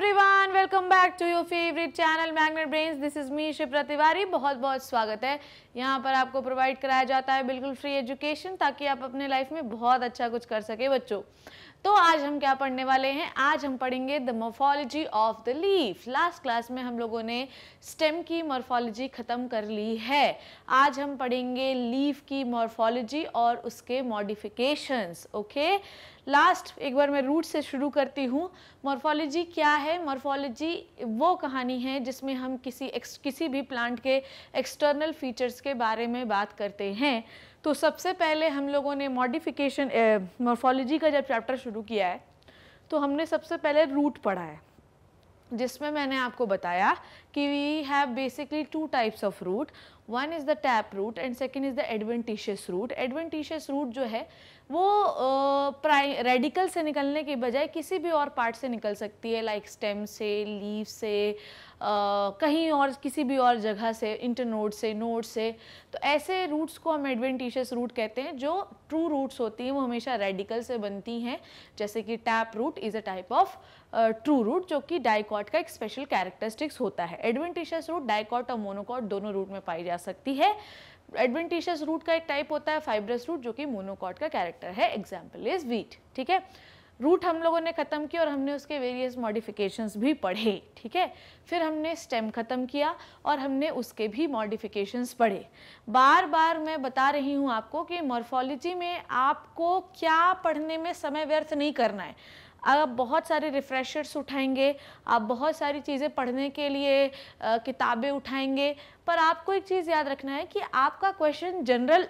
Everyone welcome back to your favourite channel Magnet Brains this is me Shipra Tiwari बहुत बहुत स्वागत है यहाँ पर आपको प्रोवाइड कराया जाता है बिल्कुल फ्री एजुकेशन ताकि आप अपने लाइफ में बहुत अच्छा कुछ कर सके बच्चों तो आज हम क्या पढ़ने वाले हैं आज हम पढ़ेंगे the morphology of the leaf last class में हम लोगों ने स्टेम की मॉर्फोलॉजी ख़त्म कर ली है आज हम पढ़ेंगे लीफ की मॉर्फोलॉजी और उसके मॉडिफिकेशंस ओके लास्ट एक बार मैं रूट से शुरू करती हूँ मॉर्फोलॉजी क्या है मॉर्फोलॉजी वो कहानी है जिसमें हम किसी किसी भी प्लांट के एक्सटर्नल फीचर्स के बारे में बात करते हैं तो सबसे पहले हम लोगों ने मॉडिफिकेशन मॉर्फोलॉजी का जब चैप्टर शुरू किया है तो हमने सबसे पहले रूट पढ़ा है जिसमें मैंने आपको बताया कि we have basically two types of root one is the tap root and second is the adventitious root adventitious root जो है वो रेडिकल से निकलने के बजाय किसी भी और पार्ट से निकल सकती है लाइक स्टेम से लीव से आ, कहीं और किसी भी और जगह से इंटरनोड से नोड से तो ऐसे रूट्स को हम एडवेंटिशियस रूट कहते हैं जो ट्रू रूट्स होती हैं वो हमेशा रेडिकल से बनती हैं जैसे कि tap root is a type of true root जो कि डाइकॉट का एक स्पेशल कैरेक्टरिस्टिक्स होता है एडवेंटिशियस रूट डाइकॉट और मोनोकॉट दोनों रूट में पाई जा सकती है एडवेंटिशियस रूट का एक टाइप होता है फाइब्रस रूट जो कि मोनोकॉट का कैरेक्टर है एग्जाम्पल इज वीट ठीक है रूट हम लोगों ने ख़त्म किया और हमने उसके वेरियस मॉडिफिकेशंस भी पढ़े ठीक है फिर हमने स्टेम ख़त्म किया और हमने उसके भी मॉडिफिकेशंस पढ़े बार बार मैं बता रही हूँ आपको कि मॉर्फोलॉजी में आपको क्या पढ़ने में समय व्यर्थ नहीं करना है आप बहुत सारे रिफ्रेशर्स उठाएंगे आप बहुत सारी चीज़ें पढ़ने के लिए किताबें उठाएंगे पर आपको एक चीज़ याद रखना है कि आपका क्वेश्चन जनरल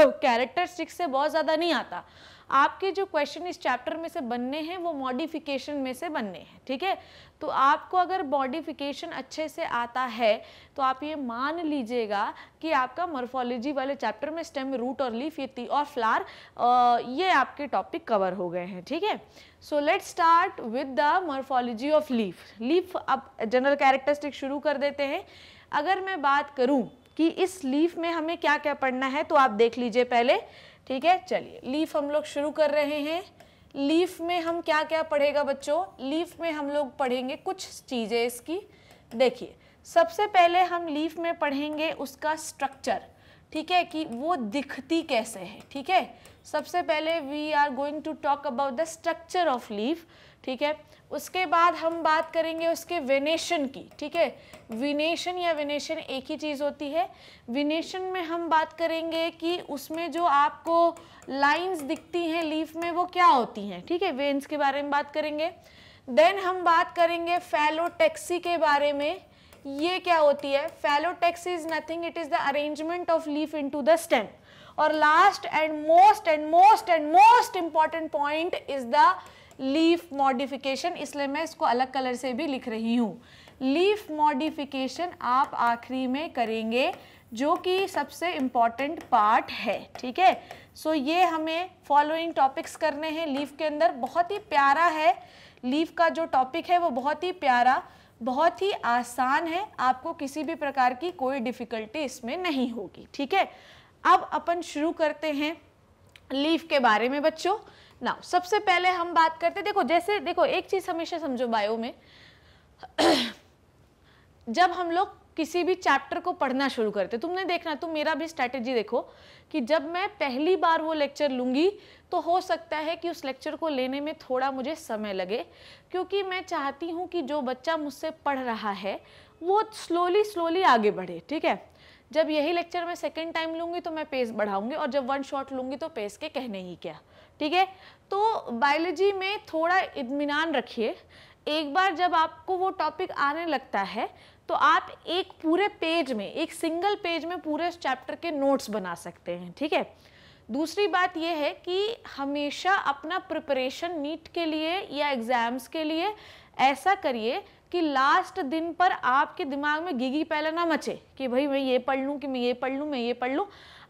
कैरेक्टरिस्टिक्स से बहुत ज़्यादा नहीं आता आपके जो क्वेश्चन इस चैप्टर में से बनने हैं वो मॉडिफिकेशन में से बनने हैं ठीक है तो आपको अगर मॉडिफिकेशन अच्छे से आता है तो आप ये मान लीजिएगा कि आपका मॉर्फोलॉजी वाले चैप्टर में स्टेम रूट और लीफ ये और फ्लार ये आपके टॉपिक कवर हो गए हैं ठीक है so let start with the morphology of leaf leaf अब जनरल कैरेक्टरिस्टिक शुरू कर देते हैं अगर मैं बात करूँ कि इस लीफ में हमें क्या क्या पढ़ना है तो आप देख लीजिए पहले ठीक है चलिए लीफ हम लोग शुरू कर रहे हैं लीफ में हम क्या क्या पढ़ेगा बच्चों लीफ में हम लोग पढ़ेंगे कुछ चीज़ें इसकी देखिए सबसे पहले हम लीफ में पढ़ेंगे उसका स्ट्रक्चर ठीक है कि वो दिखती कैसे है ठीक है सबसे पहले we are going to talk about the structure of leaf ठीक है उसके बाद हम बात करेंगे उसके विनेशन की ठीक है विनेशन या विनेशन एक ही चीज़ होती है विनेशन में हम बात करेंगे कि उसमें जो आपको लाइंस दिखती हैं लीफ में वो क्या होती हैं ठीक है वेन्स के बारे में बात करेंगे देन हम बात करेंगे फैलोटेक्सी के बारे में ये क्या होती है phyllotaxy is nothing it is the arrangement of leaf in the stem और last and most and most and most important point is the leaf modification इसलिए मैं इसको अलग कलर से भी लिख रही हूँ लीफ मॉडिफिकेशन आप आखिरी में करेंगे जो कि सबसे इम्पॉर्टेंट पार्ट है ठीक है सो ये हमें फॉलोइंग टॉपिक्स करने हैं लीफ के अंदर बहुत ही प्यारा है लीफ का जो टॉपिक है वो बहुत ही प्यारा बहुत ही आसान है आपको किसी भी प्रकार की कोई डिफ़िकल्टी इसमें नहीं होगी ठीक है अब अपन शुरू करते हैं लीफ के बारे में बच्चों नाउ सबसे पहले हम बात करते देखो जैसे देखो एक चीज़ हमेशा समझो बायो में जब हम लोग किसी भी चैप्टर को पढ़ना शुरू करते तुमने देखना तुम मेरा भी स्ट्रैटेजी देखो कि जब मैं पहली बार वो लेक्चर लूँगी तो हो सकता है कि उस लेक्चर को लेने में थोड़ा मुझे समय लगे क्योंकि मैं चाहती हूँ कि जो बच्चा मुझसे पढ़ रहा है वो स्लोली स्लोली आगे बढ़े ठीक है जब यही लेक्चर मैं सेकेंड टाइम लूँगी तो मैं पेस बढ़ाऊँगी और जब वन शॉट लूँगी तो पेस के कहने ही क्या ठीक है तो बायोलॉजी में थोड़ा इतमान रखिए एक बार जब आपको वो टॉपिक आने लगता है तो आप एक पूरे पेज में एक सिंगल पेज में पूरे चैप्टर के नोट्स बना सकते हैं ठीक है दूसरी बात यह है कि हमेशा अपना प्रिपरेशन नीट के लिए या एग्ज़ाम्स के लिए ऐसा करिए कि लास्ट दिन पर आपके दिमाग में गिगी पहले ना मचे कि भाई मैं ये पढ़ लूँ कि मैं ये पढ़ लूँ मैं ये पढ़ लूँ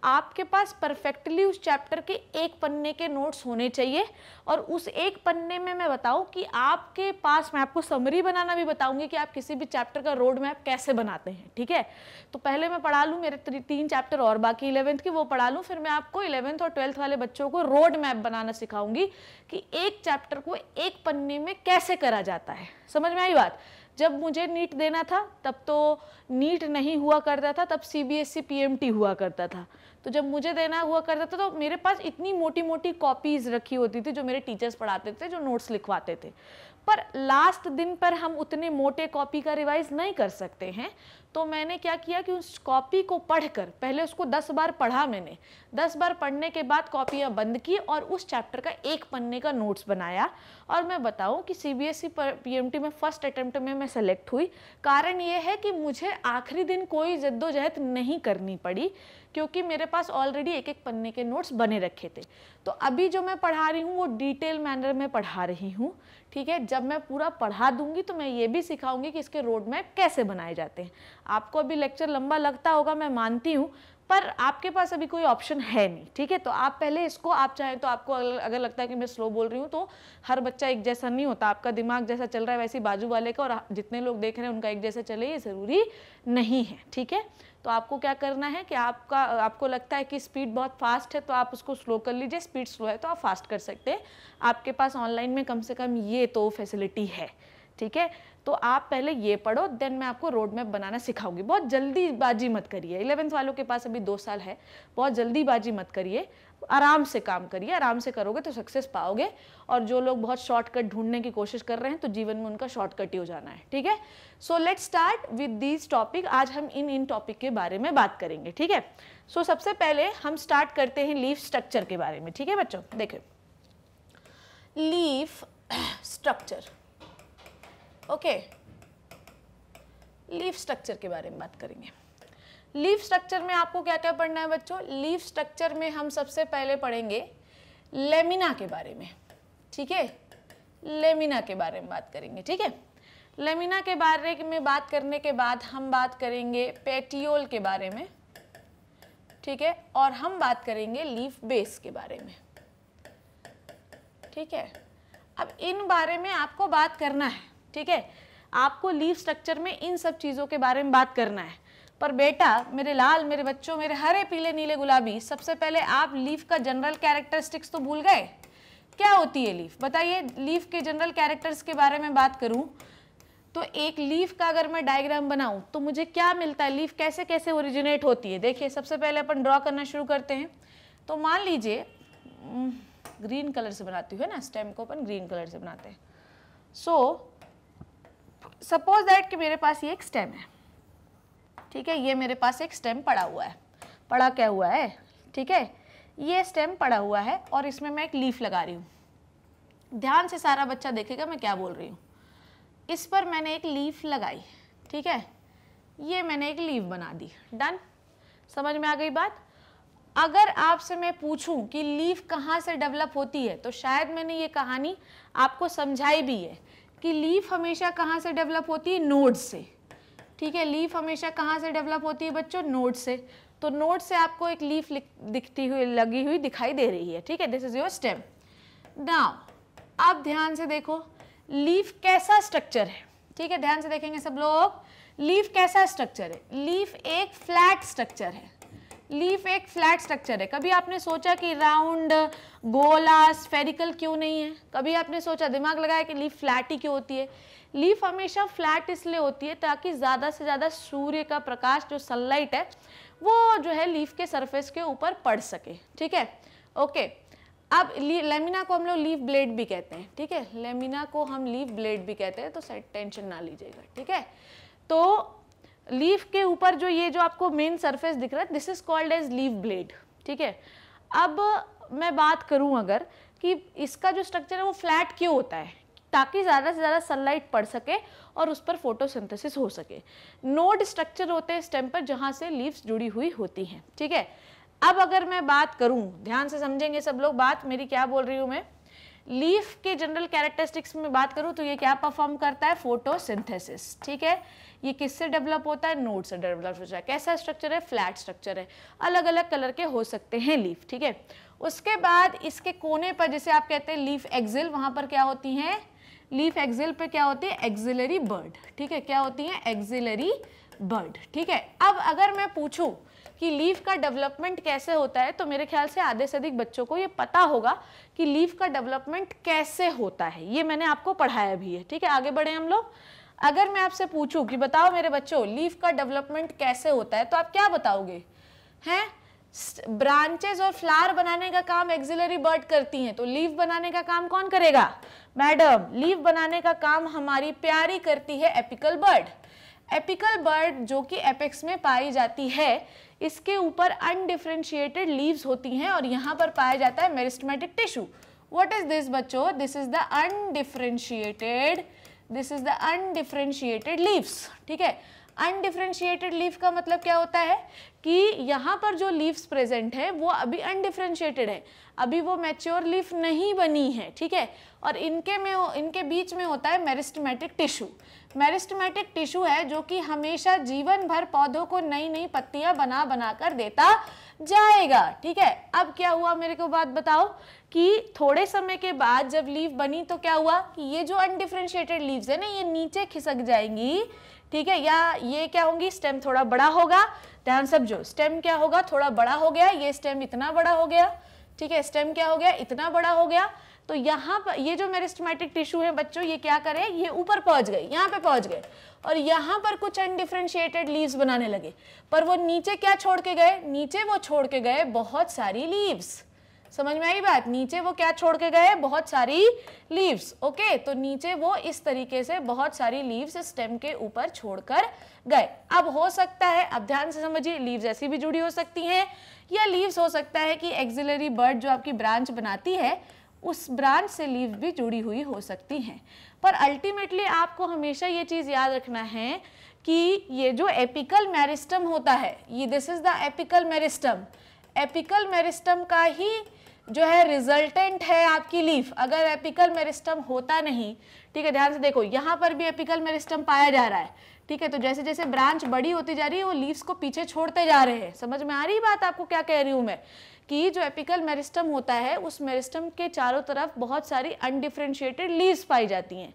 आपके पास परफेक्टली उस चैप्टर के एक पन्ने के नोट्स होने चाहिए और उस एक पन्ने में मैं बताऊँ कि आपके पास मैं आपको समरी बनाना भी बताऊँगी कि आप किसी भी चैप्टर का रोड मैप कैसे बनाते हैं ठीक है तो पहले मैं पढ़ा लूँ मेरे तीन चैप्टर और बाकी इलेवंथ की वो पढ़ा लूँ फिर मैं आपको इलेवेंथ और ट्वेल्थ वाले बच्चों को रोड मैप बनाना सिखाऊंगी कि एक चैप्टर को एक पन्ने में कैसे करा जाता है समझ में आई बात जब मुझे नीट देना था तब तो नीट नहीं हुआ करता था तब C B S C P M T हुआ करता था तो जब मुझे देना हुआ करता था तो मेरे पास इतनी मोटी मोटी कॉपीज़ रखी होती थी जो मेरे टीचर्स पढ़ाते थे जो नोट्स लिखवाते थे पर लास्ट दिन पर हम उतने मोटे कॉपी का रिवाइज नहीं कर सकते हैं तो मैंने क्या किया कि उस कॉपी को पढ़कर पहले उसको दस बार पढ़ा मैंने दस बार पढ़ने के बाद कॉपियाँ बंद की और उस चैप्टर का एक पन्ने का नोट्स बनाया और मैं बताऊँ कि C B S E T में फ़र्स्ट अटैम्प्ट में मैं सेलेक्ट हुई कारण ये है कि मुझे आखिरी दिन कोई जद्दोजहद नहीं करनी पड़ी क्योंकि मेरे पास ऑलरेडी एक एक पन्ने के नोट्स बने रखे थे तो अभी जो मैं पढ़ा रही हूँ वो डिटेल मैनर में पढ़ा रही हूँ ठीक है जब मैं पूरा पढ़ा दूंगी तो मैं ये भी सिखाऊंगी कि इसके रोड मैप कैसे बनाए जाते हैं आपको अभी लेक्चर लंबा लगता होगा मैं मानती हूँ पर आपके पास अभी कोई ऑप्शन है नहीं ठीक है तो आप पहले इसको आप चाहें तो आपको अगर लगता है कि मैं स्लो बोल रही हूँ तो हर बच्चा एक जैसा नहीं होता आपका दिमाग जैसा चल रहा है वैसे बाजू वाले का और जितने लोग देख रहे हैं उनका एक जैसा चले ये ज़रूरी नहीं है ठीक है तो आपको क्या करना है कि आपका आपको लगता है कि स्पीड बहुत फास्ट है तो आप उसको स्लो कर लीजिए स्पीड स्लो है तो आप फास्ट कर सकते हैं आपके पास ऑनलाइन में कम से कम ये तो फैसिलिटी है ठीक है तो आप पहले ये पढ़ो देन मैं आपको रोड मैप बनाना सिखाऊंगी बहुत जल्दी बाजी मत करिए इलेवेंथ वालों के पास अभी दो साल है बहुत जल्दी बाजी मत करिए आराम से काम करिए आराम से करोगे तो सक्सेस पाओगे और जो लोग बहुत शॉर्टकट ढूंढने की कोशिश कर रहे हैं तो जीवन में उनका शॉर्टकट ही हो जाना है ठीक है so let start with these topic आज हम इन इन टॉपिक के बारे में बात करेंगे ठीक है सो so, सबसे पहले हम स्टार्ट करते हैं लीफ स्ट्रक्चर के बारे में ठीक है बच्चों देखो leaf structure okay leaf structure के बारे में बात करेंगे लीफ स्ट्रक्चर में आपको क्या क्या पढ़ना है बच्चों लीफ स्ट्रक्चर में हम सबसे पहले पढ़ेंगे लेमिना के बारे में ठीक है लेमिना के बारे में बात करेंगे ठीक है लेमिना के बारे में बात करने के बाद हम बात करेंगे पेटियोल के बारे में ठीक है और हम बात करेंगे लीफ बेस के बारे में ठीक है अब इन बारे में आपको बात करना है ठीक है आपको लीव स्ट्रक्चर में इन सब चीज़ों के बारे में बात करना है पर बेटा मेरे लाल मेरे बच्चों मेरे हरे पीले नीले गुलाबी सबसे पहले आप लीफ का जनरल कैरेक्टरिस्टिक्स तो भूल गए क्या होती है लीफ बताइए लीफ के जनरल कैरेक्टर्स के बारे में बात करूं तो एक लीफ का अगर मैं डायग्राम बनाऊं तो मुझे क्या मिलता है लीफ कैसे कैसे ओरिजिनेट होती है देखिए सबसे पहले अपन ड्रॉ करना शुरू करते हैं तो मान लीजिए ग्रीन हम्म, कलर से बनाती हूँ है ना स्टेम को अपन ग्रीन कलर से बनाते हैं सो so, सपोज दैट कि मेरे पास ये एक स्टेम है ठीक है ये मेरे पास एक स्टेम पड़ा हुआ है पड़ा क्या हुआ है ठीक है ये स्टेम पड़ा हुआ है और इसमें मैं एक लीफ लगा रही हूँ ध्यान से सारा बच्चा देखेगा मैं क्या बोल रही हूँ इस पर मैंने एक लीफ लगाई ठीक है ये मैंने एक लीफ बना दी डन समझ में आ गई बात अगर आपसे मैं पूछूं कि लीफ कहाँ से डेवलप होती है तो शायद मैंने ये कहानी आपको समझाई भी है कि लीफ हमेशा कहाँ से डेवलप होती है नोड से ठीक है लीफ हमेशा कहाँ से डेवलप होती है बच्चों नोड से तो नोड से आपको एक लीफ दिखती हुई लगी हुई दिखाई दे रही है ठीक है this is your stem now अब ध्यान से देखो लीफ कैसा स्ट्रक्चर है ठीक है ध्यान से देखेंगे सब लोग लीफ कैसा स्ट्रक्चर है लीफ एक फ्लैट स्ट्रक्चर है लीफ एक फ्लैट स्ट्रक्चर है कभी आपने सोचा कि राउंड गोला स्फेरिकल क्यों नहीं है कभी आपने सोचा दिमाग लगाया कि लीफ फ्लैट ही क्यों होती है लीफ हमेशा फ्लैट इसलिए होती है ताकि ज़्यादा से ज़्यादा सूर्य का प्रकाश जो सनलाइट है वो जो है लीफ के सरफेस के ऊपर पड़ सके ठीक है ओके अब लेमिना को हम लोग लीफ ब्लेड भी कहते हैं ठीक है लेमिना को हम लीफ ब्लेड भी कहते हैं तो टेंशन ना लीजिएगा ठीक है तो लीफ के ऊपर जो ये जो आपको मेन सरफेस दिख रहा है this is called as leaf blade ठीक है अब मैं बात करूं अगर कि इसका जो स्ट्रक्चर है वो फ्लैट क्यों होता है ताकि ज़्यादा से ज़्यादा सनलाइट पड़ सके और उस पर फोटोसिंथेसिस हो सके नोड स्ट्रक्चर होते हैं स्टेम पर जहाँ से लीव्स जुड़ी हुई होती हैं ठीक है अब अगर मैं बात करूँ ध्यान से समझेंगे सब लोग बात मेरी क्या बोल रही हूँ मैं लीफ के जनरल कैरेक्टरिस्टिक्स में बात करूं तो ये क्या परफॉर्म करता है फोटोसिंथेसिस ठीक है ये किससे डेवलप होता है नोट से डेवलप होता है कैसा स्ट्रक्चर है फ्लैट स्ट्रक्चर है अलग अलग कलर के हो सकते हैं लीफ ठीक है उसके बाद इसके कोने पर जैसे आप कहते हैं लीफ एक्जिल वहां पर क्या होती हैं लीफ एक्जिल पर क्या होती है एक्जिलरी बर्ड ठीक है क्या होती है एक्जिलरी बर्ड ठीक है अब अगर मैं पूछूँ कि लीफ का डेवलपमेंट कैसे होता है तो मेरे ख्याल से आधे से अधिक बच्चों को ये पता होगा कि लीव का डेवलपमेंट कैसे होता है ये मैंने आपको पढ़ाया भी है ठीक है आगे बढ़े हम लोग अगर मैं आपसे पूछूं कि बताओ मेरे बच्चों लीव का डेवलपमेंट कैसे होता है तो आप क्या बताओगे हैं ब्रांचेस और फ्लावर बनाने का काम एक्सिलरी बर्ड करती हैं तो लीव बनाने का काम कौन करेगा मैडम लीव बनाने का काम हमारी प्यारी करती है एपिकल बर्ड एपिकल बर्ड जो कि एपेक्स में पाई जाती है इसके ऊपर अनडिफ्रेंशिएटेड लीव्स होती हैं और यहाँ पर पाया जाता है meristematic tissue what is this बच्चो this is the undifferentiated this is the undifferentiated leaves ठीक है अनडिफ्रेंशिएटेड लीव का मतलब क्या होता है कि यहाँ पर जो लीव्स प्रेजेंट है वो अभी अनडिफ्रेंशिएटेड है अभी वो मैच्योर लीफ नहीं बनी है ठीक है और इनके में इनके बीच में होता है मेरिस्टमेटिक टिश्यू मेरिस्टमेटिक टिश्यू है जो कि हमेशा जीवन भर पौधों को नई नई पत्तियां बना बना कर देता जाएगा ठीक है अब क्या हुआ मेरे को बात बताओ कि थोड़े समय के बाद जब लीव बनी तो क्या हुआ कि ये जो अनडिफ्रेंशिएटेड लीव्स है ना ये नीचे खिसक जाएंगी ठीक है या ये क्या होंगी स्टेम थोड़ा बड़ा होगा ध्यान समझो स्टेम क्या होगा थोड़ा बड़ा हो गया ये स्टेम इतना बड़ा हो गया ठीक है स्टेम क्या हो गया इतना बड़ा हो गया तो यहाँ पर ये जो मेरिस्टमेटिक टिश्यू है बच्चों ये क्या करे ये ऊपर पहुंच गए यहाँ पे पहुंच गए और यहाँ पर कुछ अनडिफ्रेंशिएटेड लीव्स बनाने लगे पर वो नीचे क्या छोड़ के गए नीचे वो छोड़ के गए बहुत सारी लीव्स समझ में आई बात नीचे वो क्या छोड़ के गए बहुत सारी लीव्स ओके तो नीचे वो इस तरीके से बहुत सारी लीव्स स्टेम के ऊपर छोड़कर गए अब हो सकता है अब ध्यान से समझिए लीव्स ऐसी भी जुड़ी हो सकती हैं या लीव्स हो सकता है कि एक्सिलरी बर्ड जो आपकी ब्रांच बनाती है उस ब्रांच से लीव भी जुड़ी हुई हो सकती हैं पर अल्टीमेटली आपको हमेशा ये चीज़ याद रखना है कि ये जो एपिकल मेरिस्टम होता है ये this is the apical meristem apical meristem का ही जो है रिजल्टेंट है आपकी लीफ अगर एपिकल मेरिस्टम होता नहीं ठीक है ध्यान से देखो यहाँ पर भी एपिकल मेरिस्टम पाया जा रहा है ठीक है तो जैसे जैसे ब्रांच बड़ी होती जा रही है वो लीव्स को पीछे छोड़ते जा रहे हैं समझ में आ रही बात आपको क्या कह रही हूँ मैं कि जो एपिकल मेरिस्टम होता है उस मेरिस्टम के चारों तरफ बहुत सारी अनडिफ्रेंशिएटेड लीव्स पाई जाती हैं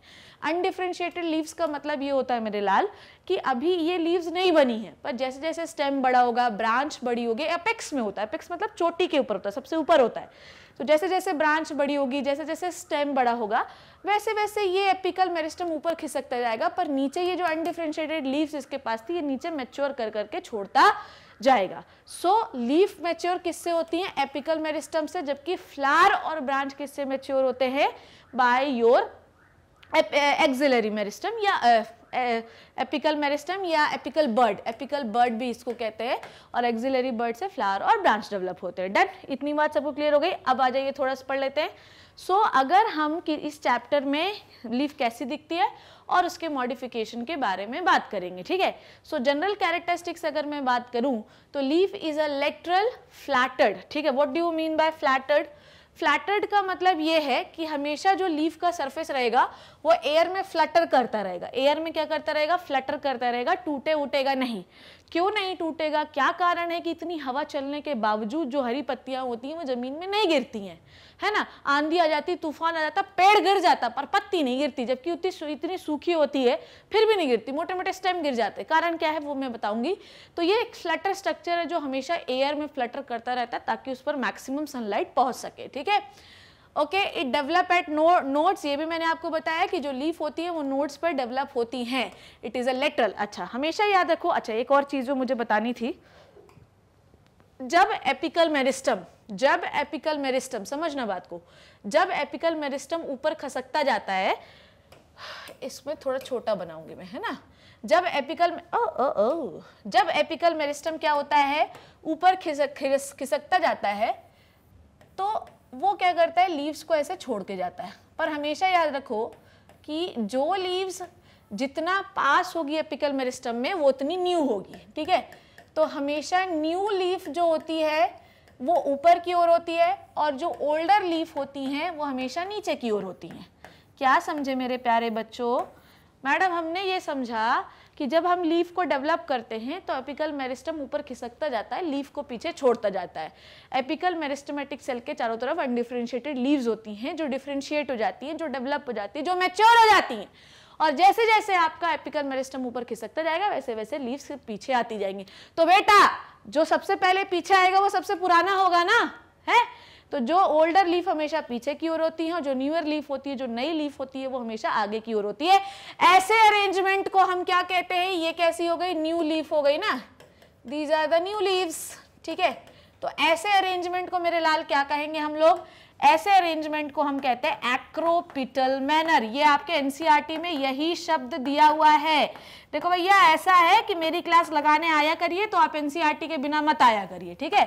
अनडिफ्रेंशिएटेड लीव्स का मतलब ये होता है मेरे लाल कि अभी ये लीव्स नहीं बनी है पर जैसे जैसे स्टेम बड़ा होगा ब्रांच बड़ी होगी अपेक्स में होता है अपेक्स मतलब चोटी के ऊपर होता है सबसे ऊपर होता है तो जैसे जैसे ब्रांच बड़ी होगी जैसे जैसे स्टेम बड़ा होगा वैसे वैसे ये एपिकल मेरिस्टम ऊपर खिसकता जाएगा पर नीचे ये जो अनडिफ्रेंशिएटेड लीव्स इसके पास थी ये नीचे मेच्योर कर करके छोड़ता जाएगा सो लीफ मेच्योर किससे होती है एपिकल मेरिस्टम से जबकि फ्लार और ब्रांच किससे मेच्योर होते हैं बाय योर एक्सिलरी मेरिस्टम या eh, एपिकल मेरिस्टम या एपिकल बर्ड एपिकल बर्ड भी इसको कहते हैं और एक्जिलरी बर्ड से फ्लावर और ब्रांच डेवलप होते हैं डन इतनी बात सबको क्लियर हो गई अब आ जाइए थोड़ा सा पढ़ लेते हैं सो so, अगर हम कि इस चैप्टर में लीफ कैसी दिखती है और उसके मॉडिफिकेशन के बारे में बात करेंगे ठीक है सो जनरल कैरेक्टरिस्टिक्स अगर मैं बात करूं तो leaf is a lateral flattened ठीक है what do you mean by flattened flattened का मतलब ये है कि हमेशा जो लीफ का सरफेस रहेगा वो एयर में फ्लटर करता रहेगा एयर में क्या करता रहेगा फ्लटर करता रहेगा टूटे उठेगा नहीं क्यों नहीं टूटेगा क्या कारण है कि इतनी हवा चलने के बावजूद जो हरी पत्तियां होती हैं वो ज़मीन में नहीं गिरती हैं है ना आंधी आ जाती तूफान आ जाता पेड़ गिर जाता पर पत्ती नहीं गिरती जबकि उतनी इतनी सूखी होती है फिर भी नहीं गिरती मोटे मोटे स्टेम गिर जाते कारण क्या है वो मैं बताऊंगी तो ये एक फ्लटर स्ट्रक्चर है जो हमेशा एयर में फ्लटर करता रहता है ताकि उस पर मैक्सिमम सनलाइट पहुंच सके ठीक है okay it develop at no nodes ये भी मैंने आपको बताया कि जो लीफ होती है वो नोट्स पर डेवलप होती हैं इट इज़ अ लेटरल अच्छा हमेशा याद रखो अच्छा एक और चीज़ जो मुझे बतानी थी जब एपिकल मेरिस्टम जब एपिकल मेरिस्टम समझना बात को जब एपिकल मेरिस्टम ऊपर खसकता जाता है इसमें थोड़ा छोटा बनाऊंगी मैं है ना जब एपिकल ओ, ओ ओ ओ जब एपिकल मेरिस्टम क्या होता है ऊपर खिसक खिसकता जाता है तो वो क्या करता है लीव्स को ऐसे छोड़ के जाता है पर हमेशा याद रखो कि जो लीव्स जितना पास होगी एपिकल मेरिस्टम में वो उतनी न्यू होगी ठीक है तो हमेशा न्यू लीफ जो होती है वो ऊपर की ओर होती है और जो ओल्डर लीफ होती हैं वो हमेशा नीचे की ओर होती हैं क्या समझे मेरे प्यारे बच्चों मैडम हमने ये समझा कि जब हम लीफ को डेवलप करते हैं तो एपिकल मेरिस्टम ऊपर खिसकता जाता है लीफ को पीछे छोड़ता जाता है एपिकल मेरिस्टमेटिक सेल के चारों तरफ अनडिफ्रेंशिएटेड लीव्स होती हैं जो डिफ्रेंशिएट हो जाती हैं जो डेवलप हो जाती है जो मेच्योर हो जाती हैं और जैसे जैसे आपका एपिकल मेरिस्टम ऊपर खिसकता जाएगा वैसे वैसे लीव्स पीछे आती जाएंगी तो बेटा जो सबसे पहले पीछे आएगा वो सबसे पुराना होगा ना है तो जो ओल्डर लीफ हमेशा पीछे की ओर होती है और जो न्यूअर लीफ होती है जो नई लीफ होती है वो हमेशा आगे की ओर होती है ऐसे अरेंजमेंट को हम क्या कहते हैं ये कैसी हो गई न्यू लीफ हो गई ना these are the new leaves ठीक है तो ऐसे अरेंजमेंट को मेरे लाल क्या कहेंगे हम लोग ऐसे अरेंजमेंट को हम कहते हैं एक्रोपिटल मैनर ये आपके एनसीआरटी e में यही शब्द दिया हुआ है देखो भैया ऐसा है कि मेरी क्लास लगाने आया करिए तो आप एनसीआरटी e के बिना मत आया करिए ठीक है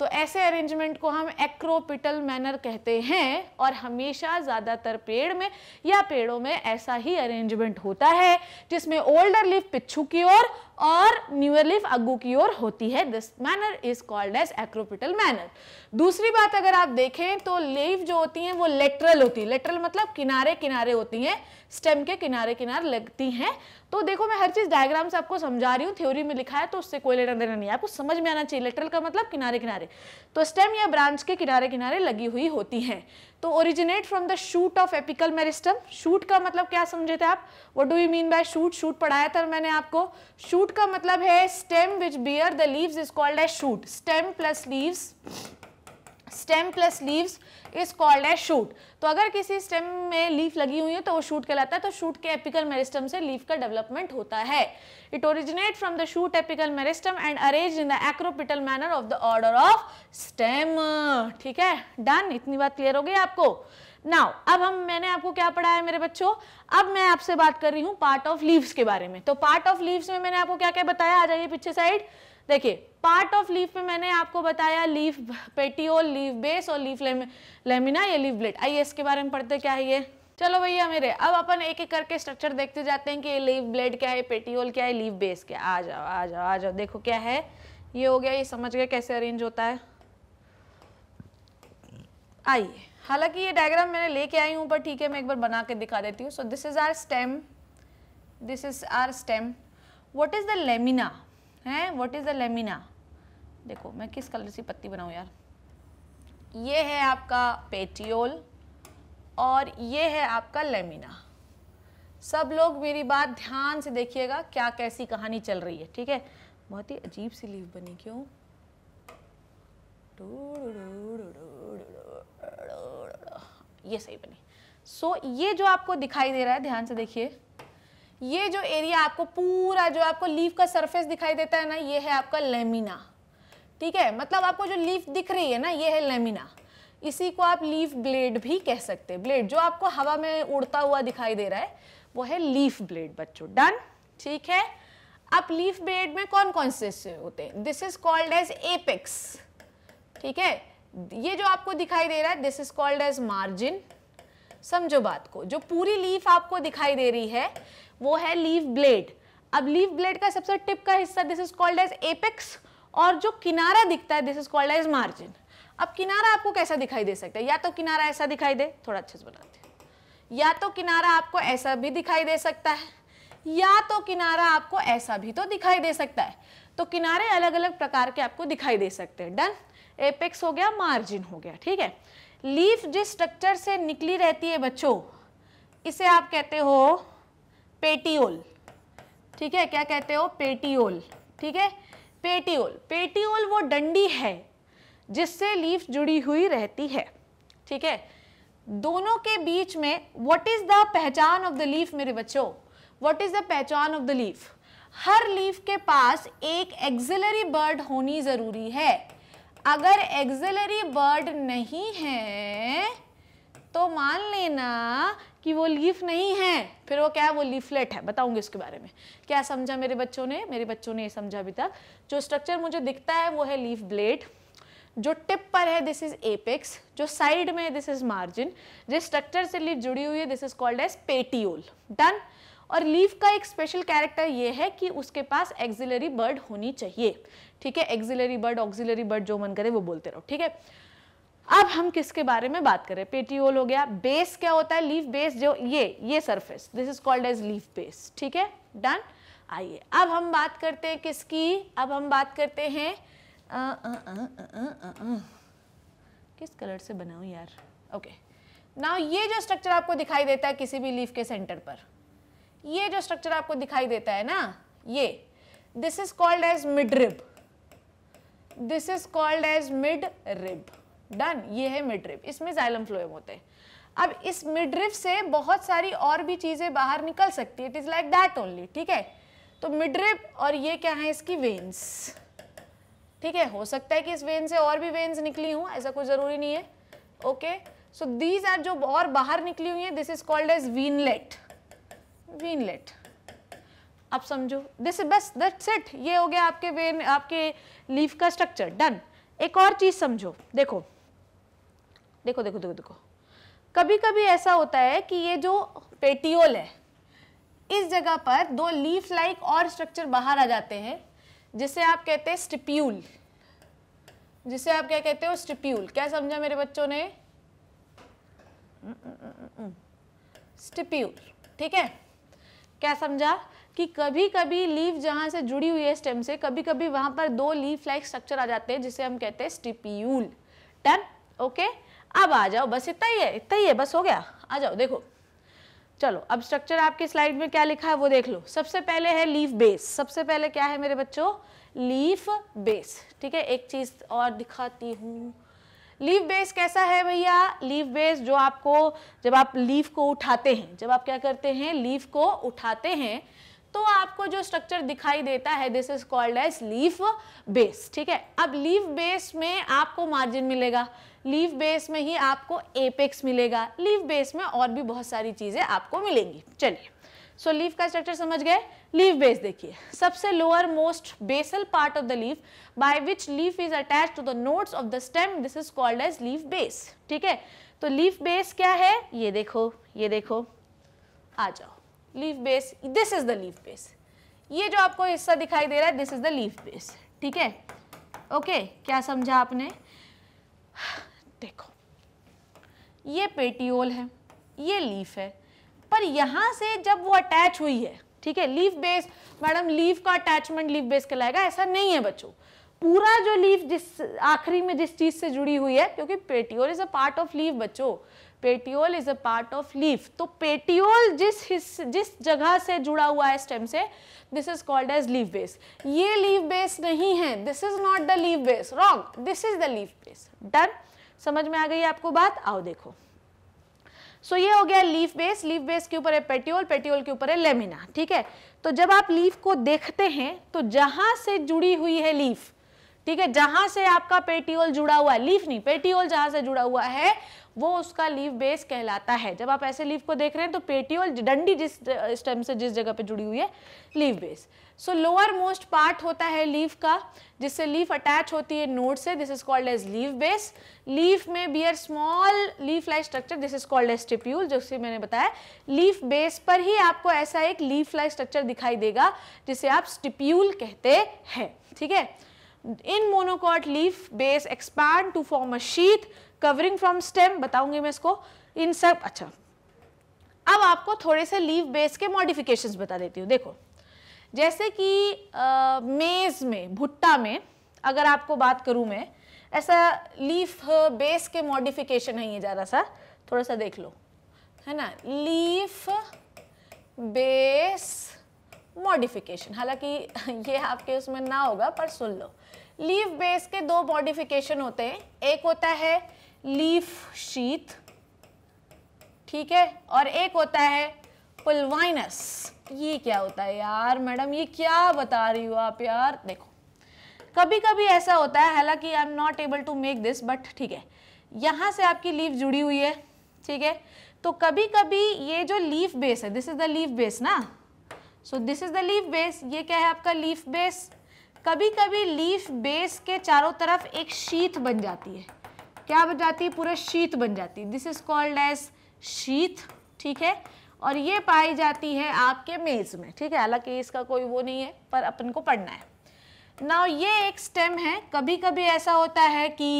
तो ऐसे अरेंजमेंट को हम एक्रोपिटल मैनर कहते हैं और हमेशा ज़्यादातर पेड़ में या पेड़ों में ऐसा ही अरेंजमेंट होता है जिसमें ओल्डर लीफ पिच्छू की ओर और न्यूअर लीफ अग्गू की ओर होती है this manner is called as acropetal manner दूसरी बात अगर आप देखें तो लेव जो होती हैं वो लेटरल होती है लेटरल मतलब किनारे किनारे होती हैं स्टेम के किनारे किनारे लगती हैं तो देखो मैं हर चीज़ डायग्राम से आपको समझा रही हूँ थ्योरी में लिखा है तो उससे कोई लेटर देना नहीं है आपको समझ में आना चाहिए लेटरल का मतलब किनारे किनारे तो स्टेम या ब्रांच के किनारे किनारे लगी हुई होती हैं तो originate from the shoot of apical meristem shoot का मतलब क्या समझे थे आप what do you mean by shoot shoot पढ़ाया था मैंने आपको शूट का मतलब है stem which bear the leave is called a shoot stem plus leaves stem plus leaves is called as shoot तो अगर किसी स्टेम में लीफ लगी हुई है तो वो शूट कहलाता है तो शूट के एपिकल मेरिस्टम से लीफ का डेवलपमेंट होता है it originate from the shoot apical meristem and arrange in the acropetal manner of the order of stem ठीक है डन इतनी बात क्लियर हो गई आपको नाउ अब हम मैंने आपको क्या पढ़ाया मेरे बच्चों अब मैं आपसे बात कर रही हूँ पार्ट ऑफ लीव्स के बारे में तो पार्ट ऑफ लीव्स में मैंने आपको क्या क्या बताया आ जाइए पीछे साइड देखिए पार्ट ऑफ लीफ में मैंने आपको बताया लीफ पेटियोल लीफ बेस और लीफ लेमिना या लीफ ब्लेड आइए इसके बारे में पढ़ते क्या है ये चलो भैया मेरे अब अपन एक एक करके स्ट्रक्चर देखते जाते हैं कि ये लीफ ब्लेड क्या है पेटियोल क्या है लीफ बेस क्या आ जाओ आ जाओ आ जाओ देखो क्या है ये हो गया ये समझ गए कैसे अरेंज होता है आइए हालांकि ये डायग्राम मैंने लेके आई हूँ पर ठीक है मैं एक बार बना के दिखा देती हूँ so this is our stem this is our stem what is the lamina हैं व्हाट इज़ द लेमिना देखो मैं किस कलर सी पत्ती बनाऊँ यार ये है आपका पेटियोल और ये है आपका लेमिना सब लोग मेरी बात ध्यान से देखिएगा क्या कैसी कहानी चल रही है ठीक है बहुत ही अजीब सी लीव बनी क्यों ये सही बनी सो so, ये जो आपको दिखाई दे रहा है ध्यान से देखिए ये जो एरिया आपको पूरा जो आपको लीफ का सरफेस दिखाई देता है ना ये है आपका लेमिना ठीक है मतलब आपको जो लीफ दिख रही है ना ये है लेमिना इसी को आप लीफ ब्लेड भी कह सकते हैं ब्लेड जो आपको हवा में उड़ता हुआ दिखाई दे रहा है वो है लीफ ब्लेड बच्चों डन ठीक है अब लीफ ब्लेड में कौन कौन से होते हैं this is called as apex ठीक है ये जो आपको दिखाई दे रहा है this is called as margin समझो बात को जो पूरी लीफ आपको दिखाई दे रही है वो है लीव ब्लेड अब लीव ब्लेड का सबसे टिप का हिस्सा this is called as apex और जो किनारा दिखता है this is called as margin अब किनारा आपको कैसा दिखाई दे सकता है या तो किनारा ऐसा दिखाई दे थोड़ा अच्छे से बनाते हैं या तो किनारा आपको ऐसा भी दिखाई दे सकता है या तो किनारा आपको ऐसा भी तो दिखाई दे सकता है तो किनारे अलग अलग प्रकार के आपको दिखाई दे सकते हैं डन एपेक्स हो गया मार्जिन हो गया ठीक है लीफ जिस स्ट्रक्चर से निकली रहती है बच्चों इसे आप कहते हो पेटियोल ठीक है क्या कहते हो पेटियोल ठीक है पेटियोल पेटियोल वो डंडी है जिससे लीफ जुड़ी हुई रहती है ठीक है दोनों के बीच में व्हाट इज द पहचान ऑफ द लीफ मेरे बच्चों व्हाट इज द पहचान ऑफ द लीफ हर लीफ के पास एक एक्सिलरी बर्ड होनी जरूरी है अगर एक्सिलरी बर्ड नहीं है तो मान लेना कि वो लीफ नहीं है फिर वो क्या है वो लीफलेट है बताऊंगी इसके बारे में क्या समझा मेरे बच्चों ने मेरे बच्चों ने ये समझा अभी तक जो स्ट्रक्चर मुझे दिखता है वो है लीफ ब्लेड जो टिप पर है दिस इज एपेक्स जो साइड में है दिस इज मार्जिन जिस स्ट्रक्चर से लीफ जुड़ी हुई है this is called as petiole done और लीफ का एक स्पेशल कैरेक्टर ये है कि उसके पास एक्सिलरी बर्ड होनी चाहिए ठीक है एक्सिलरी बर्ड ऑक्सिलरी बर्ड जो मन करे वो बोलते रहो ठीक है अब हम किसके बारे में बात करें पेटीओल हो गया बेस क्या होता है लीफ बेस जो ये ये surface this is called as leaf base ठीक है डन आइए अब हम बात करते हैं किसकी अब हम बात करते हैं किस कलर से बनाऊ यार ओके नाउ ये जो स्ट्रक्चर आपको दिखाई देता है किसी भी लीफ के सेंटर पर ये जो स्ट्रक्चर आपको दिखाई देता है ना ये this is called as mid rib this is called as mid rib done ये है मिड्रिप इसमें जाइलम फ्लोएम होते हैं अब इस मिड्रिफ से बहुत सारी और भी चीज़ें बाहर निकल सकती है it is like that only ठीक है तो मिड्रिप और ये क्या है इसकी वेन्स ठीक है हो सकता है कि इस वेन से और भी वेन्स निकली हूँ ऐसा कोई ज़रूरी नहीं है ओके सो दीज आर जो और बाहर निकली हुई है this is called as veinlet veinlet आप समझो दिस इज बस दट सेट ये हो गया आपके वेन आपके लीफ का स्ट्रक्चर डन एक और चीज़ समझो देखो देखो देखो देखो देखो कभी कभी ऐसा होता है कि ये जो पेटियोल है इस जगह पर दो लीफ लाइक और स्ट्रक्चर बाहर आ जाते हैं जिसे आप कहते हैं स्टिप्यूल जिसे आप क्या कहते हो स्टिप्यूल क्या समझा मेरे बच्चों ने हम्म, स्टिप्यूल ठीक है क्या समझा कि कभी कभी लीफ जहां से जुड़ी हुई है स्टेम से कभी कभी वहां पर दो लीफ लाइक स्ट्रक्चर आ जाते हैं जिसे हम कहते हैं स्टिप्यूल डन ओके okay? अब आ जाओ बस इतना ही है इतना ही है बस हो गया आ जाओ देखो चलो अब स्ट्रक्चर आपके स्लाइड में क्या लिखा है वो देख लो सबसे पहले है लीफ बेस सबसे पहले क्या है मेरे बच्चों लीफ बेस ठीक है एक चीज़ और दिखाती हूँ लीफ बेस कैसा है भैया लीफ बेस जो आपको जब आप लीफ को उठाते हैं जब आप क्या करते हैं लीफ को उठाते हैं तो आपको जो स्ट्रक्चर दिखाई देता है this is called as leaf base ठीक है अब लीफ बेस में आपको मार्जिन मिलेगा लीव बेस में ही आपको एपेक्स मिलेगा लीव बेस में और भी बहुत सारी चीज़ें आपको मिलेंगी चलिए सो so, का स्ट्रक्चर समझ गए लीव बेस देखिए सबसे lower most basal part of the leave by which leave is attach to the nodes of the stem this is called as leave base ठीक है तो लीव बेस क्या है ये देखो ये देखो आ जाओ leave base this is the leave base ये जो आपको हिस्सा दिखाई दे रहा है this is the leave base ठीक है ओके क्या समझा आपने देखो ये पेटियोल है ये लीफ है पर यहां से जब वो अटैच हुई है ठीक है लीफ बेस मैडम लीफ का अटैचमेंट लीफ बेस कहलाएगा ऐसा नहीं है बच्चों पूरा जो लीफ जिस आखिरी में जिस चीज़ से जुड़ी हुई है क्योंकि petiole is a part of leaf बच्चो petiole is a part of leaf तो पेटियोल जिस हिस्स जिस जगह से जुड़ा हुआ है स्टेम से this is called as leaf base ये लीफ बेस नहीं है this is not the leaf base wrong this is the leaf base done समझ में आ गई आपको बात आओ देखो सो so, ये हो गया लीफ बेस लीफ बेस के ऊपर है पेटियोल पेटियोल के ऊपर है लेमिना ठीक है तो जब आप लीफ को देखते हैं तो जहां से जुड़ी हुई है लीफ ठीक है जहां से आपका पेटियोल जुड़ा हुआ है लीफ नहीं पेटियोल जहां से जुड़ा हुआ है वो उसका लीफ बेस कहलाता है जब आप ऐसे लीफ को देख रहे हैं तो पेटियोल डंडी जिस स्टेम से जिस जगह पे जुड़ी हुई है leaf base so lower most part होता है लीफ का जिससे लीफ अटैच होती है नोड से this is called as leaf base leaf में bear small leaf like structure this is called as stipule जो से मैंने बताया लीफ बेस पर ही आपको ऐसा एक लीफ लाइक स्ट्रक्चर दिखाई देगा जिसे आप स्टिप्यूल कहते हैं ठीक है in monocot leaf base expand to form a sheath covering from stem बताऊंगी मैं इसको इन सब अच्छा अब आपको थोड़े से लीव बेस के मॉडिफिकेशंस बता देती हूँ देखो जैसे कि मेज़ में भुट्टा में अगर आपको बात करूँ मैं ऐसा लीफ बेस के मॉडिफिकेशन है ये ज़रा सा थोड़ा सा देख लो है ना लीफ बेस मॉडिफिकेशन हालांकि ये आपके उसमें ना होगा पर सुन लो लीफ बेस के दो मॉडिफिकेशन होते हैं एक होता है लीफ शीत ठीक है और एक होता है पुलवाइनस ये क्या होता है यार मैडम ये क्या बता रही हो आप यार देखो कभी कभी ऐसा होता है हालांकि I am not able to make this but ठीक है यहाँ से आपकी लीव जुड़ी हुई है ठीक है तो कभी कभी ये जो लीफ बेस है this is the leave base ना so this is the leaf base ये क्या है आपका लीफ बेस कभी कभी लीफ बेस के चारों तरफ एक शीथ बन जाती है क्या बन जाती है पूरा शीथ बन जाती है this is called as sheath ठीक है और ये पाई जाती है आपके मेज में ठीक है हालांकि इसका कोई वो नहीं है पर अपन को पढ़ना है नाउ ये एक स्टेम है कभी कभी ऐसा होता है कि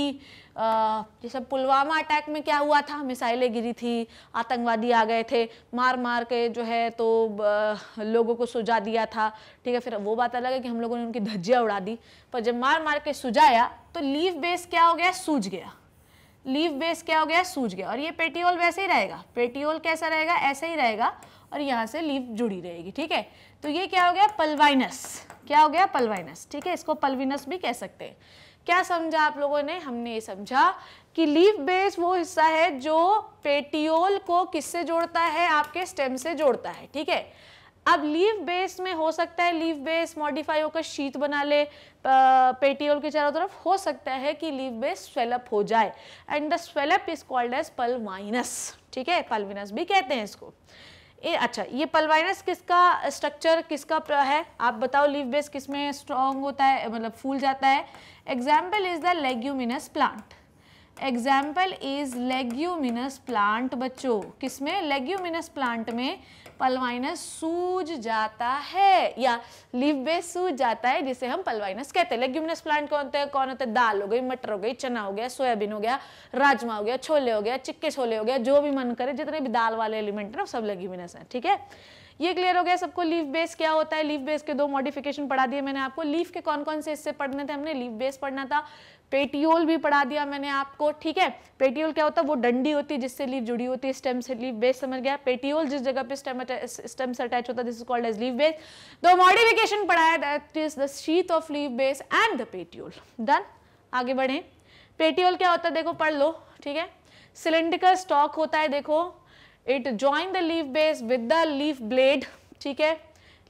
जैसे पुलवामा अटैक में क्या हुआ था मिसाइलें गिरी थी आतंकवादी आ गए थे मार मार के जो है तो लोगों को सुझा दिया था ठीक है फिर वो बात अलग है कि हम लोगों ने उनकी धज्जियाँ उड़ा दी पर जब मार मार के सुझाया तो लीव बेस क्या हो गया सूझ गया लीव बेस क्या हो गया सूज गया और ये पेटियोल वैसे ही रहेगा पेटियोल कैसा रहेगा ऐसा ही रहेगा और यहाँ से लीव जुड़ी रहेगी ठीक है तो ये क्या हो गया पलवाइनस क्या हो गया पलवाइनस ठीक है इसको पल्विनस भी कह सकते हैं क्या समझा आप लोगों ने हमने ये समझा कि लीव बेस वो हिस्सा है जो पेटियोल को किससे जोड़ता है आपके स्टेम से जोड़ता है ठीक है अब लीव बेस में हो सकता है लीव बेस मॉडिफाई होकर शीत बना ले पेटियोल के चारों तरफ हो सकता है कि लीव बेस स्वेलअप हो जाए and the swell up is called as pulvinus ठीक है पलविनस भी कहते हैं इसको ए, अच्छा ये पलवाइनस किसका स्ट्रक्चर किसका है आप बताओ लीव बेस किस में स्ट्रॉन्ग होता है मतलब फूल जाता है example is the leguminous plant example is leguminous plant बच्चों किसमें में लेग्यूमिनस प्लांट में पलवाइनस सूज जाता है या लीव बेस सूज जाता है जिसे हम पलवाइनस कहते हैं लेग्यूमिनस प्लांट कौन होते हैं कौन होते हैं दाल हो गई मटर हो गई चना हो गया सोयाबीन हो गया राजमा हो गया छोले हो गया चिक्के छोले हो गया जो भी मन करे जितने भी दाल वाले एलिमेंट है सब लेग्यूमिनस है ठीक है ये क्लियर हो गया सबको लीफ बेस क्या होता है लीफ बेस के दो मॉडिफिकेशन पढ़ा दिए मैंने आपको लीफ के कौन कौन से हिस्से पढ़ने थे हमने लीफ बेस पढ़ना था पेटियोल भी पढ़ा दिया मैंने आपको ठीक है पेटियोल क्या होता है वो डंडी होती है जिससे लीव जुड़ी होती है स्टेम से लीव बेस समझ गया पेटियोल जिस जगह पे स्टेम स्टेम से अटैच होता है this is called as leave base दो मॉडिफिकेशन पढ़ाया that is the sheath of leave base and the petiole done आगे बढ़े पेटियोल क्या होता है देखो पढ़ लो ठीक है सिलेंडिकल स्टॉक होता है देखो it join the leave base with the leave blade ठीक है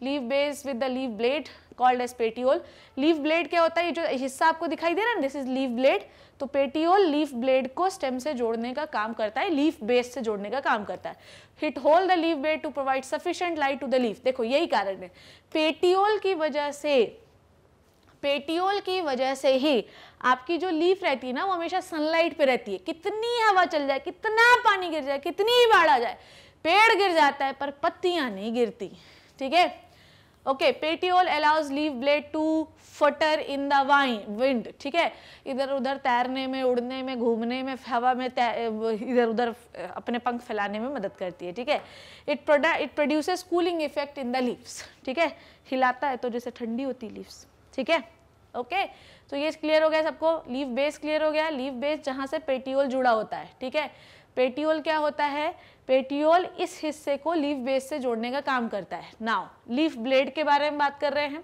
leave base with the leave blade called as petiole leave blade क्या होता है ये जो हिस्सा आपको दिखाई दे रहा है दिस इज लीव ब्लेड तो पेटियोल लीफ ब्लेड को स्टेम से जोड़ने का काम करता है लीफ बेस से जोड़ने का काम करता है it hold the leave blade to provide sufficient light to the leaf देखो यही कारण है पेटियोल की वजह से पेटियोल की वजह से ही आपकी जो लीफ रहती है ना वो हमेशा सनलाइट पे रहती है कितनी हवा चल जाए कितना पानी गिर जाए कितनी बाढ़ आ जाए पेड़ गिर जाता है पर पत्तियां नहीं गिरती ठीक है okay petiole allows leave blade to flutter in the wine wind ठीक है इधर उधर तैरने में उड़ने में घूमने में हवा में इधर उधर अपने पंख फैलाने में मदद करती है ठीक है इट प्रोडा it produces cooling effect in the leaves ठीक है हिलाता है तो जैसे ठंडी होती लीव्स ठीक है ओके तो ये क्लियर हो गया सबको लीव बेस क्लियर हो गया लीव बेस जहाँ से पेटियोल जुड़ा होता है ठीक है पेटियोल क्या होता है पेटियोल इस हिस्से को लीफ बेस से जोड़ने का काम करता है नाउ लीफ ब्लेड के बारे में बात कर रहे हैं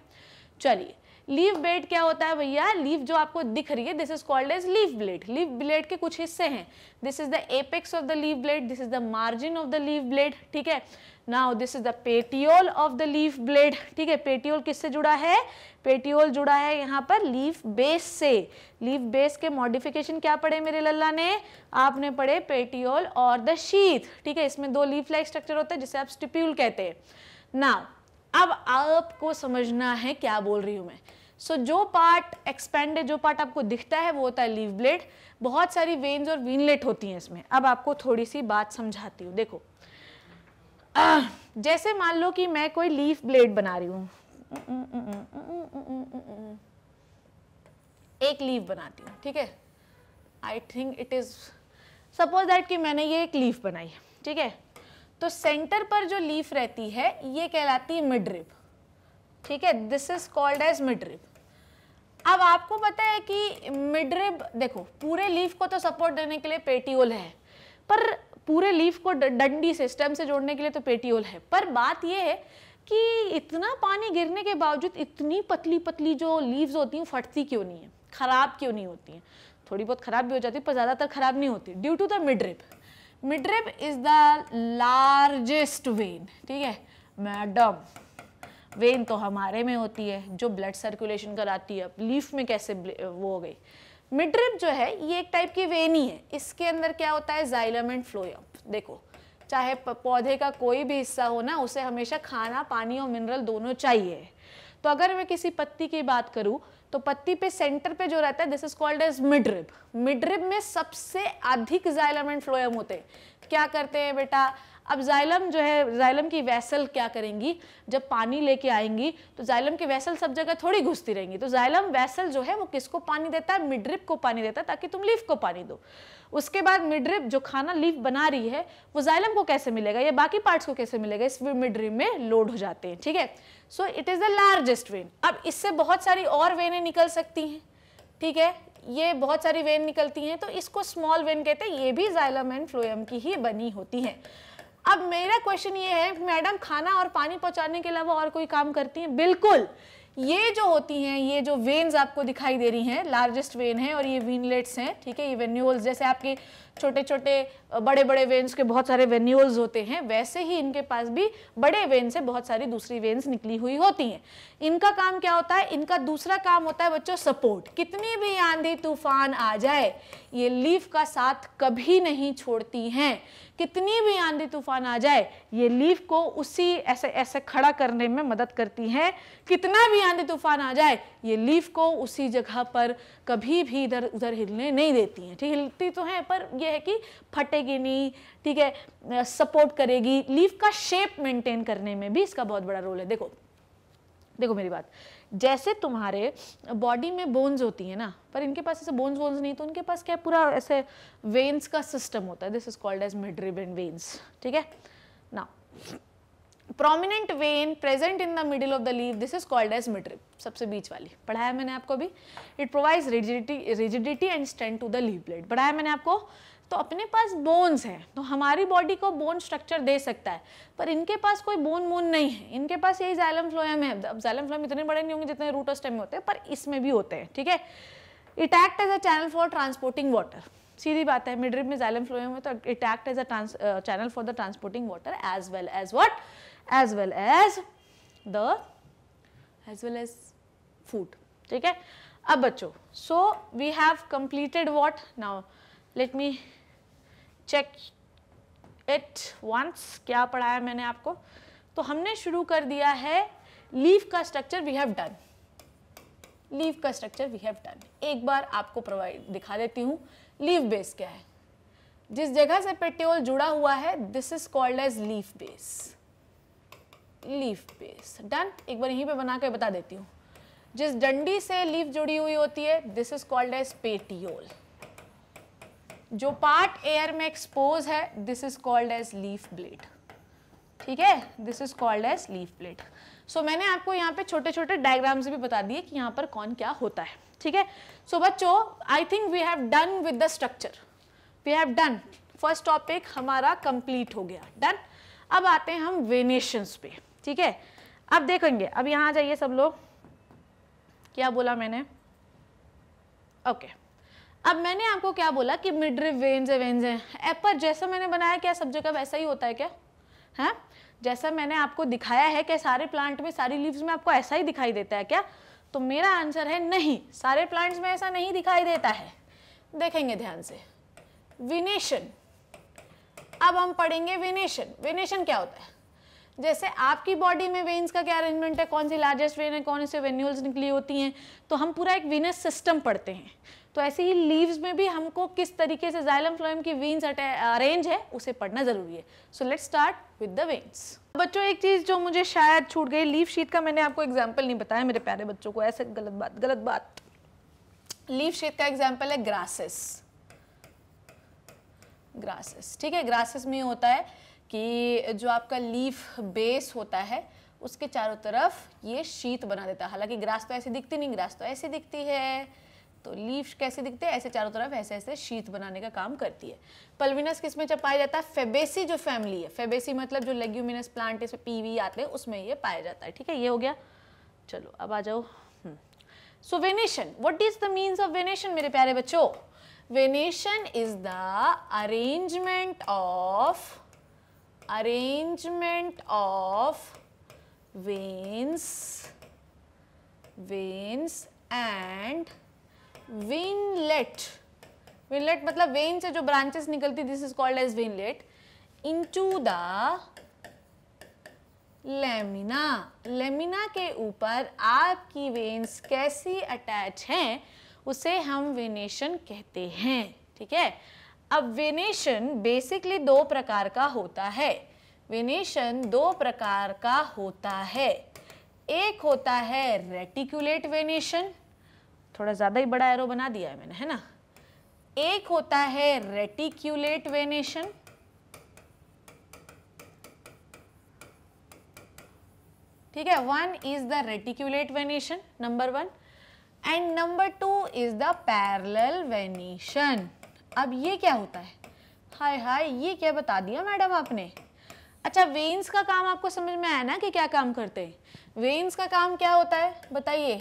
चलिए लीव ब्लेड क्या होता है भैया लीव जो आपको दिख रही है this is called as leaf blade leaf blade के कुछ हिस्से हैं this is the apex of the leave blade this is the margin of the leave blade ठीक है now this is the petiole of the leaf blade ठीक है petiole किससे जुड़ा है पेटियोल जुड़ा है यहाँ पर लीफ बेस से लीव बेस के मॉडिफिकेशन क्या पढ़े मेरे लल्ला ने आपने पढ़े पेटियोल और द शीथ ठीक है इसमें दो लीफ लाइक स्ट्रक्चर होता है जिसे आप स्टिप्यूल कहते हैं नाउ अब आपको समझना है क्या बोल रही हूँ मैं सो so, जो पार्ट एक्सपेंडेड जो पार्ट आपको दिखता है वो होता है लीव ब्लेड बहुत सारी वेन्स और वीनलेट होती हैं इसमें अब आपको थोड़ी सी बात समझाती हूँ देखो आ, जैसे मान लो कि मैं कोई लीफ ब्लेड बना रही हूँ एक लीफ बनाती हूँ ठीक है I think it is suppose that कि मैंने ये एक लीफ बनाई है ठीक है तो सेंटर पर जो लीफ रहती है ये कहलाती है मिड रिप ठीक है this is called as mid अब आपको पता है कि मिडरिब देखो पूरे लीफ को तो सपोर्ट देने के लिए पेटियोल है पर पूरे लीफ को डंडी से स्टेम से जोड़ने के लिए तो पेटियोल है पर बात यह है कि इतना पानी गिरने के बावजूद इतनी पतली पतली जो लीव्स होती हैं फटती क्यों नहीं है ख़राब क्यों नहीं होती हैं थोड़ी बहुत ख़राब भी हो जाती है पर ज़्यादातर ख़राब नहीं होती due to the midrib midrib is the largest vein ठीक है मैडम वेन तो हमारे में होती है जो ब्लड सर्कुलेशन कराती है लीफ में कैसे वो हो गई मिड्रिप जो है ये एक टाइप की वेन ही है इसके अंदर क्या होता है जाइलम एंड फ्लोयम देखो चाहे पौधे का कोई भी हिस्सा हो ना उसे हमेशा खाना पानी और मिनरल दोनों चाहिए तो अगर मैं किसी पत्ती की बात करूँ तो पत्ती पे सेंटर पे जो रहता है this is called as midrib midrib में सबसे अधिक जाइलम एंड फ्लोयम होते हैं क्या करते हैं बेटा अब जाइलम जो है जाइलम की वैसल क्या करेंगी जब पानी लेके आएंगी तो जाइलम की वैसल सब जगह थोड़ी घुसती रहेंगी तो जाइलम वैसल जो है वो किसको पानी देता है मिड्रिप को पानी देता है ताकि तुम लीफ को पानी दो उसके बाद मिड्रिप जो खाना लीफ बना रही है वो जाइलम को कैसे मिलेगा या बाकी पार्ट्स को कैसे मिलेगा इस मिड्रिप में लोड हो जाते हैं ठीक है so it is the largest vein अब इससे बहुत सारी और वेनें निकल सकती हैं ठीक है ये बहुत सारी वेन निकलती हैं तो इसको स्मॉल वेन कहते हैं ये भी जाइलम एंड फ्लोएम की ही बनी होती हैं अब मेरा क्वेश्चन ये है मैडम खाना और पानी पहुंचाने के अलावा और कोई काम करती हैं बिल्कुल ये जो होती हैं ये जो वेन्स आपको दिखाई दे रही हैं लार्जेस्ट वेन है और ये वीनलेट्स हैं ठीक है ये वेन्यूल्स जैसे आपके छोटे छोटे बड़े बड़े वेन्स के बहुत सारे वेन्यूल्स होते हैं वैसे ही इनके पास भी बड़े वेन से बहुत सारी दूसरी वेन्स निकली हुई होती हैं इनका काम क्या होता है इनका दूसरा काम होता है बच्चों सपोर्ट कितनी भी आंधी तूफान आ जाए ये लीफ का साथ कभी नहीं छोड़ती हैं कितनी भी आंधी तूफान आ जाए ये लीफ को उसी ऐसे ऐसे खड़ा करने में मदद करती हैं कितना भी आंधी तूफान आ जाए ये लीफ को उसी जगह पर कभी भी इधर उधर हिलने नहीं देती हैं ठीक हिलती तो हैं पर ये ये है कि फटेगी नहीं ठीक है सपोर्ट करेगी लीफ का शेप मेंटेन करने में भी इसका बहुत बड़ा रोल है देखो देखो मेरी बात जैसे तुम्हारे बॉडी में बोन्स होती है ना पर इनके पास ऐसे बोन्स वोन्स नहीं तो उनके पास क्या पूरा ऐसे वेन्स का सिस्टम होता है this is called as midrib and veins ठीक है ना prominent vein present in the middle of the leave this is called as midrib सबसे बीच वाली पढ़ाया मैंने आपको अभी it provide rigidity rigidity and strength to the leave blade पढ़ाया मैंने आपको तो अपने पास बोन्स हैं तो हमारी बॉडी को बोन स्ट्रक्चर दे सकता है पर इनके पास कोई बोन मोन नहीं है इनके पास यही जैलम फ्लोएम है अब जैलम फ्लोएम इतने बड़े नहीं होंगे जितने रूट स्टेम में होते हैं पर इसमें भी होते हैं ठीक है it act as a channel for transporting water सीधी बात है मिड्रिप में जैलम फ्लोएम है तो it act as a channel for the transporting water as well as what as well as the as well as food ठीक है अब बच्चों so we have completed what now let me check it once क्या पढ़ाया मैंने आपको तो हमने शुरू कर दिया है लीव का structure we have done leave का स्ट्रक्चर वी हैव डन एक बार आपको प्रोवाइड दिखा देती हूँ लीव बेस क्या है जिस जगह से पेट्योल जुड़ा हुआ है this is called as leaf base leaf base done एक बार यहीं पे बना के बता देती हूँ जिस डंडी से लीफ जुड़ी हुई होती है this is called as petiole जो पार्ट एयर में एक्सपोज है this is called as leaf blade ठीक है this is called as leaf blade so मैंने आपको यहाँ पे छोटे छोटे डायग्राम्स भी बता दिए कि यहाँ पर कौन क्या होता है ठीक है सो बच्चों I think we have done with the structure we have done first topic हमारा कंप्लीट हो गया डन अब आते हैं हम वेनेशंस पे ठीक है अब देखेंगे अब यहाँ जाइए सब लोग क्या बोला मैंने ओके okay. अब मैंने आपको क्या बोला कि मिड रिप वेन्स है वेन्स हैं एपर जैसा मैंने बनाया क्या सब जगह वैसा ही होता है क्या है हाँ? जैसा मैंने आपको दिखाया है क्या सारे प्लांट में सारी लीव्स में आपको ऐसा ही दिखाई देता है क्या तो मेरा आंसर है नहीं सारे प्लांट्स में ऐसा नहीं दिखाई देता है देखेंगे ध्यान से विनेशन अब हम पढ़ेंगे विनेशन विनेशन क्या होता है जैसे आपकी बॉडी में वेन्स का क्या अरेंजमेंट है कौन सी लार्जेस्ट वेन है कौन सी वेन्यूल्स निकली होती हैं तो हम पूरा एक वीनस सिस्टम पढ़ते हैं तो ऐसे ही लीव्स में भी हमको किस तरीके से जाइलम फ्लोएम की वेन्स अरेंज है उसे पढ़ना ज़रूरी है so let start with the veins बच्चों एक चीज़ जो मुझे शायद छूट गई लीव शीट का मैंने आपको एग्जाम्पल नहीं बताया मेरे प्यारे बच्चों को ऐसे गलत बात गलत बात लीव शीट का एग्जाम्पल है ग्रासेस ग्रासेस ठीक है ग्रासेस में होता है कि जो आपका लीफ बेस होता है उसके चारों तरफ ये शीत बना देता है हालांकि ग्रास तो ऐसी दिखती नहीं ग्रास तो ऐसी दिखती है तो लीफ कैसे दिखते हैं ऐसे चारों तरफ ऐसे ऐसे शीत बनाने का काम करती है पल्विनस किस में जब पाया जाता है फेबेसी जो फैमिली है फेबेसी मतलब जो लेग्यूमिनस प्लांट इसमें पीवी आते हैं उसमें ये पाया जाता है ठीक है ये हो गया चलो अब आ जाओ so venation what is the means of venation मेरे प्यारे बच्चों venation is the arrangement of arrangement of veins veins and winlet veinlet मतलब वेन से जो ब्रांचेस निकलती this is called as veinlet into the lamina lamina के ऊपर आपकी वेन्स कैसी अटैच हैं उसे हम वेनेशन कहते हैं ठीक है अब वेनेशन बेसिकली दो प्रकार का होता है वेनेशन दो प्रकार का होता है एक होता है रेटिकुलेट वेनेशन थोड़ा ज़्यादा ही बड़ा एरो बना दिया है मैंने है ना एक होता है रेटिक्यूलेट वेनेशन ठीक है one is the reticulate venation number one and number two is the parallel venation अब ये क्या होता है हाय हाय ये क्या बता दिया मैडम आपने अच्छा वेन्स का काम आपको समझ में आया ना कि क्या काम करते हैं वेन्स का काम क्या होता है बताइए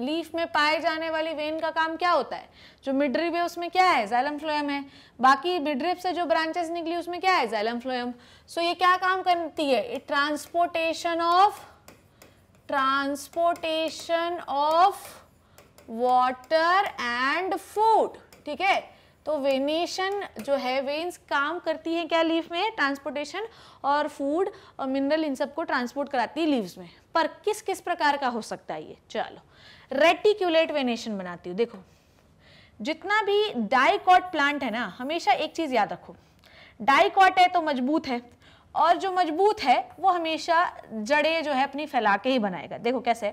लीफ में पाए जाने वाली वेन का काम क्या होता है जो मिड्रिप है उसमें क्या है जैलम फ्लोएम है बाकी मिड्रिप से जो ब्रांचेस निकली उसमें क्या है जैलम फ्लोएम सो ये क्या काम करती है it transportation of transportation of water and food ठीक है तो वेनेशन जो है वेन्स काम करती है क्या लीफ में ट्रांसपोर्टेशन और फूड और मिनरल इन सबको ट्रांसपोर्ट कराती है लीव्स में पर किस किस प्रकार का हो सकता है ये चलो रेटिक्यूलेट वेनेशन बनाती हूँ देखो जितना भी डाइकॉट प्लांट है ना हमेशा एक चीज़ याद रखो डाइकॉट है तो मजबूत है और जो मजबूत है वो हमेशा जड़े जो है अपनी फैला के ही बनाएगा देखो कैसे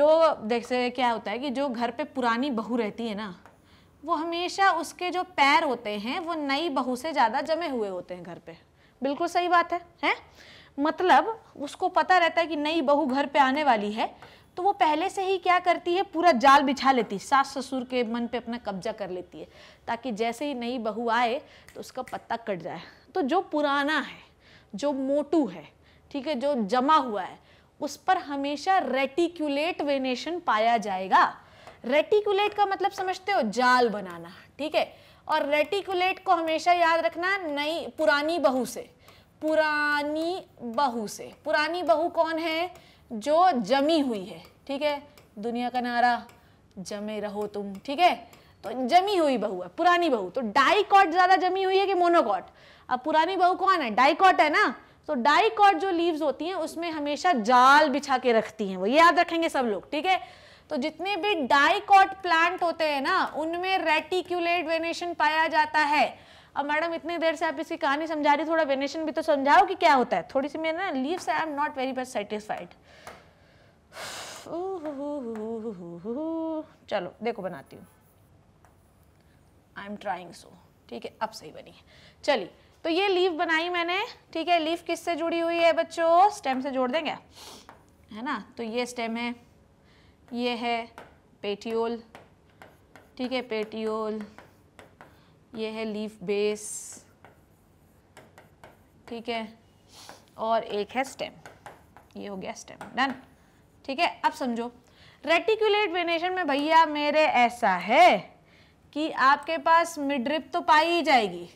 जो जैसे क्या होता है कि जो घर पे पुरानी बहू रहती है ना वो हमेशा उसके जो पैर होते हैं वो नई बहू से ज़्यादा जमे हुए होते हैं घर पे बिल्कुल सही बात है हैं मतलब उसको पता रहता है कि नई बहू घर पे आने वाली है तो वो पहले से ही क्या करती है पूरा जाल बिछा लेती है सास ससुर के मन पे अपना कब्जा कर लेती है ताकि जैसे ही नई बहू आए तो उसका पत्ता कट जाए तो जो पुराना है जो मोटू है ठीक है जो जमा हुआ है उस पर हमेशा रेटिक्यूलेट वेनेशन पाया जाएगा रेटिकुलेट का मतलब समझते हो जाल बनाना ठीक है और रेटिकुलेट को हमेशा याद रखना नई पुरानी बहू से पुरानी बहू से पुरानी बहू कौन है जो जमी हुई है ठीक है दुनिया का नारा जमे रहो तुम ठीक है तो जमी हुई बहू है पुरानी बहू तो डाइकॉट ज़्यादा जमी हुई है कि मोनोकॉट अब पुरानी बहू कौन है डाइकॉट है ना तो डाइकॉट जो लीव्स होती हैं उसमें हमेशा जाल बिछा के रखती हैं वो याद रखेंगे सब लोग ठीक है तो जितने भी डाइकॉट प्लांट होते हैं ना उनमें रेटिक्यूलेट वेनेशन पाया जाता है अब मैडम इतनी देर से आप इसकी कहानी समझा रही थोड़ा वेनेशन भी तो समझाओ कि क्या होता है थोड़ी सी मेरे ना leaves I am not very much satisfied चलो देखो बनाती हूँ आई एम ट्राइंग सो ठीक है अब सही बनी चलिए तो ये लीव बनाई मैंने ठीक है लीव किससे जुड़ी हुई है बच्चों स्टेम से जोड़ देंगे है ना तो ये स्टेम है ये है पेटियोल ठीक है पेटियोल ये है लीफ बेस ठीक है और एक है स्टेम ये हो गया स्टेम डन ठीक है अब समझो रेटिकुलेट वेनेशन में भैया मेरे ऐसा है कि आपके पास मिड्रिप तो पाई ही जाएगी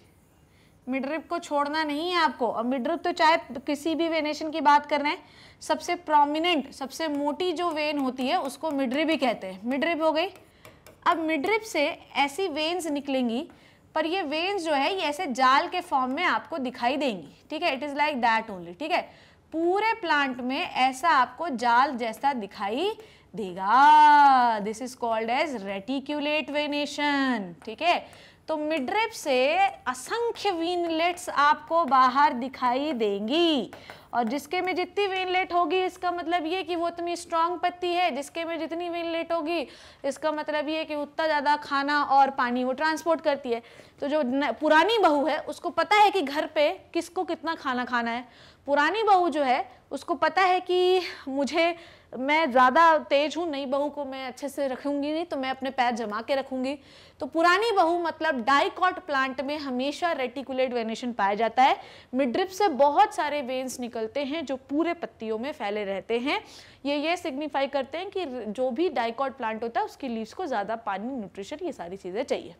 मिड्रिप को छोड़ना नहीं है आपको और मिड्रिप तो चाहे किसी भी वेनेशन की बात कर रहे हैं सबसे प्रोमिनेंट सबसे मोटी जो वेन होती है उसको मिड्रिप ही कहते हैं मिड्रिप हो गई अब मिड्रिप से ऐसी वेन्स निकलेंगी पर ये वेन्स जो है ये ऐसे जाल के फॉर्म में आपको दिखाई देंगी ठीक है it is like that only ठीक है पूरे प्लांट में ऐसा आपको जाल जैसा दिखाई देगा this is called as reticulate venation ठीक है तो मिड्रिप से असंख्य वीनलेट्स आपको बाहर दिखाई देंगी और जिसके में जितनी वेनलेट होगी इसका मतलब ये कि वो उतनी स्ट्रांग पत्ती है जिसके में जितनी वेनलेट होगी इसका मतलब ये कि उतना ज़्यादा खाना और पानी वो ट्रांसपोर्ट करती है तो जो पुरानी बहू है उसको पता है कि घर पे किसको कितना खाना खाना है पुरानी बहू जो है उसको पता है कि मुझे मैं ज़्यादा तेज हूँ नई बहू को मैं अच्छे से रखूँगी नहीं तो मैं अपने पैर जमा के रखूँगी तो पुरानी बहू मतलब डाइकॉट प्लांट में हमेशा रेटिकुलेट वेनेशन पाया जाता है मिड्रिप से बहुत सारे वेन्स निकलते हैं जो पूरे पत्तियों में फैले रहते हैं ये ये सिग्निफाई करते हैं कि जो भी डाइकॉट प्लांट होता है उसकी लीव्स को ज़्यादा पानी न्यूट्रिशन ये सारी चीज़ें चाहिए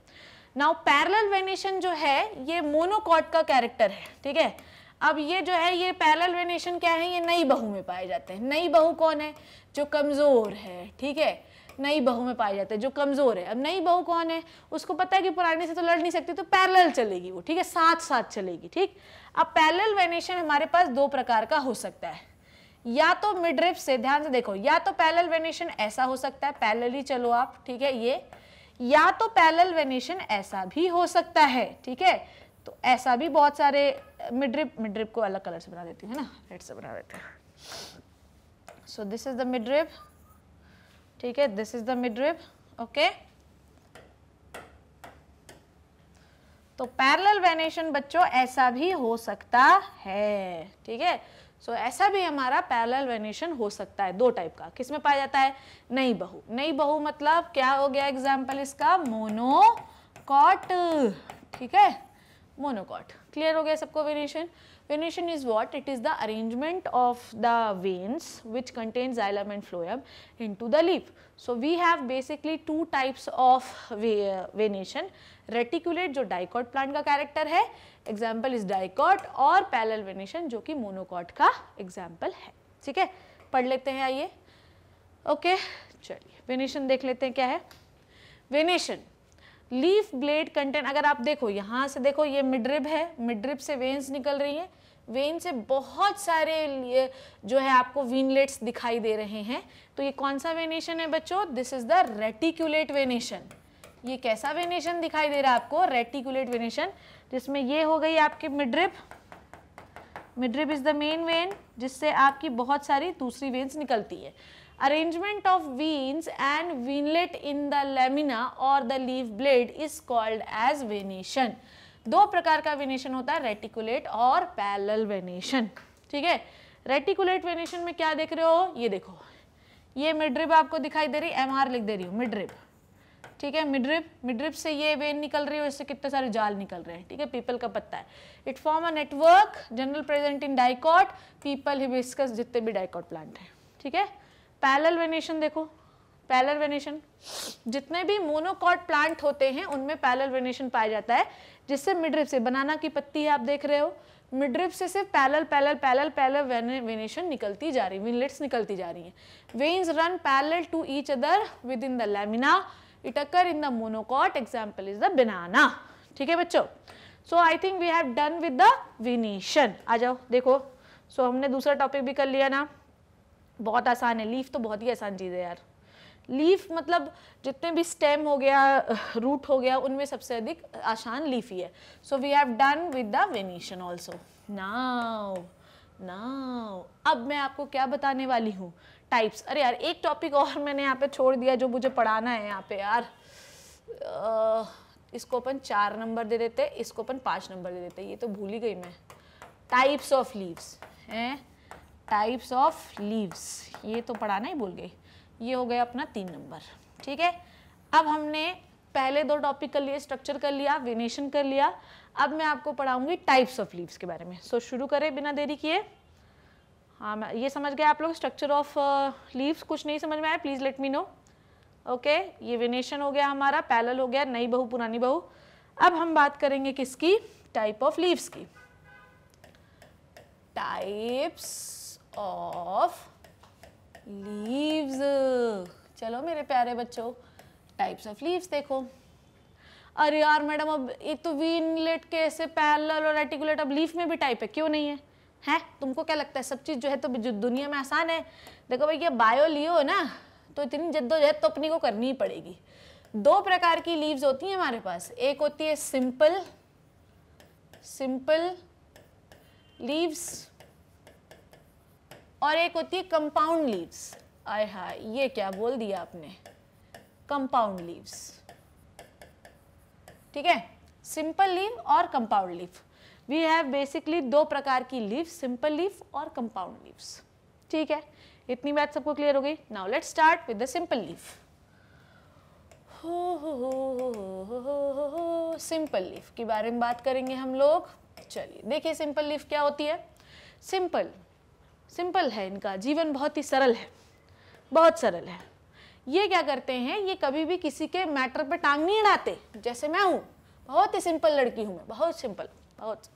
नाउ पैरल वेनेशन जो है ये मोनोकॉट का कैरेक्टर है ठीक है अब ये जो है ये पैरल वेनेशन क्या है ये नई बहू में पाए जाते हैं नई बहू कौन है जो कमज़ोर है ठीक है नई बहू में पाए जाते हैं जो कमज़ोर है अब नई बहू कौन है उसको पता है कि पुराने से तो लड़ नहीं सकती तो पैरल चलेगी वो ठीक है साथ साथ चलेगी ठीक अब पैरल वेनेशन हमारे पास दो प्रकार का हो सकता है या तो मिडरिप से ध्यान से देखो या तो पैरल वेनेशन ऐसा हो सकता है पैरल ही चलो आप ठीक है ये या तो पैरल वेनेशन ऐसा भी हो सकता है ठीक है तो ऐसा भी बहुत सारे मिड्रिप मिड्रिप को अलग कलर से बना देती हूँ है ना रेड से बना देते हैं so this is the midrib ठीक है this is the midrib okay तो पैरेलल वेनेशन बच्चों ऐसा भी हो सकता है ठीक है सो ऐसा भी हमारा पैरेलल वेनेशन हो सकता है दो टाइप का किस में पाया जाता है नई बहू नई बहू मतलब क्या हो गया एग्जाम्पल इसका मोनोकॉट ठीक है मोनोकॉट क्लियर हो गया सबको venation venation is what it is the arrangement of the veins which contain xylem and phloem into the leave so we have basically two types of venation reticulate जो dicot plant का character है example is dicot और parallel venation जो कि monocot का example है ठीक है पढ़ लेते हैं आइए ओके चलिए वेनेशन देख लेते हैं क्या है वेनेशन लीफ ब्लेड कंटेंट अगर आप देखो यहाँ से देखो ये मिड्रिप है मिड्रिप से वेन्स निकल रही हैं वेन से बहुत सारे जो है आपको वीनलेट्स दिखाई दे रहे हैं तो ये कौन सा वेनेशन है बच्चों this is the reticulate venation ये कैसा वेनेशन दिखाई दे रहा है आपको रेटिकुलेट वेनेशन जिसमें ये हो गई आपकी midrib midrib is the main vein जिससे आपकी बहुत सारी दूसरी वेन्स निकलती है Arrangement of veins and veinlet in the lamina or the leaf blade is called as venation. दो प्रकार का वेनेशन होता है रेटिकुलेट और पैरल वेनेशन ठीक है रेटिकुलेट वेनेशन में क्या देख रहे हो ये देखो ये मिड्रिप आपको दिखाई दे रही एम आर लिख दे रही हूँ मिड्रिप ठीक है मिड्रिप मिड्रिप से ये वेन निकल रही है इससे कितने सारे जाल निकल रहे हैं ठीक है पीपल का पत्ता है it form a network general present in dicot peepal hibiscus जितने भी डाइकॉट प्लांट हैं ठीक है थीके? पैलल वेनेशन देखो पैलर वेनेशन जितने भी मोनोकॉट प्लांट होते हैं उनमें पैलल वेनेशन पाया जाता है जिससे मिड्रिप से बनाना की पत्ती है आप देख रहे हो मिड्रिप से सिर्फ पैलल पैलल पैलल पैलल वेनेशन निकलती जा रही विनलेट्स निकलती जा रही हैं veins run parallel to each other within the lamina it occur in the monocot example is the banana ठीक है बच्चों so I think we have done with the venation आ जाओ देखो सो so, हमने दूसरा टॉपिक भी कर लिया ना बहुत आसान है लीफ तो बहुत ही आसान चीज़ है यार लीफ मतलब जितने भी स्टेम हो गया रूट हो गया उनमें सबसे अधिक आसान लीफ ही है so we have done with the venation also now now अब मैं आपको क्या बताने वाली हूँ टाइप्स अरे यार एक टॉपिक और मैंने यहाँ पे छोड़ दिया जो मुझे पढ़ाना है यहाँ पे यार इसको अपन चार नंबर दे देते इसको अपन पाँच नंबर दे देते ये तो भूल ही गई मैं टाइप्स ऑफ लीव्स हैं टाइप्स ऑफ लीव्स ये तो पढ़ाना ही भूल गई ये हो गया अपना तीन नंबर ठीक है अब हमने पहले दो टॉपिक कर लिए स्ट्रक्चर कर लिया विनेशन कर लिया अब मैं आपको पढ़ाऊंगी टाइप्स ऑफ लीव्स के बारे में सो so, शुरू करें बिना देरी किए हाँ ये समझ गए आप लोग स्ट्रक्चर ऑफ लीव्स कुछ नहीं समझ में आया please let me know okay ये विनेशन हो गया हमारा पैलल हो गया नई बहू पुरानी बहू अब हम बात करेंगे किसकी टाइप ऑफ लीव्स की टाइप्स ऑफ लीव्स चलो मेरे प्यारे बच्चों टाइप्स ऑफ लीव्स देखो अरे यार मैडम अब एक तो वीनलेट के ऐसे पैरेलल और रेटिकुलेट अब लीफ में भी टाइप है क्यों नहीं है हैं तुमको क्या लगता है सब चीज़ जो है तो जो दुनिया में आसान है देखो भाई ये बायो लियो ना तो इतनी जद्दोजहद तो अपनी को करनी ही पड़ेगी दो प्रकार की लीव्स होती हैं हमारे पास एक होती है सिंपल सिंपल लीव्स और एक होती है कंपाउंड लीव्स आय हाय ये क्या बोल दिया आपने कंपाउंड लीव्स ठीक है सिंपल लीव और compound leave we have basically दो प्रकार की लीव सिंपल लीव और कंपाउंड लीव्स ठीक है इतनी बात सबको क्लियर हो गई now let start with the simple leave simple leaf के बारे में बात करेंगे हम लोग चलिए देखिए सिंपल लीफ क्या होती है सिंपल सिंपल है इनका जीवन बहुत ही सरल है बहुत सरल है ये क्या करते हैं ये कभी भी किसी के मैटर पे टांग नहीं अड़ाते जैसे मैं हूँ बहुत ही सिंपल लड़की हूँ मैं बहुत सिंपल बहुत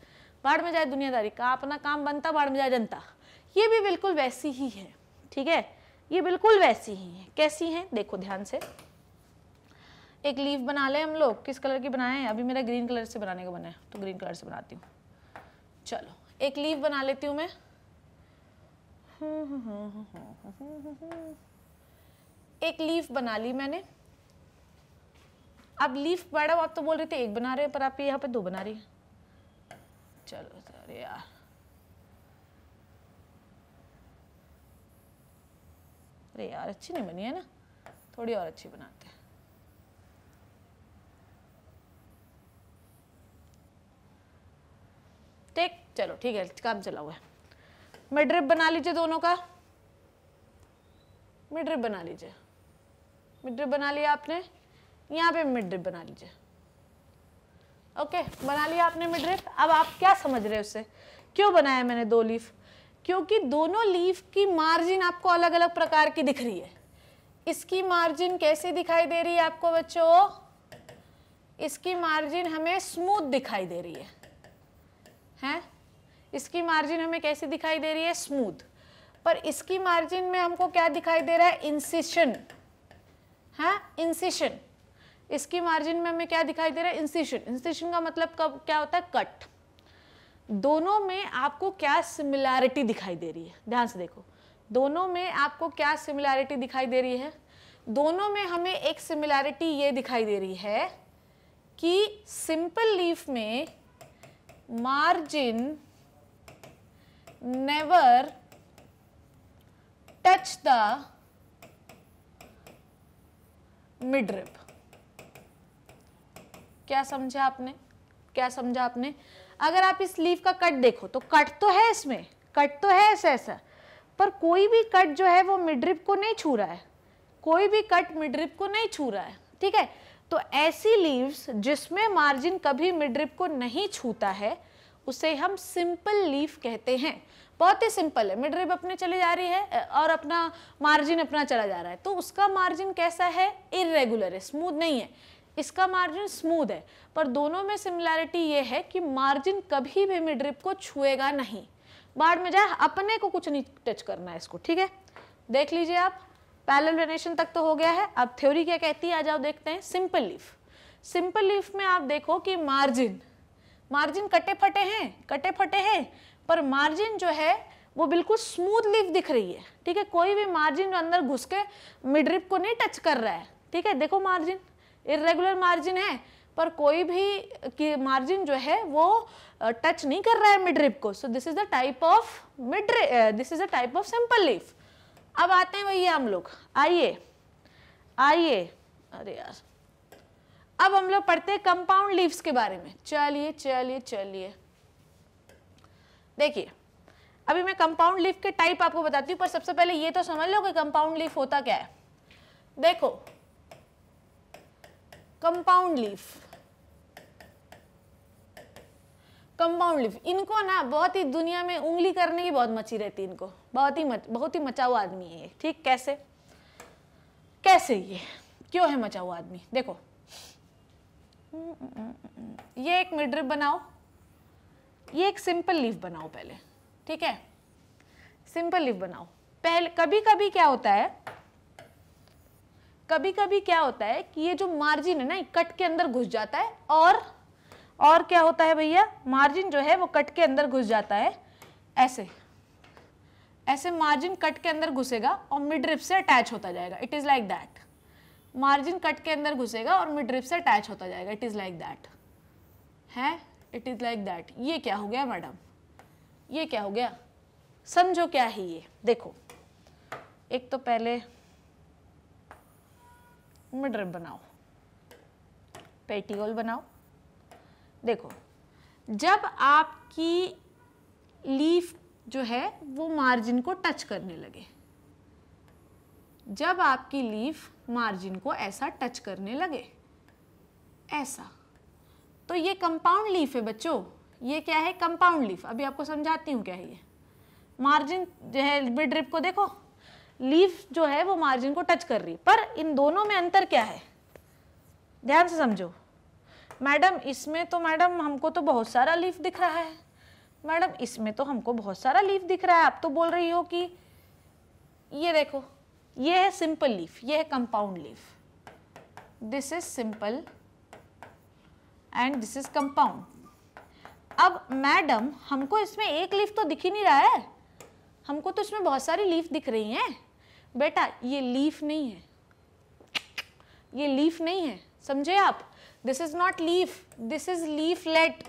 बाढ़ में जाए दुनियादारी का अपना काम बनता बाढ़ में जाए जनता ये भी बिल्कुल वैसी ही है ठीक है ये बिल्कुल वैसी ही है कैसी हैं देखो ध्यान से एक लीव बना लें हम लोग किस कलर की बनाए अभी मेरा ग्रीन कलर से बनाने का बना है तो ग्रीन कलर से बनाती हूँ चलो एक लीव बना लेती हूँ मैं एक लीफ बना ली मैंने अब लीफ मैडम आप तो बोल रहे थे एक बना रहे हैं पर आप यहाँ पे दो बना रही हैं चलो सर यार अरे यार अच्छी नहीं बनी है ना थोड़ी और अच्छी बनाते हैं ठीक चलो ठीक है काम चला हुआ है मिड्रिप बना लीजिए दोनों का मिड्रिप बना लीजिए मिड्रिप बना लिया आपने यहाँ पे मिड बना लीजिए ओके बना लिया आपने मिड्रिप अब आप क्या समझ रहे हैं उससे क्यों बनाया मैंने दो लीफ क्योंकि दोनों लीफ की मार्जिन आपको अलग अलग प्रकार की दिख रही है इसकी मार्जिन कैसे दिखाई दे रही है आपको बच्चों इसकी मार्जिन हमें स्मूथ दिखाई दे रही है हैं इसकी मार्जिन हमें कैसी दिखाई दे रही है स्मूथ पर इसकी मार्जिन में हमको क्या दिखाई दे रहा है इंसिशन है इंसिशन इसकी मार्जिन में हमें क्या दिखाई दे रहा है इंसिशन इंसिशन का मतलब कब क्या होता है कट दोनों में आपको क्या सिमिलैरिटी दिखाई दे रही है ध्यान से देखो दोनों में आपको क्या सिमिलैरिटी दिखाई दे रही है दोनों में हमें एक सिमिलैरिटी ये दिखाई दे रही है कि सिंपल लीफ में margin never touch the midrib. क्या समझा आपने क्या समझा आपने अगर आप इस लीव का कट देखो तो कट तो है इसमें कट तो है ऐसा ऐसा पर कोई भी कट जो है वो मिड्रिप को नहीं छू रहा है कोई भी कट मिड्रिप को नहीं छू रहा है ठीक है तो ऐसी लीव्स जिसमें मार्जिन कभी मिड्रिप को नहीं छूता है उसे हम सिंपल लीफ कहते हैं बहुत ही सिंपल है मिड रिब अपने चली जा रही है और अपना मार्जिन अपना चला जा रहा है तो उसका मार्जिन कैसा है इरेगुलर है स्मूथ नहीं है इसका मार्जिन स्मूथ है पर दोनों में सिमिलैरिटी ये है कि मार्जिन कभी भी मिड रिब को छुएगा नहीं बाढ़ में जाए अपने को कुछ नहीं टच करना है इसको ठीक है देख लीजिए आप पैरल वेनेशन तक तो हो गया है अब थ्योरी क्या कहती है आ जाओ देखते हैं सिंपल लीफ सिंपल लीफ में आप देखो कि मार्जिन मार्जिन कटे फटे हैं कटे फटे हैं पर मार्जिन जो है वो बिल्कुल स्मूथ लीफ दिख रही है ठीक है कोई भी मार्जिन अंदर घुस के मिड्रिप को नहीं टच कर रहा है ठीक है देखो मार्जिन इरेगुलर मार्जिन है पर कोई भी मार्जिन जो है वो टच नहीं कर रहा है मिड्रिप को so this is the type of mid this is the type of simple leaf अब आते हैं भैया हम लोग आइए आइए अरे यार अब हम लोग पढ़ते हैं कंपाउंड लीव्स के बारे में चलिए चलिए चलिए देखिए अभी मैं कंपाउंड लीफ के टाइप आपको बताती हूँ पर सबसे पहले ये तो समझ लो कि कंपाउंड लीफ होता क्या है देखो कंपाउंड लीफ कंपाउंड लीफ इनको ना बहुत ही दुनिया में उंगली करने की बहुत मची रहती है इनको बहुत ही मच बहुत ही मचा हुआ आदमी है ये ठीक कैसे कैसे ये क्यों है मचा हुआ आदमी देखो हम्म, हम्म, हम्म, ये एक मिड्रिप बनाओ ये एक सिंपल लीफ बनाओ पहले ठीक है सिंपल लीफ बनाओ पहले कभी कभी क्या होता है कभी कभी क्या होता है कि ये जो मार्जिन है ना ये कट के अंदर घुस जाता है और और क्या होता है भैया मार्जिन जो है वो कट के अंदर घुस जाता है ऐसे ऐसे मार्जिन कट के अंदर घुसेगा और मिड रिप से अटैच होता जाएगा it is like that margin cut के अंदर घुसेगा और मिड्रिप से अटैच होता जाएगा इट इज़ लाइक दैट है इट इज़ लाइक दैट ये क्या हो गया मैडम ये क्या हो गया समझो क्या है ये देखो एक तो पहले मिड्रिप बनाओ पेटीगोल बनाओ देखो जब आपकी लीफ जो है वो मार्जिन को टच करने लगे जब आपकी लीफ मार्जिन को ऐसा टच करने लगे ऐसा तो ये कंपाउंड लीफ है बच्चों ये क्या है कंपाउंड लीफ अभी आपको समझाती हूँ क्या है ये मार्जिन जो है बिड ड्रिप को देखो लीफ जो है वो मार्जिन को टच कर रही है पर इन दोनों में अंतर क्या है ध्यान से समझो मैडम इसमें तो मैडम हमको तो बहुत सारा लीफ दिख रहा है मैडम इसमें तो हमको बहुत सारा लीफ दिख रहा है आप तो बोल रही हो कि ये देखो ये है सिंपल लीफ ये है compound leaf this is simple and this is compound अब मैडम हमको इसमें एक लीफ तो दिख ही नहीं रहा है हमको तो इसमें बहुत सारी लीफ दिख रही हैं बेटा ये लीफ नहीं है ये लीफ नहीं है समझे आप this is not leaf this is leaflet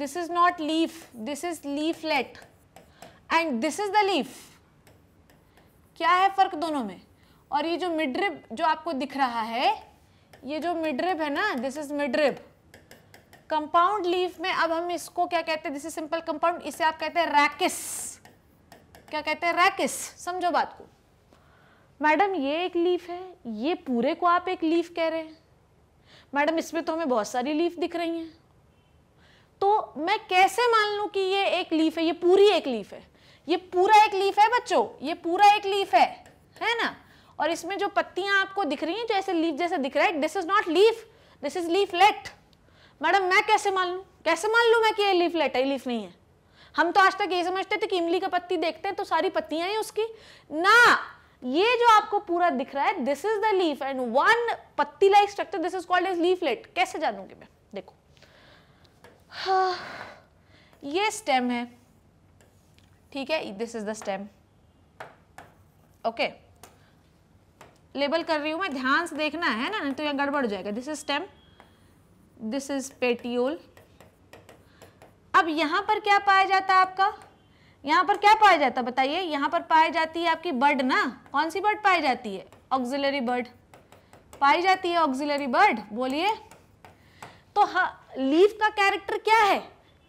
this is not leaf this is leaflet and this is the leaf क्या है फ़र्क दोनों में और ये जो मिड्रिप जो आपको दिख रहा है ये जो मिड्रिप है ना this is midrib compound leaf में अब हम इसको क्या कहते हैं दिस इज सिंपल कंपाउंड इसे आप कहते हैं रैकिस क्या कहते हैं रैकिस समझो बात को मैडम ये एक लीफ है ये पूरे को आप एक लीफ कह रहे हैं मैडम इसमें तो हमें बहुत सारी लीफ दिख रही हैं तो मैं कैसे मान लूँ कि ये एक लीफ है ये पूरी एक लीफ है ये पूरा एक लीफ है बच्चों ये पूरा एक लीफ है है ना और इसमें जो पत्तियां आपको दिख रही हैं जो ऐसे लीफ जैसे दिख रहा है this is not leaf this is leaflet madam मैं कैसे मान लू कैसे मान लू मैं कि ये लीफ लेट है लीफ नहीं है हम तो आज तक ये समझते थे कि इमली का पत्ती देखते हैं तो सारी पत्तियां ही उसकी ना ये जो आपको पूरा दिख रहा है this is the leaf and one पत्ती like structure this is called as leaflet कैसे जानूंगी मैं देखो हाँ, ये स्टेम है ठीक है this is the stem okay label कर रही हूं मैं ध्यान से देखना है ना नहीं तो यहाँ गड़बड़ जाएगा this is stem this is petiole अब यहां पर क्या पाया जाता है आपका यहां पर क्या पाया जाता है बताइए यहां पर पाई जाती है आपकी बर्ड ना कौन सी बर्ड पाई जाती है ऑक्सिलरी बर्ड पाई जाती है ऑक्सिलरी बर्ड बोलिए तो हा लीफ का कैरेक्टर क्या है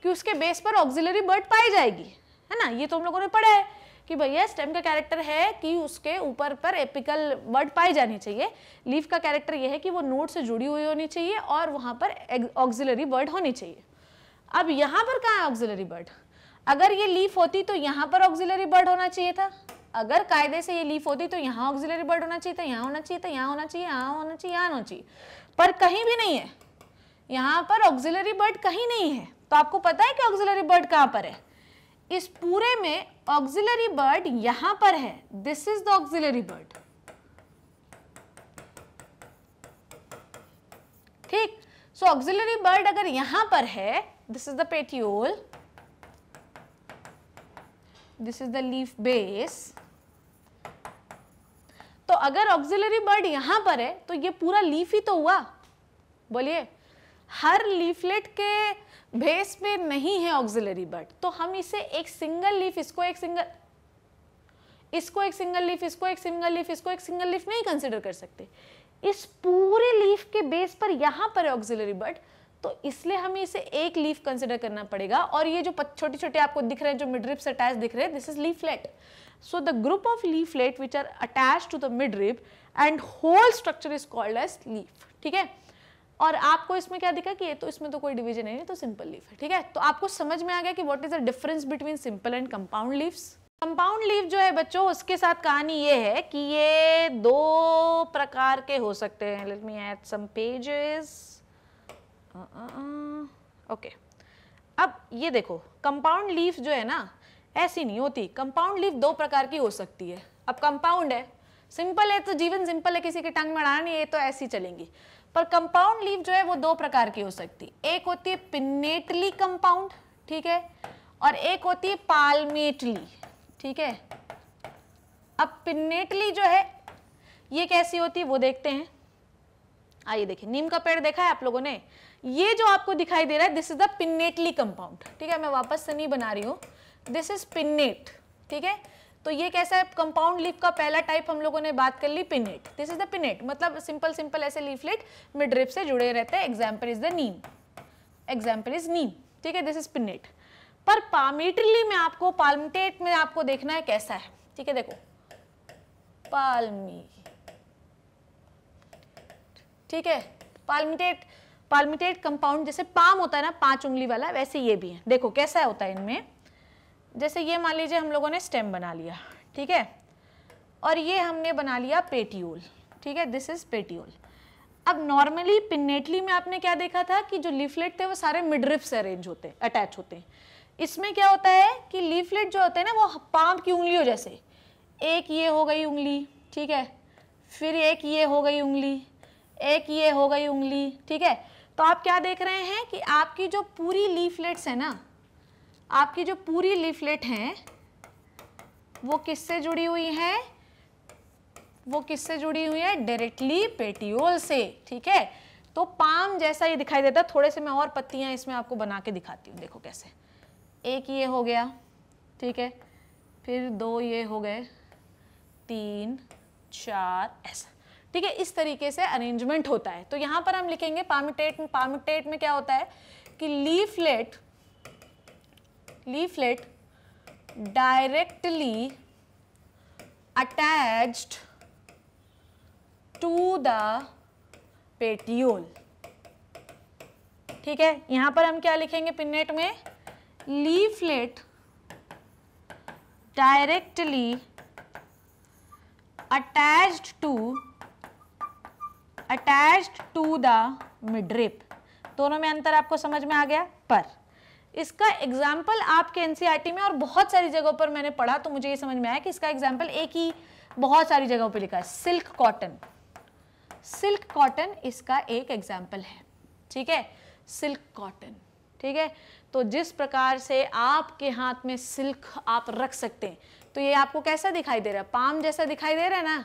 कि उसके बेस पर ऑक्सिलरी बर्ड पाई जाएगी है ना ये तो हम लोगों ने पढ़ा है कि भैया स्टेम का कैरेक्टर है कि उसके ऊपर पर एपिकल वर्ड पाए जाने चाहिए लीफ का कैरेक्टर यह है कि वो नोट से जुड़ी हुई होनी चाहिए और वहाँ पर ऑक्सिलरी वर्ड होनी चाहिए अब यहाँ पर कहाँ है ऑक्सिलरी वर्ड अगर ये लीफ होती तो यहाँ पर ऑक्सिलरी वर्ड होना चाहिए था अगर कायदे से ये लीफ होती तो यहाँ ऑक्सिलरी वर्ड होना चाहिए था यहाँ होना चाहिए था यहाँ होना चाहिए यहाँ होना चाहिए यहाँ होना चाहिए पर कहीं भी नहीं है यहाँ पर ऑक्सिलरी वर्ड कहीं नहीं है तो आपको पता है कि ऑक्सिलरी वर्ड कहाँ पर है इस पूरे में ऑक्सिलरी बर्ड यहां पर है this is the axillary bud ठीक सो ऑक्सिलरी बर्ड अगर यहां पर है this is the petiole this is the leaf base तो अगर ऑक्सिलरी बर्ड यहां पर है तो ये पूरा लीफ ही तो हुआ बोलिए हर लीफलेट के बेस पे नहीं है ऑक्सिलरी बट तो हम इसे एक सिंगल लीफ इसको एक सिंगल इसको एक सिंगल लीफ इसको एक सिंगल लीफ इसको एक सिंगल लीफ नहीं कंसिडर कर सकते इस पूरे लीफ के बेस पर यहां पर ऑक्सिलरी बट तो इसलिए हमें इसे एक लीफ कंसिडर करना पड़ेगा और ये जो छोटे छोटे आपको दिख रहे हैं जो मिडरिप अटैच दिख रहे हैं this is leaflet so the group of leaflet which are attach to the midrib and whole structure is called as leaf ठीक है और आपको इसमें क्या दिखा कि ये तो इसमें तो कोई डिवीजन है नहीं तो सिंपल लीफ है ठीक है तो आपको समझ में आ गया कि what is the difference between simple and compound leaves compound leave जो है बच्चों उसके साथ कहानी ये है कि ये दो प्रकार के हो सकते हैं let me add some pages okay अब ये देखो कंपाउंड लीफ जो है ना ऐसी नहीं होती कंपाउंड लीफ दो प्रकार की हो सकती है अब कंपाउंड है सिंपल है तो जीवन सिंपल है किसी के टंग में नहीं ये तो ऐसी चलेंगी पर कंपाउंड लीव जो है वो दो प्रकार की हो सकती एक होती है पिनेटली कंपाउंड ठीक है और एक होती है पालमेटली ठीक है अब पिनेटली जो है ये कैसी होती है वो देखते हैं आइए देखिए नीम का पेड़ देखा है आप लोगों ने ये जो आपको दिखाई दे रहा है this is the pinnately compound ठीक है मैं वापस से नहीं बना रही हूं दिस इज पिनेट ठीक है तो ये कैसा है कंपाउंड लीफ का पहला टाइप हम लोगों ने बात कर ली pinnate this is the pinnate मतलब सिंपल सिंपल ऐसे लीफलेट मिड्रिप से जुड़े रहते हैं example is the neem example is neem ठीक है दिस इज पिनेट पर पामीटरली में आपको पाल्मटेट में आपको देखना है कैसा है ठीक है देखो पालमी ठीक है पाल्मिटेट पाल्मिटेट कंपाउंड जैसे पाम होता है ना पांच उंगली वाला वैसे ये भी है देखो कैसा होता है इनमें जैसे ये मान लीजिए हम लोगों ने स्टेम बना लिया ठीक है और ये हमने बना लिया पेटियोल ठीक है दिस इज़ पेटियोल अब नॉर्मली पिनेटली में आपने क्या देखा था कि जो लीफलेट थे वो सारे मिडरिप से अरेंज होते अटैच होते हैं इसमें क्या होता है कि लीफलेट जो होते हैं ना वो पाम की उंगलियों जैसे एक ये हो गई उंगली ठीक है फिर एक ये हो गई उंगली एक ये हो गई उंगली ठीक है तो आप क्या देख रहे हैं कि आपकी जो पूरी लीफलेट्स है ना आपकी जो पूरी लीफलेट हैं वो किससे जुड़ी हुई है वो किससे जुड़ी हुई है डायरेक्टली पेटियोल से ठीक है तो पाम जैसा ये दिखाई देता है थोड़े से मैं और पत्तियां इसमें आपको बना के दिखाती हूँ देखो कैसे एक ये हो गया ठीक है फिर दो ये हो गए तीन चार ऐसा ठीक है इस तरीके से अरेंजमेंट होता है तो यहाँ पर हम लिखेंगे पामिटेट पामिटेट में क्या होता है कि leaflet leaflet directly attached to the petiole ठीक है यहां पर हम क्या लिखेंगे पिनेट में leaflet directly attached to attached to the midrib दोनों में अंतर आपको समझ में आ गया पर इसका एग्जाम्पल आपके एनसीईआरटी e में और बहुत सारी जगहों पर मैंने पढ़ा तो मुझे ये समझ में आया कि इसका एग्जाम्पल एक ही बहुत सारी जगहों पे लिखा है सिल्क कॉटन सिल्क कॉटन इसका एक एग्जाम्पल है ठीक है सिल्क कॉटन ठीक है तो जिस प्रकार से आपके हाथ में सिल्क आप रख सकते हैं तो ये आपको कैसा दिखाई दे रहा है पाम जैसा दिखाई दे रहा है ना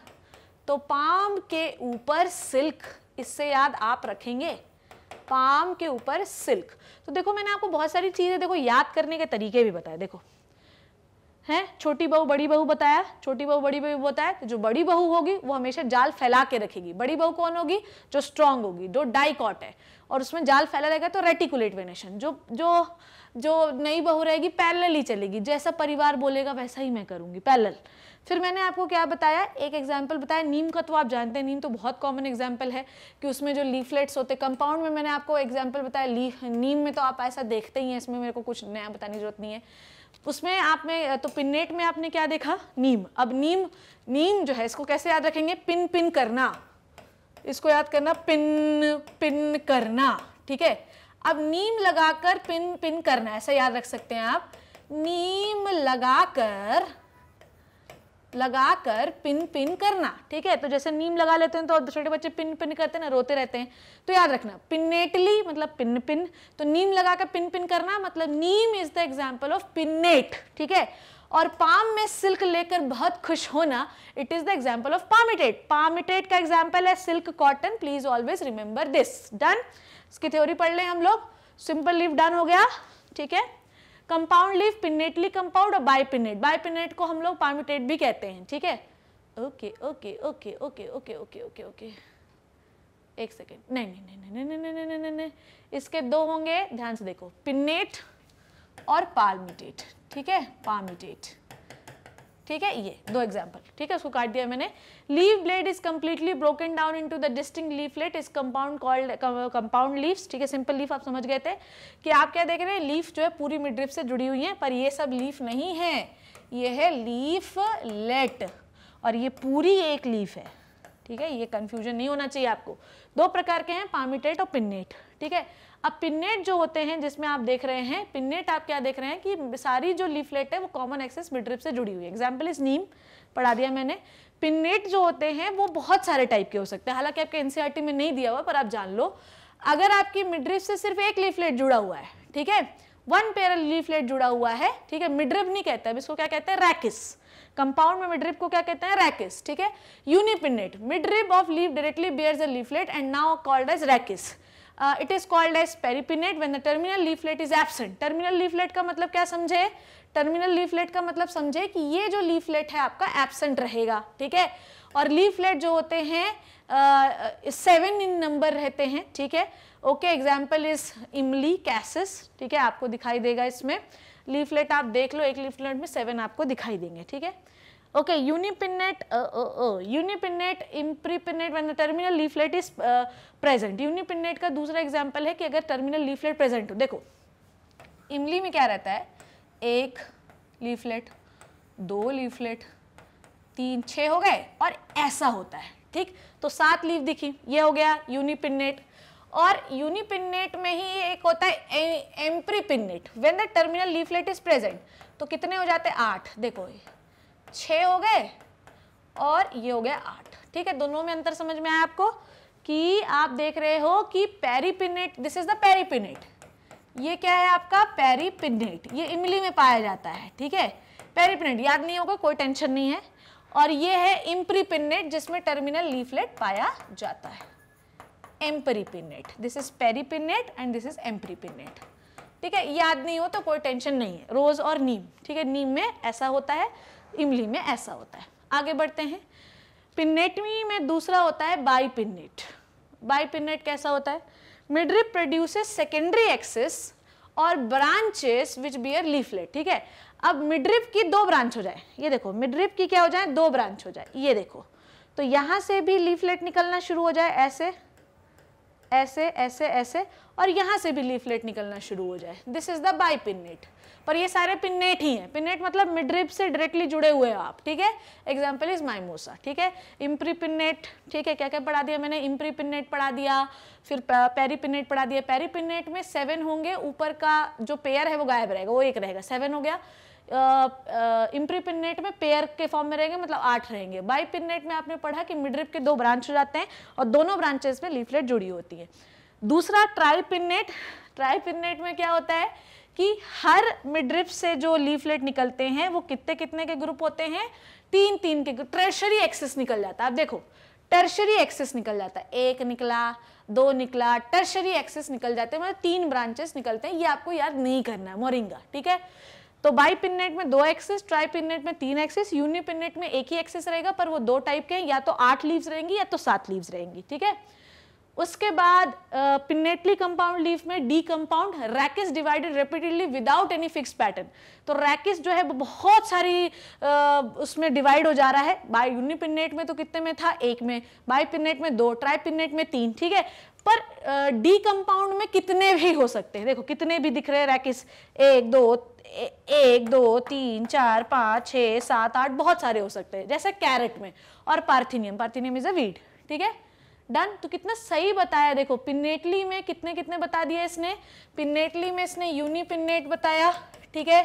तो पाम के ऊपर सिल्क इससे याद आप रखेंगे पाम के ऊपर सिल्क तो देखो मैंने आपको बहुत सारी चीज़ें देखो याद करने के तरीके भी बताए देखो है छोटी बहू बड़ी बहू बताया छोटी बहू बड़ी बहू बताया तो जो बड़ी बहू होगी वो हमेशा जाल फैला के रखेगी बड़ी बहू कौन होगी जो स्ट्रांग होगी जो डाइकॉट है और उसमें जाल फैला रहेगा तो रेटिकुलेट वेनेशन जो जो जो नई बहू रहेगी पैरल ही चलेगी जैसा परिवार बोलेगा वैसा ही मैं करूंगी पैरल फिर मैंने आपको क्या बताया एक एग्जाम्पल बताया नीम का तो आप जानते हैं नीम तो बहुत कॉमन एग्जाम्पल है कि उसमें जो लीफलेट्स होते हैं कंपाउंड में मैंने आपको एग्जाम्पल बताया नीम में तो आप ऐसा देखते ही हैं इसमें मेरे को कुछ नया बताने की जरूरत नहीं है उसमें आप में तो पिननेट में आपने क्या देखा नीम अब नीम नीम जो है इसको कैसे याद रखेंगे पिन पिन करना इसको याद करना पिन पिन करना ठीक है अब नीम लगाकर पिन पिन करना ऐसा याद रख सकते हैं आप नीम लगाकर लगाकर पिन पिन करना ठीक है तो जैसे नीम लगा लेते हैं तो छोटे बच्चे पिन पिन करते हैं ना रोते रहते हैं तो याद रखना पिनेटली मतलब पिन पिन तो नीम लगाकर पिन पिन करना मतलब neem is the example of pinnate ठीक है और पाम में सिल्क लेकर बहुत खुश होना it is the example of palmate palmate का एग्जाम्पल है silk cotton please always remember this done इसकी थ्योरी पढ़ लें हम लोग सिंपल लिव डन हो गया ठीक है कंपाउंड लीफ पिनेटली कंपाउंड और बाई पिनेट को हम लोग पार्मिटेट भी कहते हैं ठीक है okay okay okay okay okay okay okay okay एक सेकेंड नहीं नहीं नहीं नहीं नहीं नहीं नहीं नहीं नहीं इसके दो होंगे ध्यान से देखो पिनेट और पार्मिटेट ठीक है पार्मिटेट ठीक है ये दो एग्जाम्पल ठीक है उसको काट दिया मैंने leave blade is completely broken down into the distinct leaflet is compound called compound leave ठीक है सिंपल लीफ आप समझ गए थे कि आप क्या देख रहे हैं लीफ जो है पूरी मिड्रिप से जुड़ी हुई है पर ये सब लीफ नहीं है ये है लीफ लेट और ये पूरी एक लीफ है ठीक है ये कन्फ्यूजन नहीं होना चाहिए आपको दो प्रकार के हैं पामिटेट और पिन्नेट ठीक है अब पिन्नेट जो होते हैं जिसमें आप देख रहे हैं पिन्नेट आप क्या देख रहे हैं कि सारी जो लीफलेट है वो कॉमन एक्सेस मिड्रिप से जुड़ी हुई है एग्जाम्पल इज नीम पढ़ा दिया मैंने पिन्नेट जो होते हैं वो बहुत सारे टाइप के हो सकते हैं हालांकि आपके एनसीआरटी e में नहीं दिया हुआ पर आप जान लो अगर आपकी मिड्रिप से सिर्फ एक लीफलेट जुड़ा हुआ है ठीक है वन पेयर लीफलेट जुड़ा हुआ है ठीक है मिड्रिप नहीं कहते अब इसको क्या कहते हैं रैकिस कंपाउंड में मिड्रिप को क्या कहते हैं रैकिस ठीक है unipinnate midrib of leaf directly bears a leaflet and now called as rachis uh, it is called as when when the terminal leaflet is absent terminal leaflet का मतलब क्या समझे terminal leaflet का मतलब समझे कि ये जो leaflet है आपका absent रहेगा ठीक है और लीफलेट जो होते हैं सेवन इन नंबर रहते हैं ठीक है okay example is imli cases ठीक है आपको दिखाई देगा इसमें लीफलेट आप देख लो एक लीफलेट में सेवन आपको दिखाई देंगे ठीक है okay unipinnate unipinnate imparipinnate when the terminal leaflet is present unipinnate का दूसरा एग्जाम्पल है कि अगर टर्मिनल लीफलेट प्रेजेंट हो देखो इमली में क्या रहता है एक लीफलेट दो लीफलेट तीन छ हो गए और ऐसा होता है ठीक तो सात लीव दिखी ये हो गया यूनिपिनेट और यूनिपिनेट में ही एक होता है imparipinnate when the terminal leaflet is present तो कितने हो जाते हैं आठ देखो छः हो गए और ये हो गया आठ ठीक है दोनों में अंतर समझ में आया आपको कि आप देख रहे हो कि paripinnate this is the paripinnate ये क्या है आपका पेरीपिनेट ये इमली में पाया जाता है ठीक है पेरीपिनेट याद नहीं होगा कोई टेंशन नहीं है और ये है इम्प्रीपिनेट जिसमें टर्मिनल लीफलेट पाया जाता है imparipinnate this is paripinnate and this is imparipinnate ठीक है याद नहीं हो तो कोई टेंशन नहीं है रोज़ और नीम ठीक है नीम में ऐसा होता है इमली में ऐसा होता है आगे बढ़ते हैं पिन्नेटमी में दूसरा होता है बाई पिन्नेट बाई पिन्नेट कैसा होता है मिडरिप प्रोड्यूसेस सेकेंडरी एक्सिस और ब्रांचेस विच बियर लीफलेट ठीक है अब मिडरिप की दो ब्रांच हो जाए ये देखो मिडरिप की क्या हो जाए दो ब्रांच हो जाए ये देखो तो यहाँ से भी लीफलेट निकलना शुरू हो जाए ऐसे ऐसे ऐसे ऐसे और यहाँ से भी लीफलेट निकलना शुरू हो जाए this is the bipinnate पर ये सारे पिन्नेट ही हैं पिन्नेट मतलब मिडरिप से डायरेक्टली जुड़े हुए हो आप ठीक है एग्जाम्पल इज माइमोसा ठीक है इम्प्री पिन्नेट ठीक है क्या क्या पढ़ा दिया मैंने इम्प्री पिन्नेट पढ़ा दिया फिर पेरी पिन्नेट पढ़ा दिया पेरी पिन्नेट में सेवन होंगे ऊपर का जो पेयर है वो गायब रहेगा वो एक रहेगा सेवन हो गया इम्प्रीपिनेट में पेयर के फॉर्म में रहेंगे मतलब आठ रहेंगे बाई पिन्नेट में आपने पढ़ा कि मिडरिप के दो ब्रांच हो जाते हैं और दोनों ब्रांचेस में लीफलेट जुड़ी होती है दूसरा ट्राईपिनेट ट्राईपिनेट में क्या होता है कि हर मिड्रिप से जो लीफलेट निकलते हैं वो कितने कितने के ग्रुप होते हैं तीन तीन के ट्रेशरी एक्सेस निकल जाता है आप देखो टर्शरी एक्सेस निकल जाता है एक निकला दो निकला टर्शरी एक्सेस निकल जाते हैं मतलब तीन ब्रांचेस निकलते हैं ये आपको याद नहीं करना है मोरिंगा ठीक है तो बाई पिननेट में दो एक्सेस ट्राई पिननेट में तीन एक्सेस यूनिपिननेट में एक ही एक्सेस रहेगा पर वो दो टाइप के हैं या तो आठ लीव्स रहेंगी या तो सात लीव्स रहेंगी ठीक है उसके बाद पिनेटली कंपाउंड लीफ में decompound rachis divided repeatedly without any fix pattern तो रैकिस जो है वो बहुत सारी uh, उसमें डिवाइड हो जा रहा है बाय यूनिपिनेट में तो कितने में था एक में बाय पिनेट में दो ट्राई पिनेट में तीन ठीक है पर डी कंपाउंड में कितने भी हो सकते हैं देखो कितने भी दिख रहे हैं रैकिस एक दो ए, एक दो तीन चार पाँच छः सात आठ बहुत सारे हो सकते हैं जैसे कैरेट में और पार्थिनियम पार्थिनियम इज अ वीड ठीक है डन तो कितना सही बताया देखो पिनेटली में कितने कितने बता दिए इसने पिनेटली में इसने यूनिपिन्नेट बताया ठीक है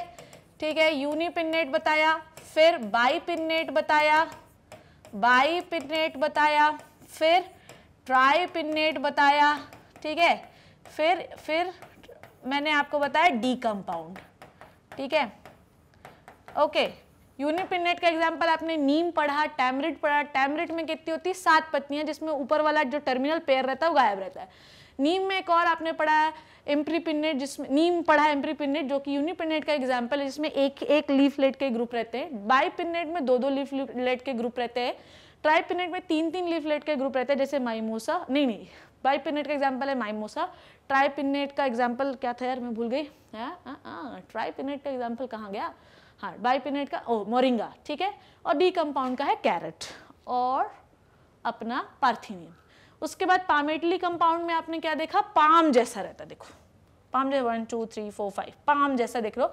ठीक है यूनिपिनेट बताया फिर बाई पिन्नेट बताया बाई पिन्नेट बताया फिर ट्राई पिन्नेट बताया ठीक है फिर फिर मैंने आपको बताया डी कंपाउंड ठीक है ओके okay. यूनिपिनेट का एग्जाम्पल आपने नीम पढ़ा टैमरिट पढ़ा टैमरिट में कितनी होती है सात पत्तियां जिसमें ऊपर वाला जो टर्मिनल पेयर रहता है वो गायब रहता है नीम में एक और आपने पढ़ा है एम्प्रीपिनेट जिसमें नीम पढ़ा है एम्प्रीपिनेट जो कि यूनिपिनेट का एग्जाम्पल है जिसमें एक एक लीफलेट के ग्रुप रहते हैं बाईपिनेट में दो दो लीफलेट के ग्रुप रहते हैं ट्राईपिनेट में तीन तीन लीफलेट के ग्रुप रहते हैं जैसे माइमोसा नहीं नहीं बाईपिनेट का एग्जाम्पल है माइमोसा ट्राईपिनेट का एग्जाम्पल क्या था यार मैं भूल गई ट्राईपिनेट हाँ, हाँ, हाँ, का एग्जाम्पल कहाँ गया हाँ बाईपिनेट का ओ मोरिंगा ठीक है और डी कंपाउंड का है कैरेट और अपना पार्थिनियम उसके बाद पामेटली कंपाउंड में आपने क्या देखा पाम जैसा रहता देखो पाम जैसे one two three four five palm जैसा देख लो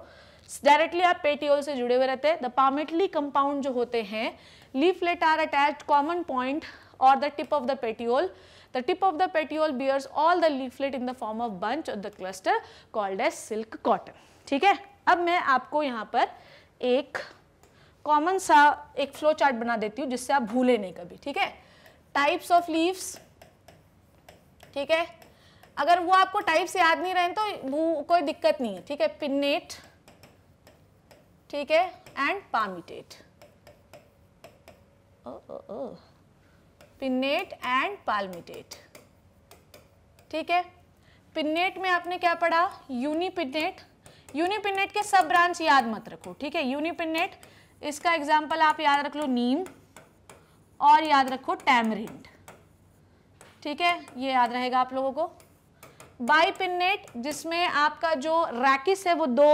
डायरेक्टली आप पेटियोल से जुड़े हुए रहते हैं द पामेटली कंपाउंड जो होते हैं leaflet are attach common point और the tip of the petiole. The tip of the petiole bears all the leaflet in the form of bunch or the cluster called as silk cotton. ठीक है अब मैं आपको यहाँ पर एक common सा एक फ्लो चार्ट बना देती हूँ जिससे आप भूले नहीं कभी ठीक है टाइप्स ऑफ लीव्स ठीक है अगर वो आपको टाइप से याद नहीं रहे तो कोई दिक्कत नहीं है ठीक है पिनेट ठीक है and palmate pinnate and palmate ठीक है पिनेट में आपने क्या पढ़ा यूनिपिनेट यूनिपिनेट के सब ब्रांच याद मत रखो ठीक है यूनिपिनेट इसका एग्जाम्पल आप याद रख लो नीम और याद रखो टैमरिंड ठीक है ये याद रहेगा आप लोगों को बाईपिनेट जिसमें आपका जो रैकिस है वो दो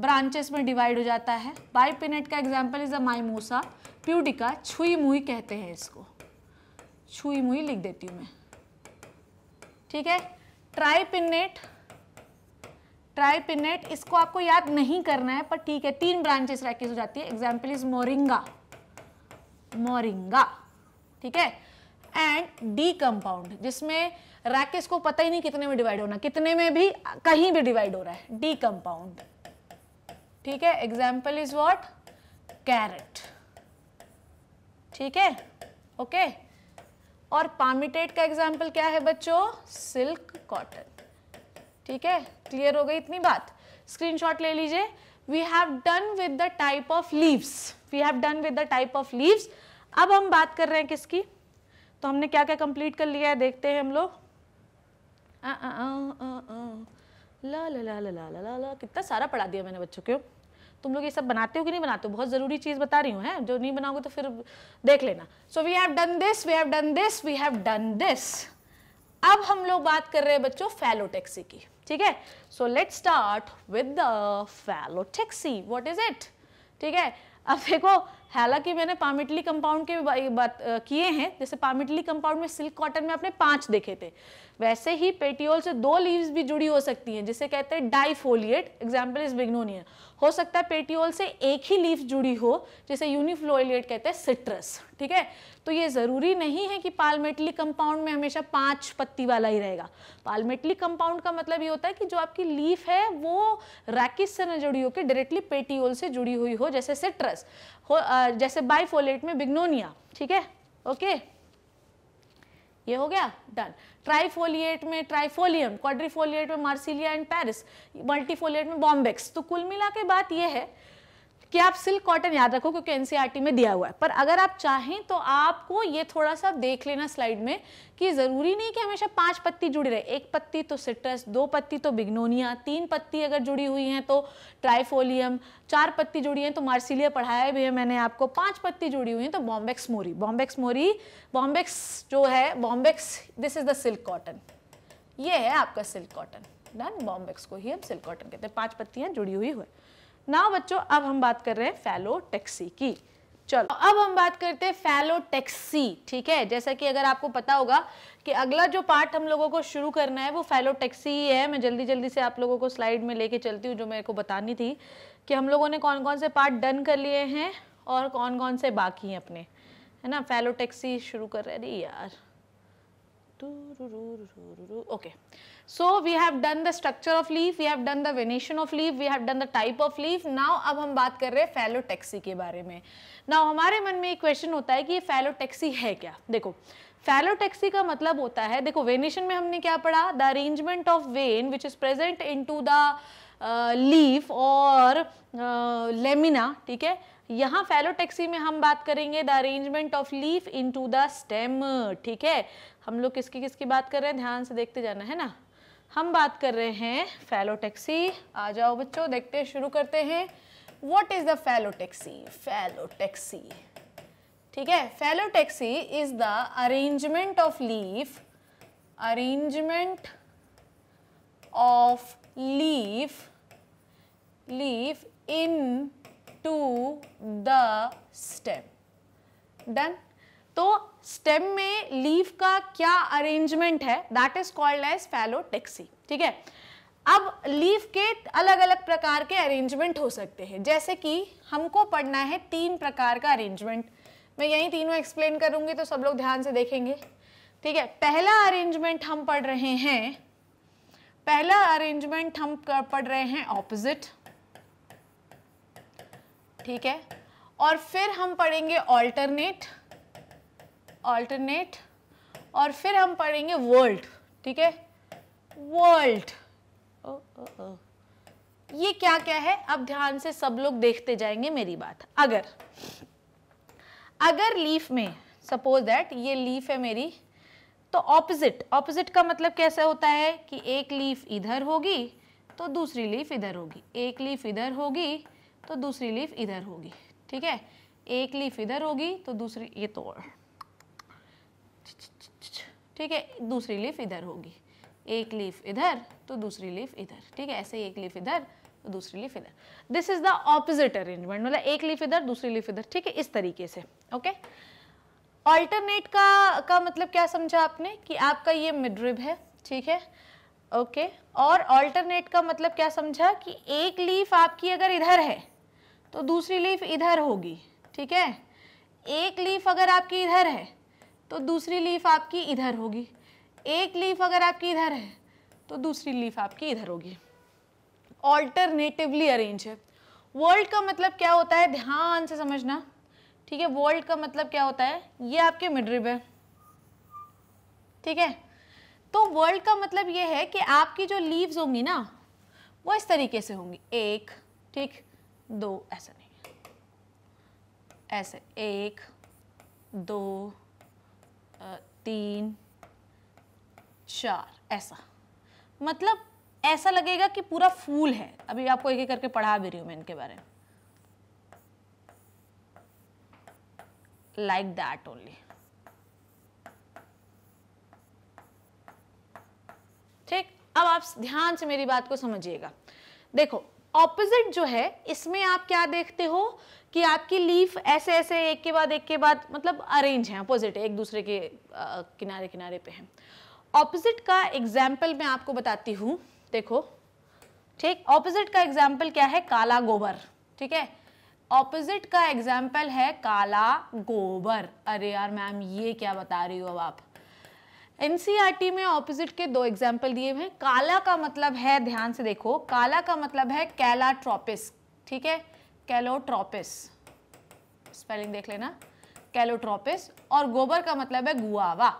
ब्रांचेस में डिवाइड हो जाता है बाईपिनेट का example is a mimosa pudica छुई मुई कहते हैं इसको छुई मुई लिख देती हूँ मैं ठीक है ट्राईपिनेट ट्राइपिनेट इसको आपको याद नहीं करना है पर ठीक है तीन ब्रांचेस रैकेज हो जाती है एग्जाम्पल इज मोरिंगा मोरिंगा ठीक है एंड डी कंपाउंड जिसमें रैकेस को पता ही नहीं कितने में डिवाइड होना कितने में भी कहीं भी डिवाइड हो रहा है डी कंपाउंड ठीक है एग्जाम्पल इज वॉट कैरेट ठीक है ओके और पामिटेट का एग्जाम्पल क्या है बच्चों सिल्क कॉटन ठीक है क्लियर हो गई इतनी बात स्क्रीनशॉट ले लीजिए we have done with the type of leaves we have done with the type of leaves अब हम बात कर रहे हैं किसकी तो हमने क्या क्या कंप्लीट कर लिया है देखते हैं हम लोग ला ला ला ला ला ला ला कितना सारा पढ़ा दिया मैंने बच्चों को तुम लोग ये सब बनाते हो कि नहीं बनाते हो बहुत ज़रूरी चीज़ बता रही हूँ है जो नहीं बनाओगे तो फिर देख लेना so we have done this we have done this we have done this अब हम लोग बात कर रहे हैं बच्चों फैलोटेक्सी की ठीक है so let start with the phyllotaxy what is it ठीक है अब देखो हालांकि मैंने पामिटली कंपाउंड के बात किए हैं जैसे पामिटली कंपाउंड में सिल्क कॉटन में आपने पांच देखे थे वैसे ही पेटियोल से दो लीव्स भी जुड़ी हो सकती हैं जिसे कहते हैं डाइफोलिएट एग्जाम्पल इज बिग्नोनिया हो सकता है पेटियोल से एक ही लीफ जुड़ी हो जिसे यूनिफ्लोइलिएट कहते हैं सिट्रस ठीक है तो ये ज़रूरी नहीं है कि पालमेटली कंपाउंड में हमेशा पांच पत्ती वाला ही रहेगा पालमेटली कंपाउंड का मतलब ये होता है कि जो आपकी लीफ है वो रैकिस से न जुड़ी होकर डायरेक्टली पेटियोल से जुड़ी हुई हो जैसे सिट्रस हो जैसे बाइफोलेट में बिग्नोनिया ठीक है ओके ये हो गया डन ट्राइफोलिएट में ट्राइफोलियम क्वाड्रीफोलिएट में मार्सिलिया एंड पेरिस मल्टीफोलिएट में बॉम्बेक्स तो कुल मिला के बात यह है कि आप सिल्क कॉटन याद रखो क्योंकि एनसीईआरटी e में दिया हुआ है पर अगर आप चाहें तो आपको ये थोड़ा सा देख लेना स्लाइड में कि ज़रूरी नहीं कि हमेशा पांच पत्ती जुड़ी रहे एक पत्ती तो सिट्रस दो पत्ती तो बिग्नोनिया तीन पत्ती अगर जुड़ी हुई है तो ट्राइफोलियम चार पत्ती जुड़ी है तो मार्सिलिया पढ़ाया भी है मैंने आपको पांच पत्ती जुड़ी हुई है तो bombax mori bombax mori bombax जो है bombax this is the silk cotton ये है आपका सिल्क कॉटन डन बॉम्बेक्स को ही हम सिल्क कॉटन कहते हैं पांच पत्तियां जुड़ी हुई हुई ना बच्चों अब हम बात कर रहे हैं फैलो टैक्सी की चलो अब हम बात करते हैं फैलो टैक्सी ठीक है जैसा कि अगर आपको पता होगा कि अगला जो पार्ट हम लोगों को शुरू करना है वो फैलो टैक्सी ही है मैं जल्दी जल्दी से आप लोगों को स्लाइड में लेके चलती हूँ जो मेरे को बतानी थी कि हम लोगों ने कौन कौन से पार्ट डन कर लिए हैं और कौन कौन से बाकी हैं अपने है ना फैलो टैक्सी शुरू कर रहे अरे यार okay so we have done the structure of leaf we have done the venation of leaf we have done the type of leaf now अब हम बात कर रहे हैं फैलोटेक्सी के बारे में नाउ हमारे मन में एक क्वेश्चन होता है कि ये फैलोटेक्सी है क्या देखो फैलोटेक्सी का मतलब होता है देखो वेनेशन में हमने क्या पढ़ा the arrangement of vein which is present into the leaf और लेमिना ठीक है यहाँ फैलोटेक्सी में हम बात करेंगे the arrangement of leaf into the stem ठीक है हम लोग किसकी किसकी बात कर रहे हैं ध्यान से देखते जाना है ना हम बात कर रहे हैं फैलोटेक्सी आ जाओ बच्चों देखते शुरू करते हैं what is the phyllotaxy phyllotaxy ठीक है phyllotaxy is the arrangement of leaf of leaf leave into the stem done तो स्टेम में लीफ का क्या अरेंजमेंट है that is called as phyllotaxy ठीक है अब लीफ के अलग अलग प्रकार के अरेंजमेंट हो सकते हैं जैसे कि हमको पढ़ना है तीन प्रकार का अरेंजमेंट मैं यही तीनों एक्सप्लेन करूंगी तो सब लोग ध्यान से देखेंगे ठीक है पहला अरेंजमेंट हम पढ़ रहे हैं पहला अरेंजमेंट हम पढ़ रहे हैं ऑपोजिट ठीक है और फिर हम पढ़ेंगे ऑल्टरनेट ऑल्टरनेट और फिर हम पढ़ेंगे वर्ल्ड ठीक है वर्ल्ड oh, oh, oh. ये क्या क्या है अब ध्यान से सब लोग देखते जाएंगे मेरी बात अगर अगर लीफ में सपोज दैट ये लीफ है मेरी तो ऑपोजिट ऑपोजिट का मतलब कैसे होता है कि एक लीफ इधर होगी तो दूसरी लीफ इधर होगी एक लीफ इधर होगी तो दूसरी लीफ इधर होगी ठीक है एक लीफ इधर होगी तो दूसरी ये तो ठीक है दूसरी लीफ इधर होगी एक लीफ इधर तो दूसरी लीफ इधर ठीक है ऐसे एक लीफ इधर तो दूसरी लीफ इधर this is the opposite arrangement मतलब एक लीफ इधर दूसरी लीफ इधर ठीक है इस तरीके से ओके ऑल्टरनेट का का मतलब क्या समझा आपने कि आपका ये मिडरिब है ठीक है ओके और ऑल्टरनेट का मतलब क्या समझा कि एक लीफ आपकी अगर इधर है तो दूसरी लीफ इधर होगी ठीक है एक लीफ अगर आपकी इधर है तो दूसरी लीफ आपकी इधर होगी एक लीफ अगर आपकी इधर है तो दूसरी लीफ आपकी इधर होगी ऑल्टरनेटिवली अरेंज है वर्ल्ड का मतलब क्या होता है ध्यान से समझना ठीक है वर्ल्ड का मतलब क्या होता है ये आपके मिडरिब है ठीक है तो वर्ल्ड का मतलब ये है कि आपकी जो लीव्स होंगी ना वो इस तरीके से होंगी एक ठीक दो ऐसा नहीं ऐसे एक दो तीन चार ऐसा मतलब ऐसा लगेगा कि पूरा फूल है अभी आपको एक एक करके पढ़ा भी रही हूँ मैं इनके बारे में लाइक दैट ओनली ठीक अब आप ध्यान से मेरी बात को समझिएगा देखो ऑपोजिट जो है इसमें आप क्या देखते हो कि आपकी लीफ ऐसे ऐसे एक के बाद एक के बाद मतलब अरेंज है अपोजिट है एक दूसरे के आ, किनारे किनारे पे हैं ऑपोजिट का एग्जाम्पल मैं आपको बताती हूँ देखो ठीक ऑपोजिट का एग्जाम्पल क्या है काला गोबर ठीक है ऑपोजिट का एग्जाम्पल है काला गोबर अरे यार मैम ये क्या बता रही हो अब आप एनसीईआरटी में ऑपोजिट के दो एग्जाम्पल दिए हुए हैं काला का मतलब है ध्यान से देखो काला का मतलब है कैलाट्रोपिस ठीक है कैलोट्रॉपिस स्पेलिंग देख लेना कैलोट्रोपिस और गोबर का मतलब है गुआवा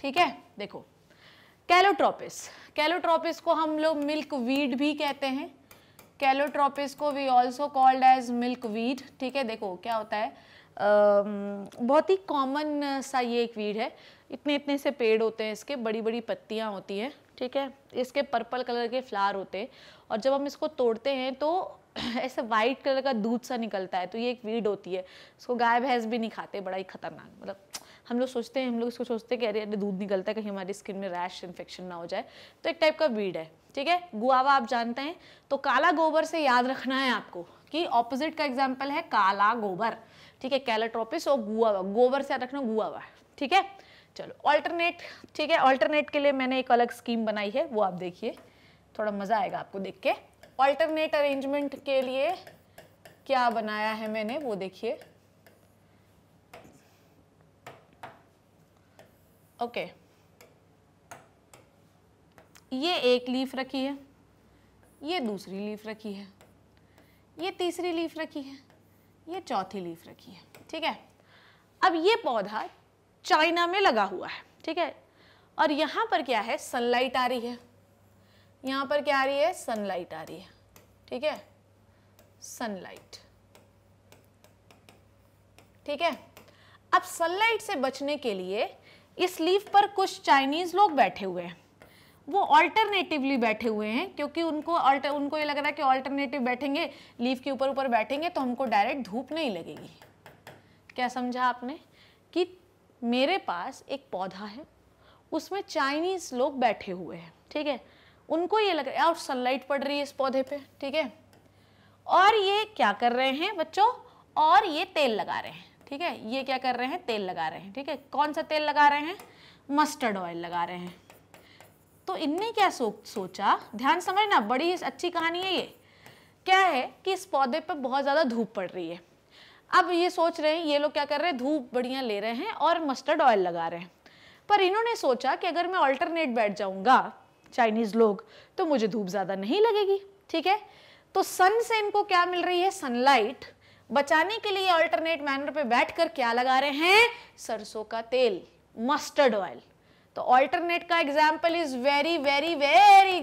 ठीक है देखो कैलोट्रोपिस कैलोट्रोपिस को हम लोग मिल्क वीड भी कहते हैं कैलोट्रोपिस को we also called as milkweed ठीक है देखो क्या होता है बहुत ही कॉमन सा ये एक वीड है इतने इतने से पेड़ होते हैं इसके बड़ी बड़ी पत्तियाँ होती हैं ठीक है इसके पर्पल कलर के फ्लावर होते हैं और जब हम इसको तोड़ते हैं तो ऐसे वाइट कलर का दूध सा निकलता है तो ये एक वीड होती है इसको गाय भैंस भी नहीं खाते बड़ा ही खतरनाक मतलब हम लोग सोचते हैं हम लोग इसको सोचते हैं कि अरे अरे दूध निकलता है कहीं हमारी स्किन में रैश इन्फेक्शन ना हो जाए तो एक टाइप का वीड है ठीक है गुआवा आप जानते हैं तो काला गोबर से याद रखना है आपको कि ऑपोजिट का एग्जाम्पल है काला गोबर ठीक है कैलाट्रोपिस और गुआवा गोबर से याद रखना गुआवा ठीक है चलो ऑल्टरनेट ठीक है ऑल्टरनेट के लिए मैंने एक अलग स्कीम बनाई है वो आप देखिए थोड़ा मज़ा आएगा आपको देख के ऑल्टरनेट अरेंजमेंट के लिए क्या बनाया है मैंने वो देखिए ओके ये एक लीफ रखी है ये दूसरी लीफ रखी है ये तीसरी लीफ रखी है ये चौथी लीफ रखी है ठीक है अब ये पौधा चाइना में लगा हुआ है ठीक है और यहाँ पर क्या है सनलाइट आ रही है यहाँ पर क्या आ रही है सनलाइट आ रही है ठीक है सनलाइट ठीक है अब सनलाइट से बचने के लिए इस लीफ पर कुछ चाइनीज लोग बैठे हुए हैं वो ऑल्टरनेटिवली बैठे हुए हैं क्योंकि उनको उनको ये लग रहा है कि ऑल्टरनेटिव बैठेंगे लीफ के ऊपर ऊपर बैठेंगे तो हमको डायरेक्ट धूप नहीं लगेगी क्या समझा आपने कि मेरे पास एक पौधा है उसमें चाइनीज़ लोग बैठे हुए हैं ठीक है उनको ये लग रहा है और सनलाइट पड़ रही है इस पौधे पे ठीक है और ये क्या कर रहे हैं बच्चों और ये तेल लगा रहे हैं ठीक है ये क्या कर रहे हैं तेल लगा रहे हैं ठीक है कौन सा तेल लगा रहे हैं मस्टर्ड ऑयल लगा रहे हैं तो इनने क्या सो, सोचा ध्यान समझना बड़ी अच्छी कहानी है ये क्या है कि इस पौधे पर बहुत ज़्यादा धूप पड़ रही है अब ये सोच रहे हैं ये लोग क्या कर रहे हैं धूप बढ़िया ले रहे हैं और मस्टर्ड ऑयल लगा रहे हैं पर इन्होंने सोचा कि अगर मैं ऑल्टरनेट बैठ जाऊंगा चाइनीज़ लोग तो मुझे धूप ज़्यादा नहीं लगेगी ठीक है तो सन से इनको क्या मिल रही है सनलाइट बचाने के लिए ऑल्टरनेट मैनर पे बैठकर क्या लगा रहे हैं सरसों का तेल मस्टर्ड ऑयल तो ऑल्टरनेट का example is very very very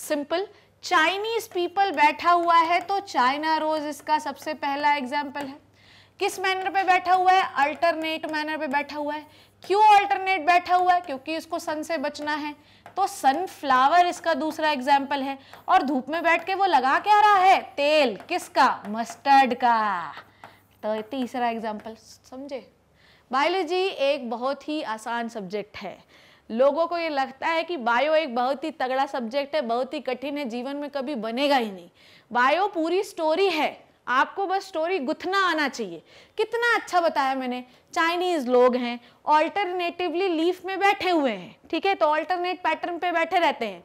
simple Chinese people बैठा हुआ है तो चाइना रोज इसका सबसे पहला एग्जाम्पल है किस मैनर पे बैठा हुआ है अल्टरनेट मैनर पे बैठा हुआ है क्यों अल्टरनेट बैठा हुआ है क्योंकि इसको सन से बचना है तो सनफ्लावर इसका दूसरा एग्जाम्पल है और धूप में बैठ के वो लगा क्या रहा है तेल किसका मस्टर्ड का तो तीसरा एग्जाम्पल समझे बायोलॉजी एक बहुत ही आसान सब्जेक्ट है लोगों को ये लगता है कि बायो एक बहुत ही तगड़ा सब्जेक्ट है बहुत ही कठिन है जीवन में कभी बनेगा ही नहीं बायो पूरी स्टोरी है आपको बस स्टोरी गुथना आना चाहिए कितना अच्छा बताया मैंने चाइनीज लोग हैं ऑल्टरनेटिवली लीफ में बैठे हुए हैं ठीक है तो ऑल्टरनेट पैटर्न पे बैठे रहते हैं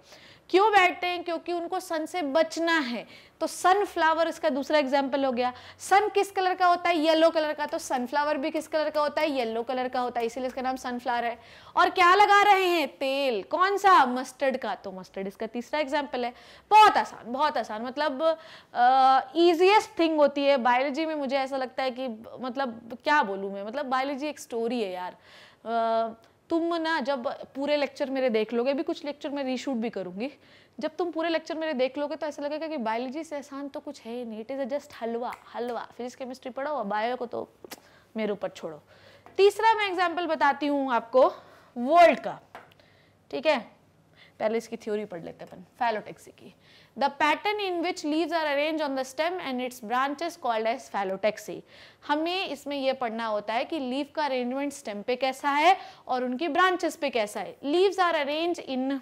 क्यों बैठते हैं क्योंकि उनको सन से बचना है तो सनफ्लावर इसका दूसरा एग्जाम्पल हो गया सन किस कलर का होता है येलो कलर का तो सनफ्लावर भी किस कलर का होता है येलो कलर का होता है इसीलिए इसका नाम सनफ्लावर है और क्या लगा रहे हैं तेल कौन सा मस्टर्ड का तो मस्टर्ड इसका तीसरा एग्जाम्पल है बहुत आसान बहुत आसान मतलब ईजिएस्ट थिंग होती है बायोलॉजी में मुझे ऐसा लगता है कि मतलब क्या बोलूँ मैं मतलब बायोलॉजी एक स्टोरी है यार तुम ना जब पूरे लेक्चर मेरे देख लोगे भी कुछ लेक्चर मैं रीशूट भी करूँगी जब तुम पूरे लेक्चर मेरे देख लोगे तो ऐसा लगेगा कि बायोलॉजी से आसान तो कुछ है ही नहीं it is just halwa halwa physics chemistry पढ़ो और बायो को तो मेरे ऊपर छोड़ो तीसरा मैं एग्जाम्पल बताती हूँ आपको वर्ल्ड का ठीक है पहले इसकी थ्योरी पढ़ लेते अपन फैलोटेक्सी की the pattern in which leaves are arrange on the stem and its branches called as phyllotaxy हमें इसमें यह पढ़ना होता है कि लीव का अरेंजमेंट स्टेम पे कैसा है और उनकी ब्रांचेस पे कैसा है leaves are arrange in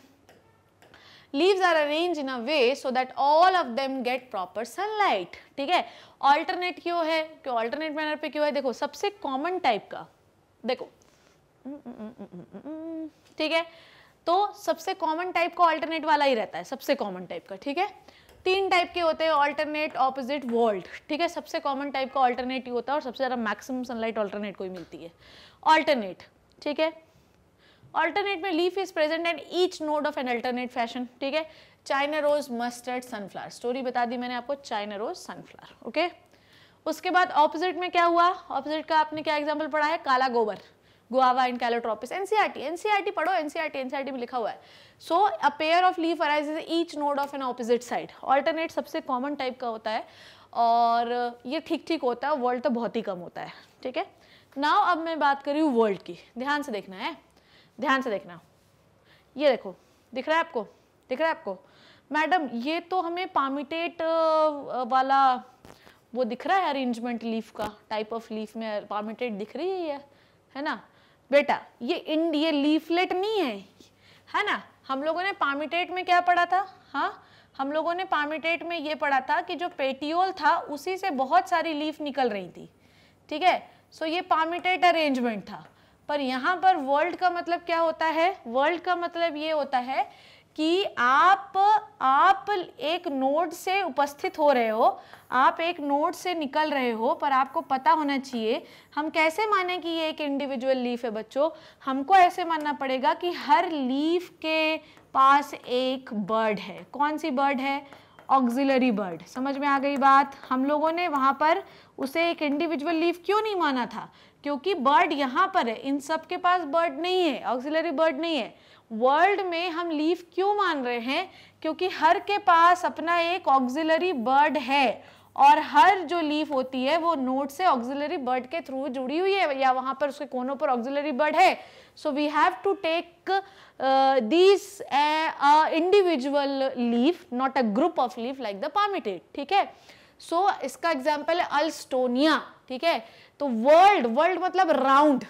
leaves are arrange in a way so that all of them get proper sunlight ठीक है ऑल्टरनेट क्यों है क्यों ऑल्टरनेट मैनर पे क्यों है देखो सबसे कॉमन टाइप का देखो mm, mm, mm, ठीक है तो सबसे कॉमन टाइप का ऑल्टरनेट वाला ही रहता है सबसे कॉमन टाइप का ठीक है तीन टाइप के होते हैं ऑल्टरनेट ऑपोजिट वोल्ट ठीक है सबसे कॉमन टाइप का ऑल्टरनेट ही होता है और सबसे ज़्यादा मैक्सिमम सनलाइट ऑल्टरनेट को ही मिलती है ऑल्टरनेट ठीक है ऑल्टरनेट में leaf is present and each node of an alternate fashion ठीक है China rose mustard sunflower story बता दी मैंने आपको चाइना रोज सनफ्लावर ओके उसके बाद ऑपोजिट में क्या हुआ ऑपोजिट का आपने क्या एग्जाम्पल पढ़ा है काला गोबर guava in calotropis NCERT NCERT पढ़ो एनसीआरटी एनसीआरटी e e में लिखा हुआ है so a pair of leaf arise each node of an opposite side alternate सबसे कॉमन टाइप का होता है और ये ठीक ठीक होता है वर्ल्ड तो बहुत ही कम होता है ठीक है नाव अब मैं बात कर रही हूँ वर्ल्ड की ध्यान से देखना है ध्यान से देखना ये देखो दिख रहा है आपको दिख रहा है आपको मैडम ये तो हमें पामिटेट वाला वो दिख रहा है अरेंजमेंट लीफ का टाइप ऑफ लीफ में पामिटेट दिख रही है ये है ना बेटा ये इंड ये लीफलेट नहीं है है ना हम लोगों ने पामिटेट में क्या पढ़ा था हाँ हम लोगों ने पामिटेट में ये पढ़ा था कि जो पेटियोल था उसी से बहुत सारी लीफ निकल रही थी ठीक है सो ये पामिटेट अरेंजमेंट था पर यहाँ पर वर्ल्ड का मतलब क्या होता है वर्ल्ड का मतलब ये होता है कि आप आप एक नोड से उपस्थित हो रहे हो आप एक नोड से निकल रहे हो पर आपको पता होना चाहिए हम कैसे माने कि ये एक इंडिविजुअल लीफ है बच्चों हमको ऐसे मानना पड़ेगा कि हर लीफ के पास एक बर्ड है कौन सी बर्ड है ऑक्सिलरी बर्ड समझ में आ गई बात हम लोगों ने वहाँ पर उसे एक इंडिविजुअल लीफ क्यों नहीं माना था क्योंकि बर्ड यहाँ पर है इन सब के पास बर्ड नहीं है ऑक्सिलरी बर्ड नहीं है वर्ल्ड में हम लीफ क्यों मान रहे हैं क्योंकि हर के पास अपना एक ऑक्सिलरी बर्ड है और हर जो लीफ होती है वो नोट से ऑक्सिलरी बर्ड के थ्रू जुड़ी हुई है या वहाँ पर उसके कोनों पर ऑक्सिलरी बर्ड है so we have to take this individual leaf not a group of leaf like the palmate ठीक है सो so, इसका एग्जाम्पल है अल्स्टोनिया ठीक है तो वर्ल्ड वर्ल्ड मतलब राउंड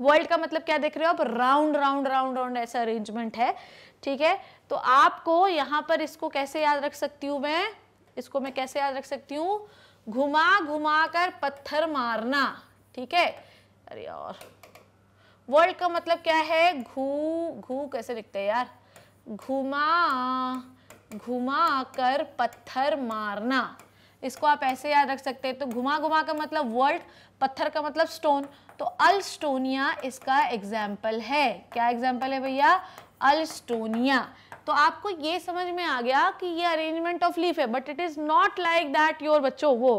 वर्ल्ड का मतलब क्या देख रहे हो आप राउंड राउंड राउंड राउंड ऐसा अरेंजमेंट है ठीक है तो आपको यहां पर इसको कैसे याद रख सकती हूं मैं इसको मैं कैसे याद रख सकती हूँ घुमा घुमा कर पत्थर मारना ठीक है अरे और वर्ल्ड का मतलब क्या है घू घू कैसे लिखते हैं यार घुमा घुमा कर पत्थर मारना इसको आप ऐसे याद रख सकते हैं तो घुमा घुमा का मतलब वर्ल्ड पत्थर का मतलब स्टोन तो अलस्टोनिया इसका एग्जाम्पल है क्या एग्जाम्पल है भैया अलस्टोनिया तो आपको ये समझ में आ गया कि ये अरेंजमेंट ऑफ लीफ है but it is not like that your बच्चों वो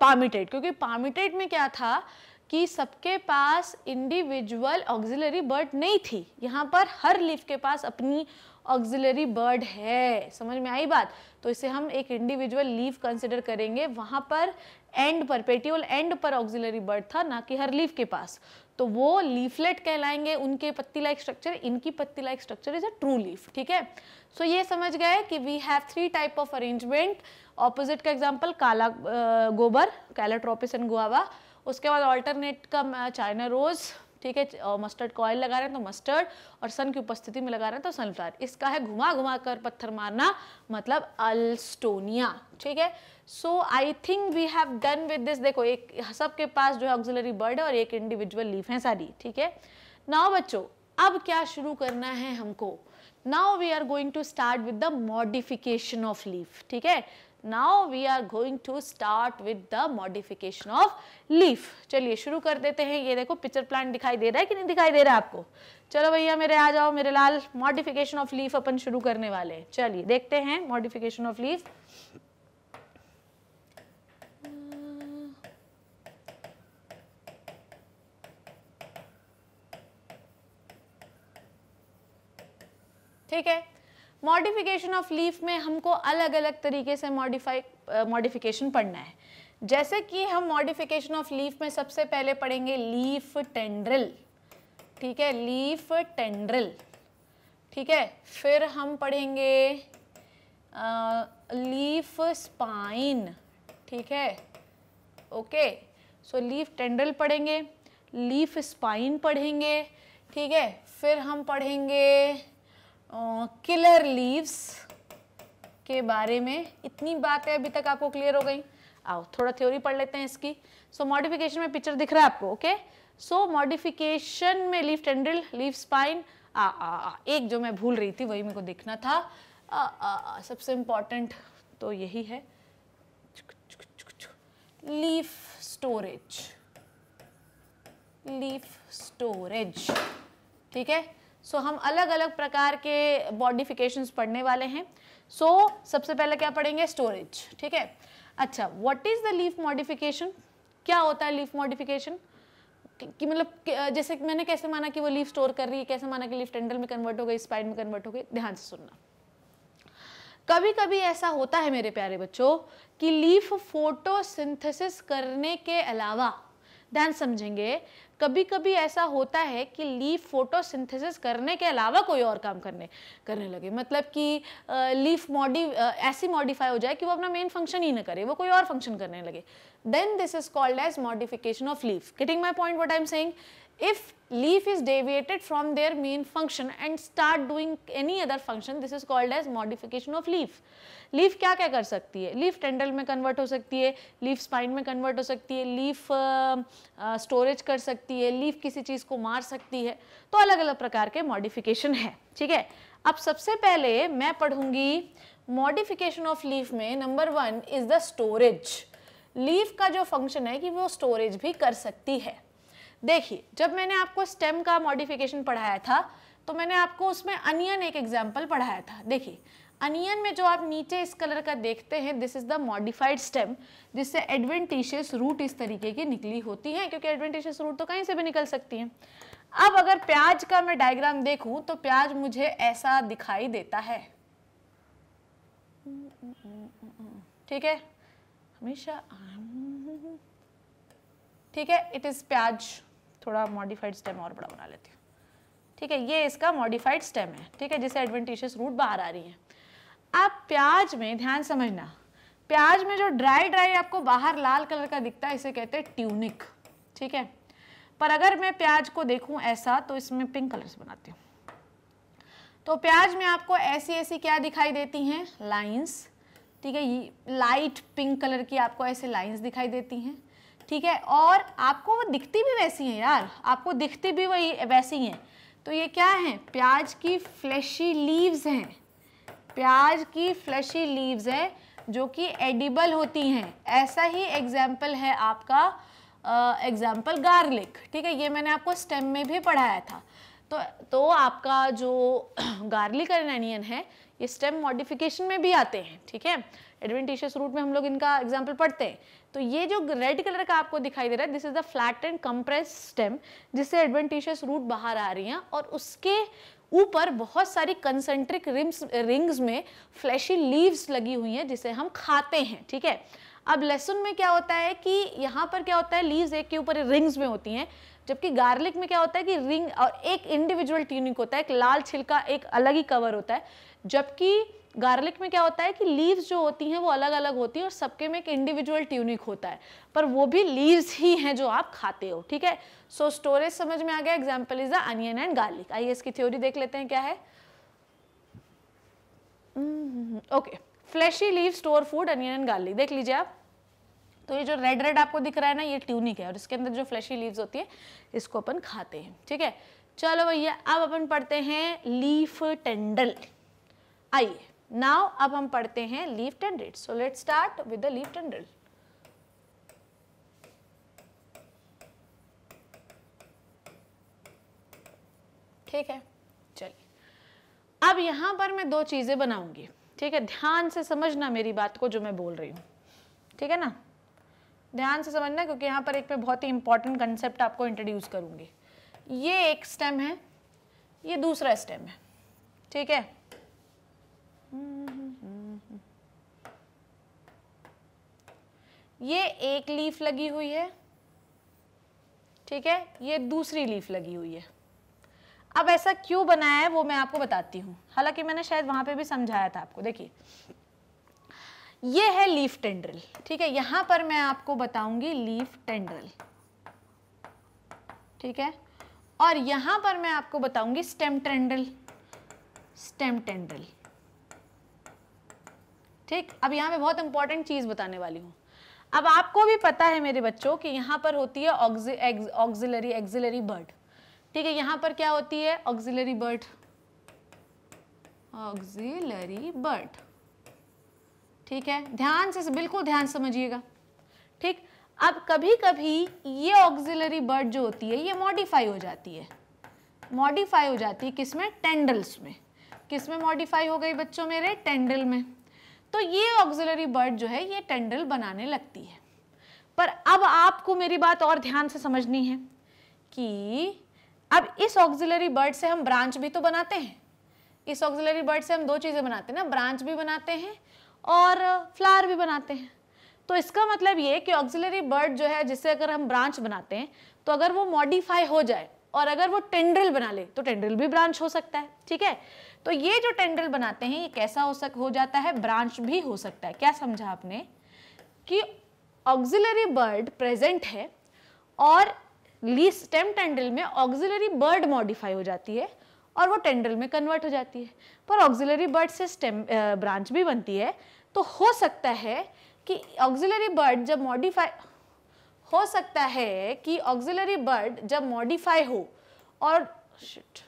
पामिटेट क्योंकि पामिटेट में क्या था कि सबके पास इंडिविजुअल ऑक्सिलरी बर्ड नहीं थी यहाँ पर हर लीफ के पास अपनी ऑक्सिलरी बर्ड है समझ में आई बात तो इसे हम एक इंडिविजुअल लीव कंसिडर करेंगे वहाँ पर एंड पर पेटियोल एंड पर ऑक्सिलरी बर्ड था ना कि हर लीव के पास तो वो लीफलेट कहलाएंगे उनके पत्ती लाइक स्ट्रक्चर इनकी पत्ती like structure is a true leaf ठीक है सो so, ये समझ गए कि we have three type of arrangement opposite का एग्जाम्पल काला गोबर कैलाट्रोपिस एंड गुआवा उसके बाद ऑल्टरनेट का चाइना रोज़ ठीक है मस्टर्ड कॉयल लगा रहे हैं तो मस्टर्ड और सन की उपस्थिति में लगा रहे हैं तो सनफ्लावर इसका है घुमा घुमा कर पत्थर मारना मतलब अल्स्टोनिया ठीक है so I think we have done with this देखो एक सबके पास जो है ऑक्सिलरी बर्ड है और एक इंडिविजुअल लीफ है सारी ठीक है नाउ बच्चों अब क्या शुरू करना है हमको now we are going to start with the modification of leaf ठीक है now we are going to start with the modification of leaf चलिए शुरू कर देते हैं ये देखो पिक्चर प्लांट दिखाई दे रहा है कि नहीं दिखाई दे रहा है आपको चलो भैया मेरे आ जाओ मेरे लाल मॉडिफिकेशन ऑफ लीफ अपन शुरू करने वाले हैं चलिए देखते हैं मॉडिफिकेशन ऑफ लीफ ठीक है मॉडिफिकेशन ऑफ लीफ में हमको अलग अलग तरीके से मॉडिफाई मॉडिफिकेशन पढ़ना है जैसे कि हम मॉडिफिकेशन ऑफ लीफ में सबसे पहले पढ़ेंगे लीफ टेंड्रिल ठीक है लीफ टेंड्रिल ठीक है फिर हम पढ़ेंगे लीफ स्पाइन ठीक है ओके सो लीफ टेंड्रिल पढ़ेंगे लीफ स्पाइन पढ़ेंगे ठीक है फिर हम पढ़ेंगे किलर लीव्स के बारे में इतनी बातें अभी तक आपको क्लियर हो गई आओ थोड़ा थ्योरी पढ़ लेते हैं इसकी सो so, मॉडिफिकेशन में पिक्चर दिख रहा है आपको ओके सो मॉडिफिकेशन में लीफ टेंड्रिल लीफ स्पाइन आ, आ, आ, एक जो मैं भूल रही थी वही मेरे को देखना था आ, आ, आ, सबसे इम्पॉर्टेंट तो यही है लीफ स्टोरेज लीफ स्टोरेज ठीक है सो हम अलग अलग प्रकार के मॉडिफिकेशंस पढ़ने वाले हैं सो so, सबसे पहले क्या पढ़ेंगे स्टोरेज ठीक है अच्छा what is the leaf modification क्या होता है लीफ मॉडिफिकेशन कि मतलब जैसे मैंने कैसे माना कि वो लीफ स्टोर कर रही है कैसे माना कि लीफ टेंडल में कन्वर्ट हो गई स्पाइन में कन्वर्ट हो गई ध्यान से सुनना कभी कभी ऐसा होता है मेरे प्यारे बच्चों कि लीफ फोटोसिंथेसिस करने के अलावा ध्यान समझेंगे कभी कभी ऐसा होता है कि लीफ फोटोसिंथेसिस करने के अलावा कोई और काम करने करने लगे मतलब कि लीफ मॉडी ऐसी मॉडिफाई हो जाए कि वो अपना मेन फंक्शन ही ना करे वो कोई और फंक्शन करने लगे then this is called as modification of leaf getting my point what I am saying if leaf is deviated from their main function and start doing any other function this is called as modification of leaf leaf kya kya kar sakti hai leaf tendril mein convert ho sakti hai leaf spine mein convert ho sakti hai leaf uh, uh, storage kar sakti hai leaf kisi cheez ko maar sakti hai to alag alag prakar ke modification hai theek hai ab sabse pehle main padhungi modification of leaf mein number 1 is the storage leaf ka jo function hai ki wo storage bhi kar sakti hai देखिए जब मैंने आपको stem का modification पढ़ाया था तो मैंने आपको उसमें अनियन एक एग्जाम्पल पढ़ाया था देखिए अनियन में जो आप नीचे इस कलर का देखते हैं this is the modified stem जिससे एडवेंटिशियस रूट इस तरीके की निकली होती हैं क्योंकि एडवेंटिशियस रूट तो कहीं से भी निकल सकती हैं अब अगर प्याज का मैं डायग्राम देखूं तो प्याज मुझे ऐसा दिखाई देता है ठीक है हमेशा ठीक है इट इज़ प्याज थोड़ा मॉडिफाइड स्टेम और बड़ा बना लेती हूँ ठीक है ये इसका मॉडिफाइड स्टेम है ठीक है जिसे एडवेंटिशियस रूट बाहर आ रही है अब प्याज में ध्यान समझना प्याज में जो ड्राई ड्राई आपको बाहर लाल कलर का दिखता है इसे कहते हैं ट्यूनिक ठीक है पर अगर मैं प्याज को देखूं ऐसा तो इसमें पिंक कलर से बनाती हूँ तो प्याज में आपको ऐसी ऐसी क्या दिखाई देती हैं लाइंस ठीक है लाइट पिंक कलर की आपको ऐसे लाइंस दिखाई देती हैं ठीक है और आपको वो दिखती भी वैसी हैं यार आपको दिखती भी वही वैसी हैं तो ये क्या है प्याज की फ्लैशी लीव्स हैं प्याज की फ्लैशी लीव्स है जो कि एडिबल होती हैं ऐसा ही एग्जाम्पल है आपका एग्जाम्पल गार्लिक ठीक है ये मैंने आपको स्टेम में भी पढ़ाया था तो तो आपका जो गार्लिक एंड अनियन है ये स्टेम मॉडिफिकेशन में भी आते हैं ठीक है एडवेंटिशियस रूट में हम लोग इनका एग्जाम्पल पढ़ते हैं तो ये जो रेड कलर का आपको दिखाई दे रहा है this is the flat and compress stem जिससे एडवेंटिशियस रूट बाहर आ रही हैं और उसके ऊपर बहुत सारी कंसेंट्रिक रिम्स रिंग्स में फ्लैशी लीव्स लगी हुई हैं जिसे हम खाते हैं ठीक है अब लहसुन में क्या होता है कि यहाँ पर क्या होता है लीव्स एक के ऊपर रिंग्स में होती हैं जबकि गार्लिक में क्या होता है कि रिंग और एक इंडिविजुअल ट्यूनिक होता है एक लाल छिलका एक अलग ही कवर होता है जबकि गार्लिक में क्या होता है कि लीव्स जो होती हैं वो अलग अलग होती हैं और सबके में एक इंडिविजुअल ट्यूनिक होता है पर वो भी लीव्स ही हैं जो आप खाते हो ठीक है सो स्टोरेज समझ में आ गया example is the onion and garlic आइए इसकी थ्योरी देख लेते हैं क्या है okay fleshy leave store food onion and garlic देख लीजिए आप तो ये जो रेड रेड आपको दिख रहा है ना ये ट्यूनिक है और इसके अंदर जो फ्लैशी लीव्स होती है इसको अपन खाते हैं ठीक है चलो भैया अब अपन पढ़ते हैं लीफ टेंडल आइए नाउ अब हम पढ़ते हैं leaf tendril so let start with the leaf tendril ठीक है चलिए अब यहां पर मैं दो चीज़ें बनाऊंगी ठीक है ध्यान से समझना मेरी बात को जो मैं बोल रही हूँ ठीक है ना ध्यान से समझना क्योंकि यहां पर एक मैं बहुत ही इंपॉर्टेंट कंसेप्ट आपको इंट्रोड्यूस करूंगी ये एक स्टेम है ये दूसरा स्टेम है ठीक है हम्म, हम्म, हम्म, ये एक लीफ लगी हुई है ठीक है ये दूसरी लीफ लगी हुई है अब ऐसा क्यों बनाया है वो मैं आपको बताती हूं हालांकि मैंने शायद वहां पे भी समझाया था आपको देखिए ये है लीफ टेंड्रिल ठीक है यहां पर मैं आपको बताऊंगी लीफ टेंड्रिल ठीक है और यहां पर मैं आपको बताऊंगी स्टेम टेंड्रिल स्टेम टेंड्रिल ठीक अब यहाँ मैं बहुत इंपॉर्टेंट चीज़ बताने वाली हूँ अब आपको भी पता है मेरे बच्चों कि यहाँ पर होती है ऑक्सिलरी एक्सिलरी बर्ड ठीक है यहाँ पर क्या होती है ऑक्सिलरी बर्ड ऑक्सिलरी बर्ड ठीक है ध्यान से बिल्कुल ध्यान समझिएगा ठीक अब कभी कभी ये ऑक्सिलरी बर्ड जो होती है ये मॉडिफाई हो जाती है मॉडिफाई हो जाती है किसमें टेंडल्स में किसमें मॉडिफाई हो गई बच्चों मेरे टेंडल में तो ये ऑक्सिलरी बर्ड जो है ये टेंडल बनाने लगती है पर अब आपको मेरी बात और ध्यान से समझनी है कि अब इस ऑक्सिलरी बर्ड से हम ब्रांच भी तो बनाते हैं इस ऑक्सिलरी बर्ड से हम दो चीज़ें बनाते हैं ना ब्रांच भी बनाते हैं और फ्लावर भी बनाते हैं तो इसका मतलब ये कि ऑक्सिलरी बर्ड जो है जिससे अगर हम ब्रांच बनाते हैं तो अगर वो मॉडिफाई हो जाए और अगर वो टेंड्रिल बना ले तो टेंड्रिल भी ब्रांच हो सकता है ठीक है तो ये जो टेंड्रिल बनाते हैं ये कैसा हो सक हो जाता है ब्रांच भी हो सकता है क्या समझा आपने कि ऑक्सिलरी बर्ड प्रेजेंट है और ली स्टेम टेंड्रिल में ऑक्सिलरी बर्ड मॉडिफाई हो जाती है और वो टेंड्रिल में कन्वर्ट हो जाती है पर ऑक्सिलरी बर्ड से स्टेम ब्रांच भी बनती है तो हो सकता है कि ऑक्सिलरी बर्ड जब मॉडिफाई हो सकता है कि ऑक्सिलरी बर्ड जब मॉडिफाई हो और शिट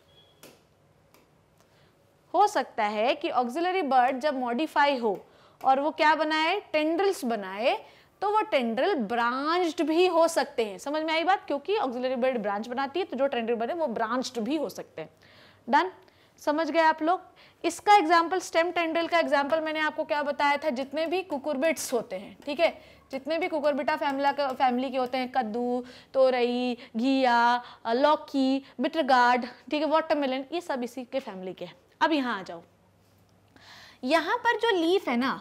हो सकता है कि ऑक्सिलरी बर्ड जब मॉडिफाई हो और वो क्या बनाए टेंड्रिल्स बनाए तो वो टेंड्रल ब्रांच्ड भी हो सकते हैं समझ में आई बात क्योंकि ऑक्सिलरी बर्ड ब्रांच बनाती है तो जो टेंड्रिल बने वो ब्रांच्ड भी हो सकते हैं डन समझ गए आप लोग इसका एग्जाम्पल स्टेम टेंड्रिल का एग्जाम्पल मैंने आपको क्या बताया था जितने भी कुकुरबिट्स होते हैं ठीक है जितने भी कुकर बिटा फैमिला के फैमिली के होते हैं कद्दू तोरई घिया लौकी बिटर गार्ड ठीक है वाटरमेलन ये सब इसी के फैमिली के हैं अब यहाँ आ जाओ यहाँ पर जो लीफ है ना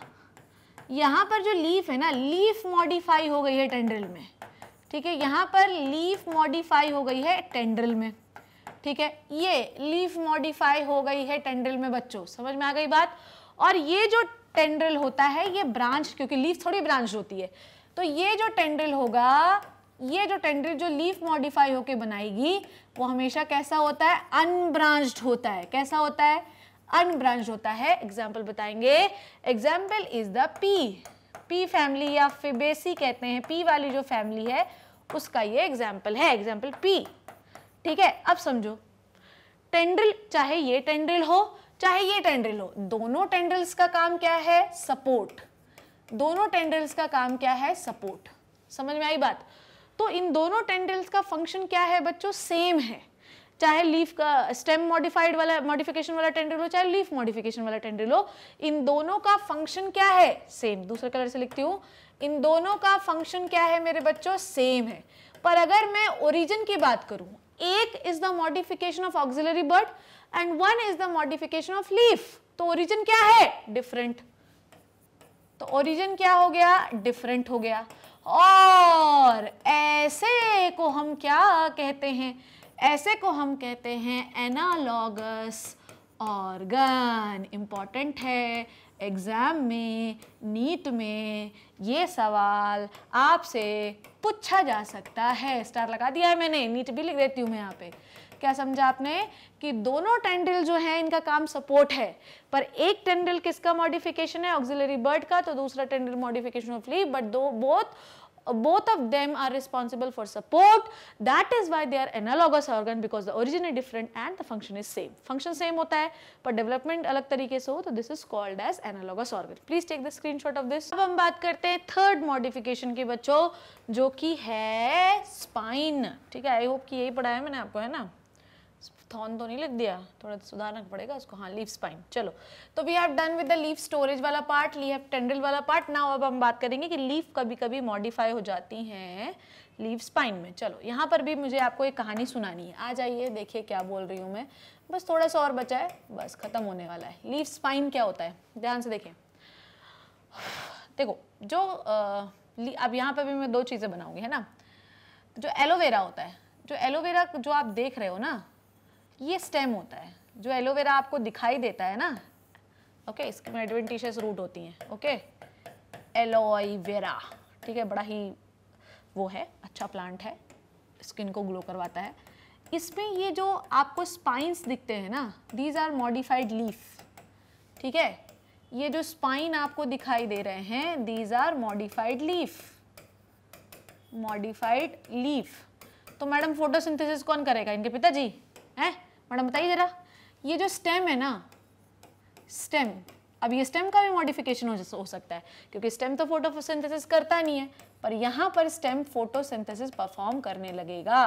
यहाँ पर जो लीफ है ना लीफ मॉडिफाई हो गई है टेंड्रिल में ठीक है यहाँ पर लीफ मॉडिफाई हो गई है टेंड्रिल में ठीक है ये लीफ मॉडिफाई हो गई है टेंड्रिल में बच्चों समझ में आ गई बात और ये जो टेंड्रिल होता है ये ब्रांच क्योंकि लीफ थोड़ी ब्रांच होती है तो ये जो टेंड्रिल होगा ये जो टेंड्रिल जो लीफ मॉडिफाई होके बनाएगी वो हमेशा कैसा होता है अनब्रांच होता है कैसा होता है अनब्रांच होता है एग्जाम्पल बताएंगे example is the pea pea family या फिबेसी कहते हैं पी वाली जो फैमिली है उसका ये एग्जाम्पल है एग्जाम्पल पी ठीक है अब समझो टेंड्रिल चाहे ये टेंड्रिल हो चाहे ये टेंड्रिल हो दोनों टेंड्रिल्स का काम क्या है सपोर्ट दोनों टेंड्रिल्स का काम क्या है सपोर्ट समझ में आई बात तो इन दोनों टेंड्रिल्स का फंक्शन क्या है बच्चों सेम है चाहे लीफ का स्टेम मॉडिफाइड वाला मॉडिफिकेशन वाला टेंड्रिल हो चाहे लीफ मॉडिफिकेशन वाला टेंड्रिल हो इन दोनों का फंक्शन क्या है सेम दूसरे कलर से लिखती हूँ इन दोनों का फंक्शन क्या है मेरे बच्चों सेम है पर अगर मैं ओरिजिन की बात करूँ एक is the modification of axillary bud and one is the modification of leaf तो ओरिजिन क्या है डिफरेंट तो ओरिजिन क्या हो गया डिफरेंट हो गया और ऐसे को हम क्या कहते हैं ऐसे को हम कहते हैं एनालॉगस ऑर्गन इम्पॉर्टेंट है एग्ज़ाम में नीट में ये सवाल आपसे पूछा जा सकता है स्टार लगा दिया है मैंने नीट भी लिख देती हूँ मैं यहाँ पे क्या समझा आपने कि दोनों टेंडल जो है इनका काम सपोर्ट है पर एक टेंडल किसका मॉडिफिकेशन है ऑक्सिलरी बर्ड का तो दूसरा tendril modification of leaf but दो both both of them are responsible for support that is why they are analogous organ because the origin is different and the function is same function same hota hai पर development अलग तरीके से हो तो this is called as analogous organ please take the screenshot of this अब हम बात करते हैं third modification की बच्चों जो कि है spine ठीक है I hope कि यही पढ़ाया मैंने आपको है ना थॉर्न तो नहीं लिख दिया थोड़ा सुधारना पड़ेगा उसको हाँ लीव स्पाइन चलो तो we have done with the leave storage वाला पार्ट हैव टेंडल वाला पार्ट नाउ अब हम बात करेंगे कि लीफ कभी कभी मॉडिफाई हो जाती हैं लीव स्पाइन में चलो यहाँ पर भी मुझे आपको एक कहानी सुनानी है आ जाइए देखिए क्या बोल रही हूँ मैं बस थोड़ा सा और बचा है बस ख़त्म होने वाला है लीव स्पाइन क्या होता है ध्यान से देखें देखो जो आ, अब यहाँ पर भी मैं दो चीज़ें बनाऊँगी है ना तो जो एलोवेरा होता है जो एलोवेरा जो आप देख रहे हो ना ये स्टेम होता है जो एलोवेरा आपको दिखाई देता है ना ओके इसमें एडवेंटिशियस रूट होती हैं ओके एलोवेरा ठीक है बड़ा ही वो है अच्छा प्लांट है स्किन को ग्लो करवाता है इसमें ये जो आपको स्पाइंस दिखते हैं ना दीज आर मॉडिफाइड लीफ ठीक है ये जो स्पाइन आपको दिखाई दे रहे हैं these are modified leaf modified leaf तो मैडम फोटोसिंथेसिस कौन करेगा इनके पिताजी है मैडम बताइए ज़रा ये जो स्टेम है ना स्टेम अब ये स्टेम का भी मॉडिफिकेशन हो, हो सकता है क्योंकि स्टेम तो फोटोसिंथेसिस करता नहीं है पर यहाँ पर स्टेम फोटोसिंथेसिस परफॉर्म करने लगेगा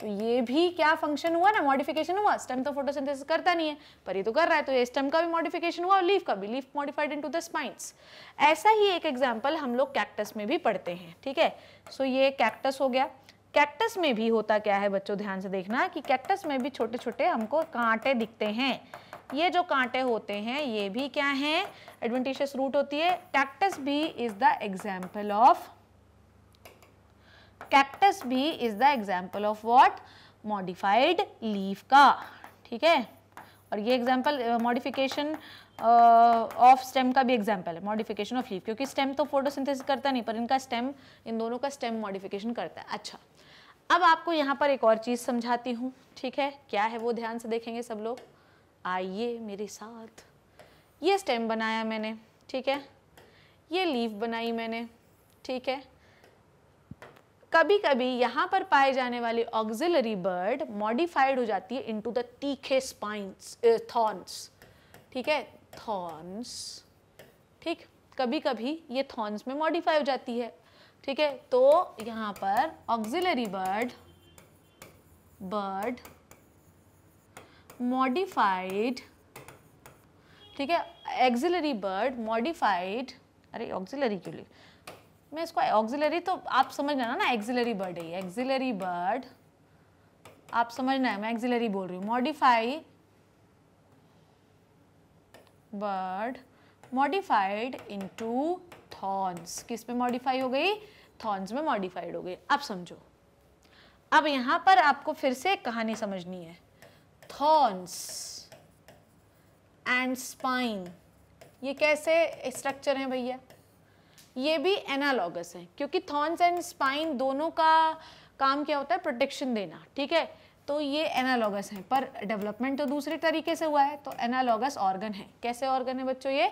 तो ये भी क्या फंक्शन हुआ ना मॉडिफिकेशन हुआ स्टेम तो फोटोसिंथेसिस करता नहीं है पर ये तो कर रहा है तो ये स्टेम का भी मॉडिफिकेशन हुआ और लीफ का भी leaf modified into the spines ऐसा ही एक एग्जांपल हम लोग कैक्टस में भी पढ़ते हैं ठीक है सो ये कैक्टस हो गया कैक्टस में भी होता क्या है बच्चों ध्यान से देखना कि कैक्टस में भी छोटे छोटे हमको कांटे दिखते हैं ये जो कांटे होते हैं ये भी क्या है एडवेंटिशियस रूट होती है कैक्टस भी is the example of cactus भी is the example of what modified leave का ठीक है और ये एग्जाम्पल मॉडिफिकेशन ऑफ स्टेम का भी एग्जाम्पल है मॉडिफिकेशन ऑफ लीव क्योंकि स्टेम तो फोटोसिंथेसिस करता नहीं पर इनका स्टेम इन दोनों का स्टेम मॉडिफिकेशन करता है अच्छा अब आपको यहाँ पर एक और चीज़ समझाती हूँ ठीक है क्या है वो ध्यान से देखेंगे सब लोग आइए मेरे साथ ये स्टेम बनाया मैंने ठीक है ये लीफ बनाई मैंने ठीक है कभी कभी यहाँ पर पाए जाने वाली ऑक्सिलरी बर्ड मॉडिफाइड हो जाती है इनटू द तीखे स्पाइंस थॉर्न्स ठीक है थॉर्न्स ठीक कभी कभी ये थॉर्न्स में मॉडिफाई हो जाती है ठीक है तो यहाँ पर ऑक्सिलरी बर्ड बर्ड मॉडिफाइड ठीक है एक्सिलरी बर्ड मॉडिफाइड अरे ऑक्सिलरी क्यों ली मैं इसको ऑक्सिलरी तो आप समझ रहे ना एक्सिलरी बर्ड है एक्सिलरी बर्ड आप समझना है मैं एक्सिलरी बोल रही हूँ modify bud modified into thorns किस में मॉडिफाई हो गई थॉन्स में मॉडिफाइड हो गई अब समझो अब यहां पर आपको फिर से एक कहानी समझनी है थॉन्स एंड स्पाइन ये कैसे स्ट्रक्चर हैं भैया ये भी एनालॉगस है क्योंकि थॉन्स एंड स्पाइन दोनों का काम क्या होता है प्रोटेक्शन देना ठीक है तो ये एनालॉगस हैं पर डेवलपमेंट तो दूसरे तरीके से हुआ है तो एनालॉगस ऑर्गन है कैसे ऑर्गन है बच्चों ये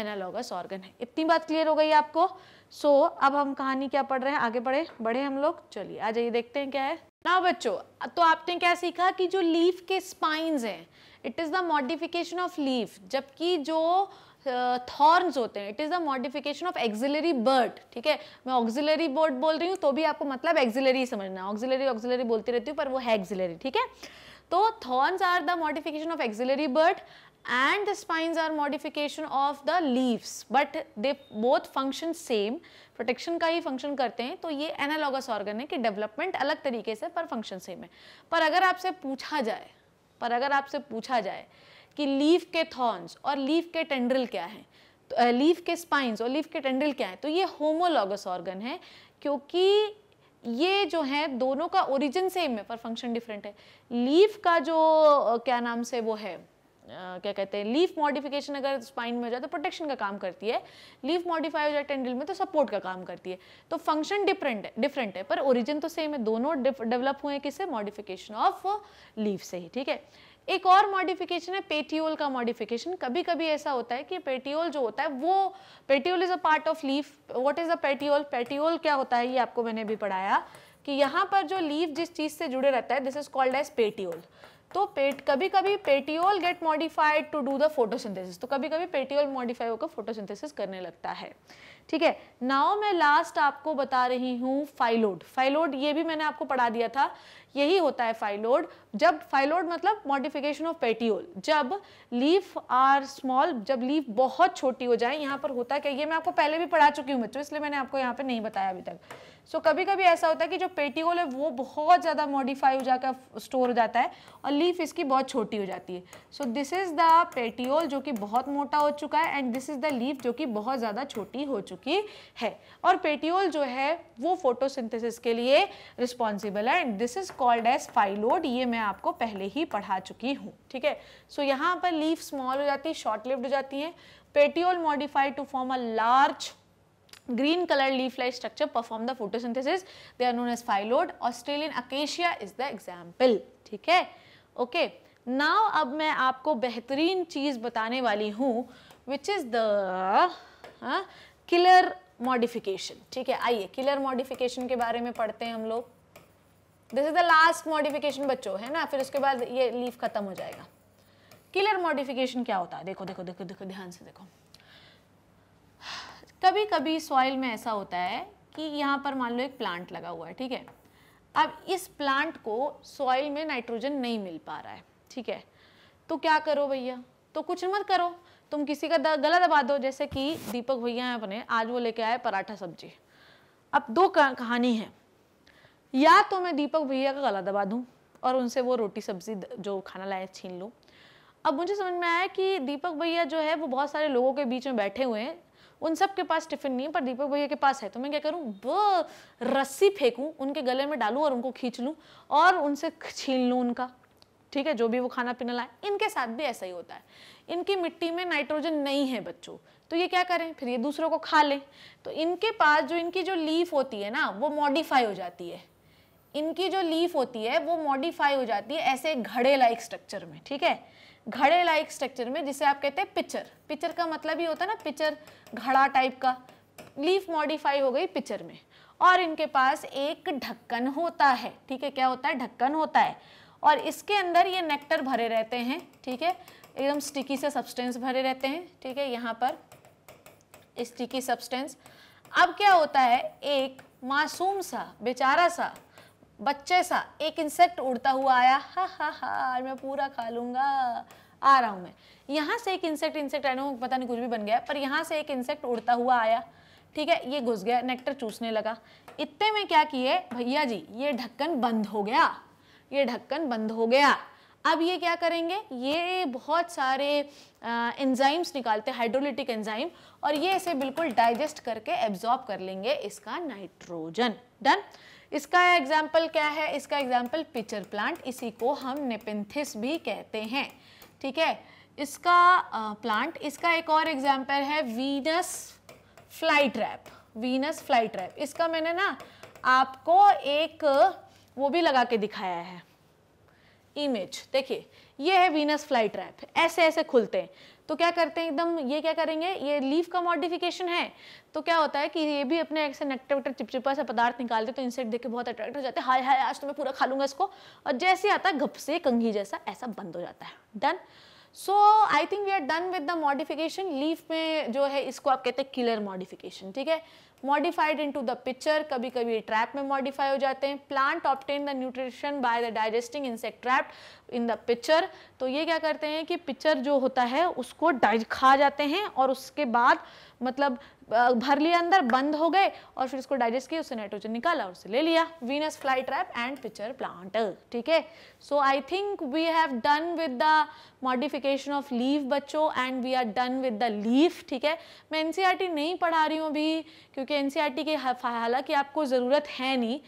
एनालॉगस ऑर्गन है इतनी बात क्लियर हो गई आपको सो so, अब हम कहानी क्या पढ़ रहे हैं आगे बढ़े बढ़े हम लोग चलिए आ जाइए देखते हैं क्या है ना बच्चों तो आपने क्या सीखा कि जो लीफ के स्पाइंस हैं it is the modification of leaf जबकि जो थॉर्न्स होते हैं it is the modification of axillary bud ठीक है मैं ऑक्सिलरी बर्ड बोल रही हूँ तो भी आपको मतलब एक्सिलरी समझना ऑक्सिलरी ऑक्सिलरी बोलती रहती हूँ पर वो है एक्सिलरी ठीक है तो thorns are the modification of axillary bud and the spines are modification of the leaves but they both function same protection का ही फंक्शन करते हैं तो ये एनालॉगस ऑर्गन है कि डेवलपमेंट अलग तरीके से पर फंक्शन सेम है पर अगर आपसे पूछा जाए पर अगर आपसे पूछा जाए कि लीफ के थॉर्न्स और लीफ के टेंड्रिल क्या हैं तो, लीफ के स्पाइंस और लीफ के टेंड्रिल क्या हैं तो ये होमोलॉगस ऑर्गन है क्योंकि ये जो है दोनों का ओरिजिन सेम है पर फंक्शन डिफरेंट है लीफ का जो क्या नाम से वो है Uh, क्या कहते हैं लीफ मॉडिफिकेशन अगर स्पाइन में हो जाए तो प्रोटेक्शन का काम करती है लीफ मॉडिफाई हो जाए टेंडिल में तो सपोर्ट का काम करती है तो फंक्शन डिफरेंट है डिफरेंट है पर ओरिजिन तो सेम है दोनों डेवलप हुए हैं किसे मॉडिफिकेशन ऑफ लीफ से ही ठीक है एक और मॉडिफिकेशन है पेटियोल का मॉडिफिकेशन कभी कभी ऐसा होता है कि पेटियोल जो होता है वो petiole is a part of leaf what is a petiole petiole क्या होता है ये आपको मैंने भी पढ़ाया कि यहाँ पर जो लीफ जिस चीज़ से जुड़े रहता है this is called as petiole तो पेट कभी कभी petiole get modified to do the photosynthesis तो कभी कभी पेटियोल मॉडिफाई होकर फोटोसिंथेसिस करने लगता है ठीक है नाउ मैं लास्ट आपको बता रही हूँ फाइलोड फाइलोड ये भी मैंने आपको पढ़ा दिया था यही होता है फाइलोड जब फाइलोड मतलब मॉडिफिकेशन ऑफ पेटियोल जब लीफ आर स्मॉल जब लीफ बहुत छोटी हो जाए यहाँ पर होता क्या ये मैं आपको पहले भी पढ़ा चुकी हूँ बच्चों इसलिए मैंने आपको यहाँ पे नहीं बताया अभी तक सो so, कभी कभी ऐसा होता है कि जो पेटीकोल है वो बहुत ज़्यादा मॉडिफाई हो जाकर स्टोर हो जाता है और लीफ इसकी बहुत छोटी हो जाती है so this is the petiole जो कि बहुत मोटा हो चुका है and this is the leaf जो कि बहुत ज़्यादा छोटी हो चुकी है और पेटीओल जो है वो फोटोसिंथेसिस के लिए रिस्पॉन्सिबल है and this is called as phyllode ये मैं आपको पहले ही पढ़ा चुकी हूँ ठीक है सो यहाँ पर लीफ स्मॉल हो जाती है शॉर्ट लिफ्ट हो जाती है petiole modified to form a large green colored leaf like structure perform the photosynthesis they are known as phyllodes australian acacia is the example ठीक है okay now अब मैं आपको बेहतरीन चीज बताने वाली हूँ which is the uh, killer modification ठीक है आइए killer modification के बारे में पढ़ते हैं हम लोग this is the last modification बच्चों है ना फिर उसके बाद ये लीफ खत्म हो जाएगा किलर मॉडिफिकेशन क्या होता है देखो देखो देखो देखो ध्यान से देखो कभी कभी सॉइल में ऐसा होता है कि यहाँ पर मान लो एक प्लांट लगा हुआ है ठीक है अब इस प्लांट को सॉइल में नाइट्रोजन नहीं मिल पा रहा है ठीक है तो क्या करो भैया तो कुछ मत करो तुम किसी का गला दबा दो जैसे कि दीपक भैया हैं अपने आज वो लेके आए पराठा सब्जी अब दो कहानी है या तो मैं दीपक भैया का गला दबा दूँ और उनसे वो रोटी सब्जी जो खाना लाए छीन लूँ अब मुझे समझ में आया कि दीपक भैया जो है वो बहुत सारे लोगों के बीच में बैठे हुए हैं उन सब के पास टिफिन नहीं है पर दीपक भैया के पास है तो मैं क्या करूँ वो रस्सी फेंकूँ उनके गले में डालूँ और उनको खींच लूँ और उनसे छीन लूँ उनका ठीक है जो भी वो खाना पीना लाए इनके साथ भी ऐसा ही होता है इनकी मिट्टी में नाइट्रोजन नहीं है बच्चों तो ये क्या करें फिर ये दूसरों को खा लें तो इनके पास जो इनकी जो लीफ होती है ना वो मॉडिफाई हो जाती है इनकी जो लीफ होती है वो मॉडिफाई हो जाती है ऐसे घड़े लाइक स्ट्रक्चर में ठीक है घड़े लाइक स्ट्रक्चर में जिसे आप कहते हैं पिचर पिचर का मतलब ही होता है ना पिचर घड़ा टाइप का लीफ मॉडिफाई हो गई पिचर में और इनके पास एक ढक्कन होता है ठीक है क्या होता है ढक्कन होता है और इसके अंदर ये नेक्टर भरे रहते हैं ठीक है एकदम स्टिकी से सब्सटेंस भरे रहते हैं ठीक है यहाँ पर स्टिकी सब्सटेंस अब क्या होता है एक मासूम सा बेचारा सा बच्चे सा एक इंसेक्ट उड़ता हुआ आया हा हा हा मैं पूरा खा लूंगा आ रहा हूँ मैं यहाँ से एक इंसेक्ट इंसेक्ट आई पता नहीं कुछ भी बन गया पर यहाँ से एक इंसेक्ट उड़ता हुआ आया ठीक है ये घुस गया नेक्टर चूसने लगा इतने में क्या किए भैया जी ये ढक्कन बंद हो गया ये ढक्कन बंद हो गया अब ये क्या करेंगे ये बहुत सारे एंजाइम्स निकालते हैं हाइड्रोलिटिक एंजाइम और ये इसे बिल्कुल डाइजेस्ट करके एब्जॉर्ब कर लेंगे इसका नाइट्रोजन डन इसका एग्जाम्पल क्या है इसका एग्जाम्पल पिचर प्लांट इसी को हम नेपेंथिस भी कहते हैं ठीक है इसका प्लांट इसका एक और एग्जाम्पल है Venus fly trap Venus fly trap इसका मैंने ना आपको एक वो भी लगा के दिखाया है इमेज देखिए ये है वीनस फ्लाई ट्रैप ऐसे ऐसे खुलते हैं तो क्या करते हैं एकदम ये क्या करेंगे ये लीफ का मॉडिफिकेशन है तो क्या होता है कि ये भी अपने ऐसे नेक्टर वक्टर चिपचिपा सा पदार्थ निकालते तो इंसेक्ट देख के बहुत अट्रैक्ट हो जाते हैं हाय हाय आज तो मैं पूरा खा लूंगा इसको और जैसे आता है घप से कंघी जैसा ऐसा बंद हो जाता है done so I think we are done with the modification leaf में जो है इसको आप कहते हैं किलर मॉडिफिकेशन ठीक है मॉडिफाइड इनटू द पिक्चर कभी कभी ट्रैप में मॉडिफाई हो जाते हैं plant obtain the nutrition by the digesting insect trap in the picture तो ये क्या करते हैं कि पिक्चर जो होता है उसको खा जाते हैं और उसके बाद मतलब भर लिया अंदर बंद हो गए और फिर इसको डाइजेस्ट किया उससे नाइट्रोजन निकाला और उसे ले लिया Venus fly trap and pitcher plant ठीक है so I think we have done with the modification of leave बच्चों and we are done with the leave ठीक है मैं एन e नहीं पढ़ा रही हूँ अभी क्योंकि एन e के हालांकि आपको ज़रूरत है नहीं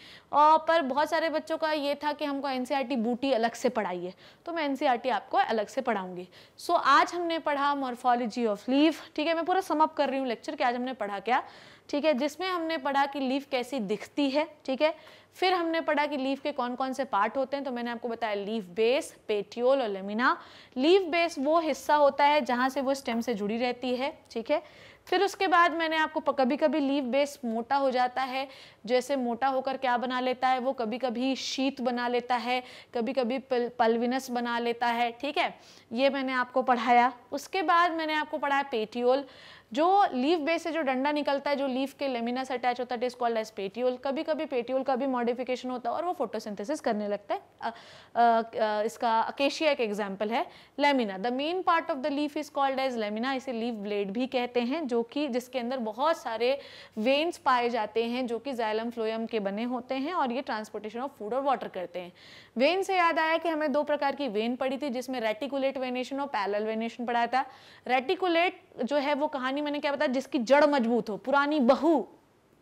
और पर बहुत सारे बच्चों का ये था कि हमको एन e बूटी अलग से पढ़ाइए तो मैं एन आपको अलग से पढ़ाऊँगी सो so, आज हमने पढ़ा मॉर्फोलॉजी ऑफ लीव ठीक है मैं पूरा समअप कर रही हूँ लेक्चर कि आज हमने पढ़ा क्या ठीक है जिसमें हमने पढ़ा कि लीफ कैसी दिखती है ठीक है फिर हमने पढ़ा कि लीफ के कौन कौन से पार्ट होते हैं तो मैंने आपको बताया लीफ बेस पेटियोल और लेमिना लीफ बेस वो हिस्सा होता है जहाँ से वो स्टेम से जुड़ी रहती है ठीक है फिर उसके बाद मैंने आपको कभी कभी लीव बेस मोटा हो जाता है जैसे मोटा होकर क्या बना लेता है वो कभी कभी शीत बना लेता है कभी कभी पल, पल्विनस बना लेता है ठीक है ये मैंने आपको पढ़ाया उसके बाद मैंने आपको पढ़ाया पेटियोल जो लीफ बेस से जो डंडा निकलता है जो लीफ के लेमिना से अटैच होता है इज कॉल्ड एज पेटियोल कभी कभी पेटियोल का भी मॉडिफिकेशन होता है और वो फोटोसिंथेसिस करने लगता है आ, आ, आ, इसका अकेशिया एक एग्जाम्पल है lamina the main part of the leaf is called as lamina इसे लीव ब्लेड भी कहते हैं जो कि जिसके अंदर बहुत सारे वेन्स पाए जाते हैं जो कि जायलम फ्लोयम के बने होते हैं और ये ट्रांसपोर्टेशन ऑफ फूड और वाटर करते हैं वेन से याद आया कि हमें दो प्रकार की वेन पड़ी थी जिसमें रेटिकुलेट वेनेशन और पैरल वेनेशन पढ़ाया था रेटिकुलेट जो है वो कहानी मैंने क्या बताया जिसकी जड़ मजबूत हो पुरानी बहु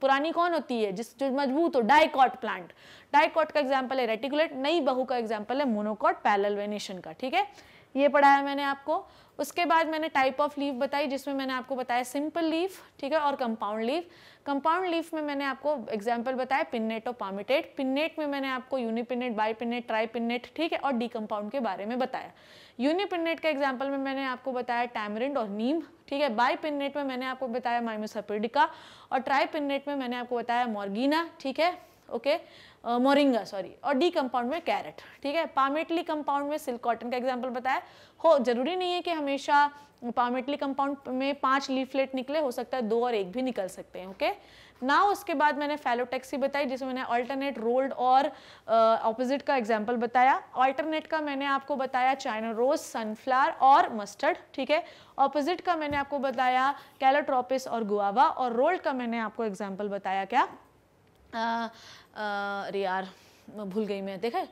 पुरानी कौन होती है जिस जो मजबूत हो डाइकॉट प्लांट डाइकॉट का एग्जाम्पल है रेटिकुलेट नई बहू का एग्जाम्पल है मोनोकॉट पैरल वेनेशन का ठीक है ये पढ़ाया मैंने आपको उसके बाद मैंने टाइप ऑफ लीव बताई जिसमें मैंने आपको बताया सिंपल लीव ठीक है और कंपाउंड लीव कंपाउंड लीफ में मैंने आपको एग्जाम्पल बताया पिन्नेट और पामिटेट पिन्नेट में मैंने आपको यूनिपिनेट बाईपिनेट ट्राईपिनेट ठीक है और डी कंपाउंड के बारे में बताया यूनिपिनेट का एग्जाम्पल में मैंने आपको बताया टैमरिंड और नीम ठीक है बाईपिनेट में मैंने आपको बताया माइमोसपिडिका और ट्राईपिनेट में मैंने आपको बताया मॉर्गिना ठीक है ओके okay? मोरिंगा सॉरी और डी कंपाउंड में कैरेट ठीक है पामेटली कंपाउंड में सिल्क कॉटन का एग्जाम्पल बताया हो जरूरी नहीं है कि हमेशा पामेटली कंपाउंड में पांच लीफलेट निकले हो सकता है दो और एक भी निकल सकते हैं ओके ना उसके बाद मैंने फेलोटेक्सी बताई जिसमें मैंने अल्टरनेट रोल्ड और ऑपोजिट का एग्जाम्पल बताया ऑल्टरनेट का मैंने आपको बताया चाइना रोज सनफ्लावर और मस्टर्ड ठीक है ऑपोजिट का मैंने आपको बताया कैलोट्रोपिस और गुआवा और रोल्ड का मैंने आपको एग्जाम्पल बताया क्या अरे यार भूल गई मैं देखा है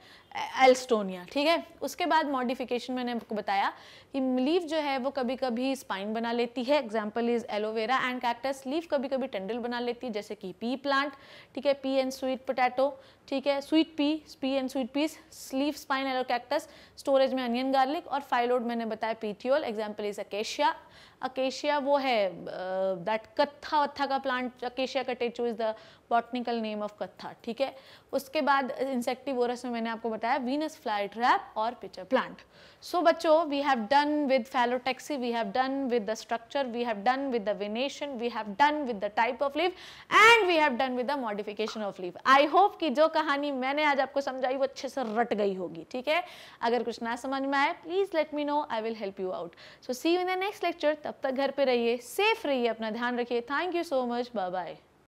एल्स्टोनिया ठीक है उसके बाद मॉडिफिकेशन मैंने आपको बताया कि लीव जो है वो कभी कभी स्पाइन बना लेती है example is aloe vera and cactus leave कभी कभी टेंडल बना लेती है जैसे कि पी प्लांट ठीक है पी एंड स्वीट पोटैटो ठीक है sweet pea pea and sweet peas स्लीव स्पाइन एलो कैक्टस स्टोरेज में अनियन गार्लिक और फाइलोड मैंने बताया petiole example is Acacia Acacia वो है दैट uh, कत्था वत्था का plant Acacia catechu is the botanical name of कत्था ठीक है उसके बाद इंसेक्टिवोरस में मैंने आपको होता है वीनस फ्लाई ट्रैप और पिचर प्लांट सो बच्चों we have done with phyllotaxy we have done with the structure we have done with the venation we have done with the type of leave and we have done with the modification of leave I hope कि जो कहानी मैंने आज आपको समझाई वो अच्छे से रट गई होगी ठीक है अगर कुछ ना समझ में आए please let me know I will help you out so see you in the next lecture तब तक घर पे रहिए सेफ रहिए अपना ध्यान रखिए thank you so much bye bye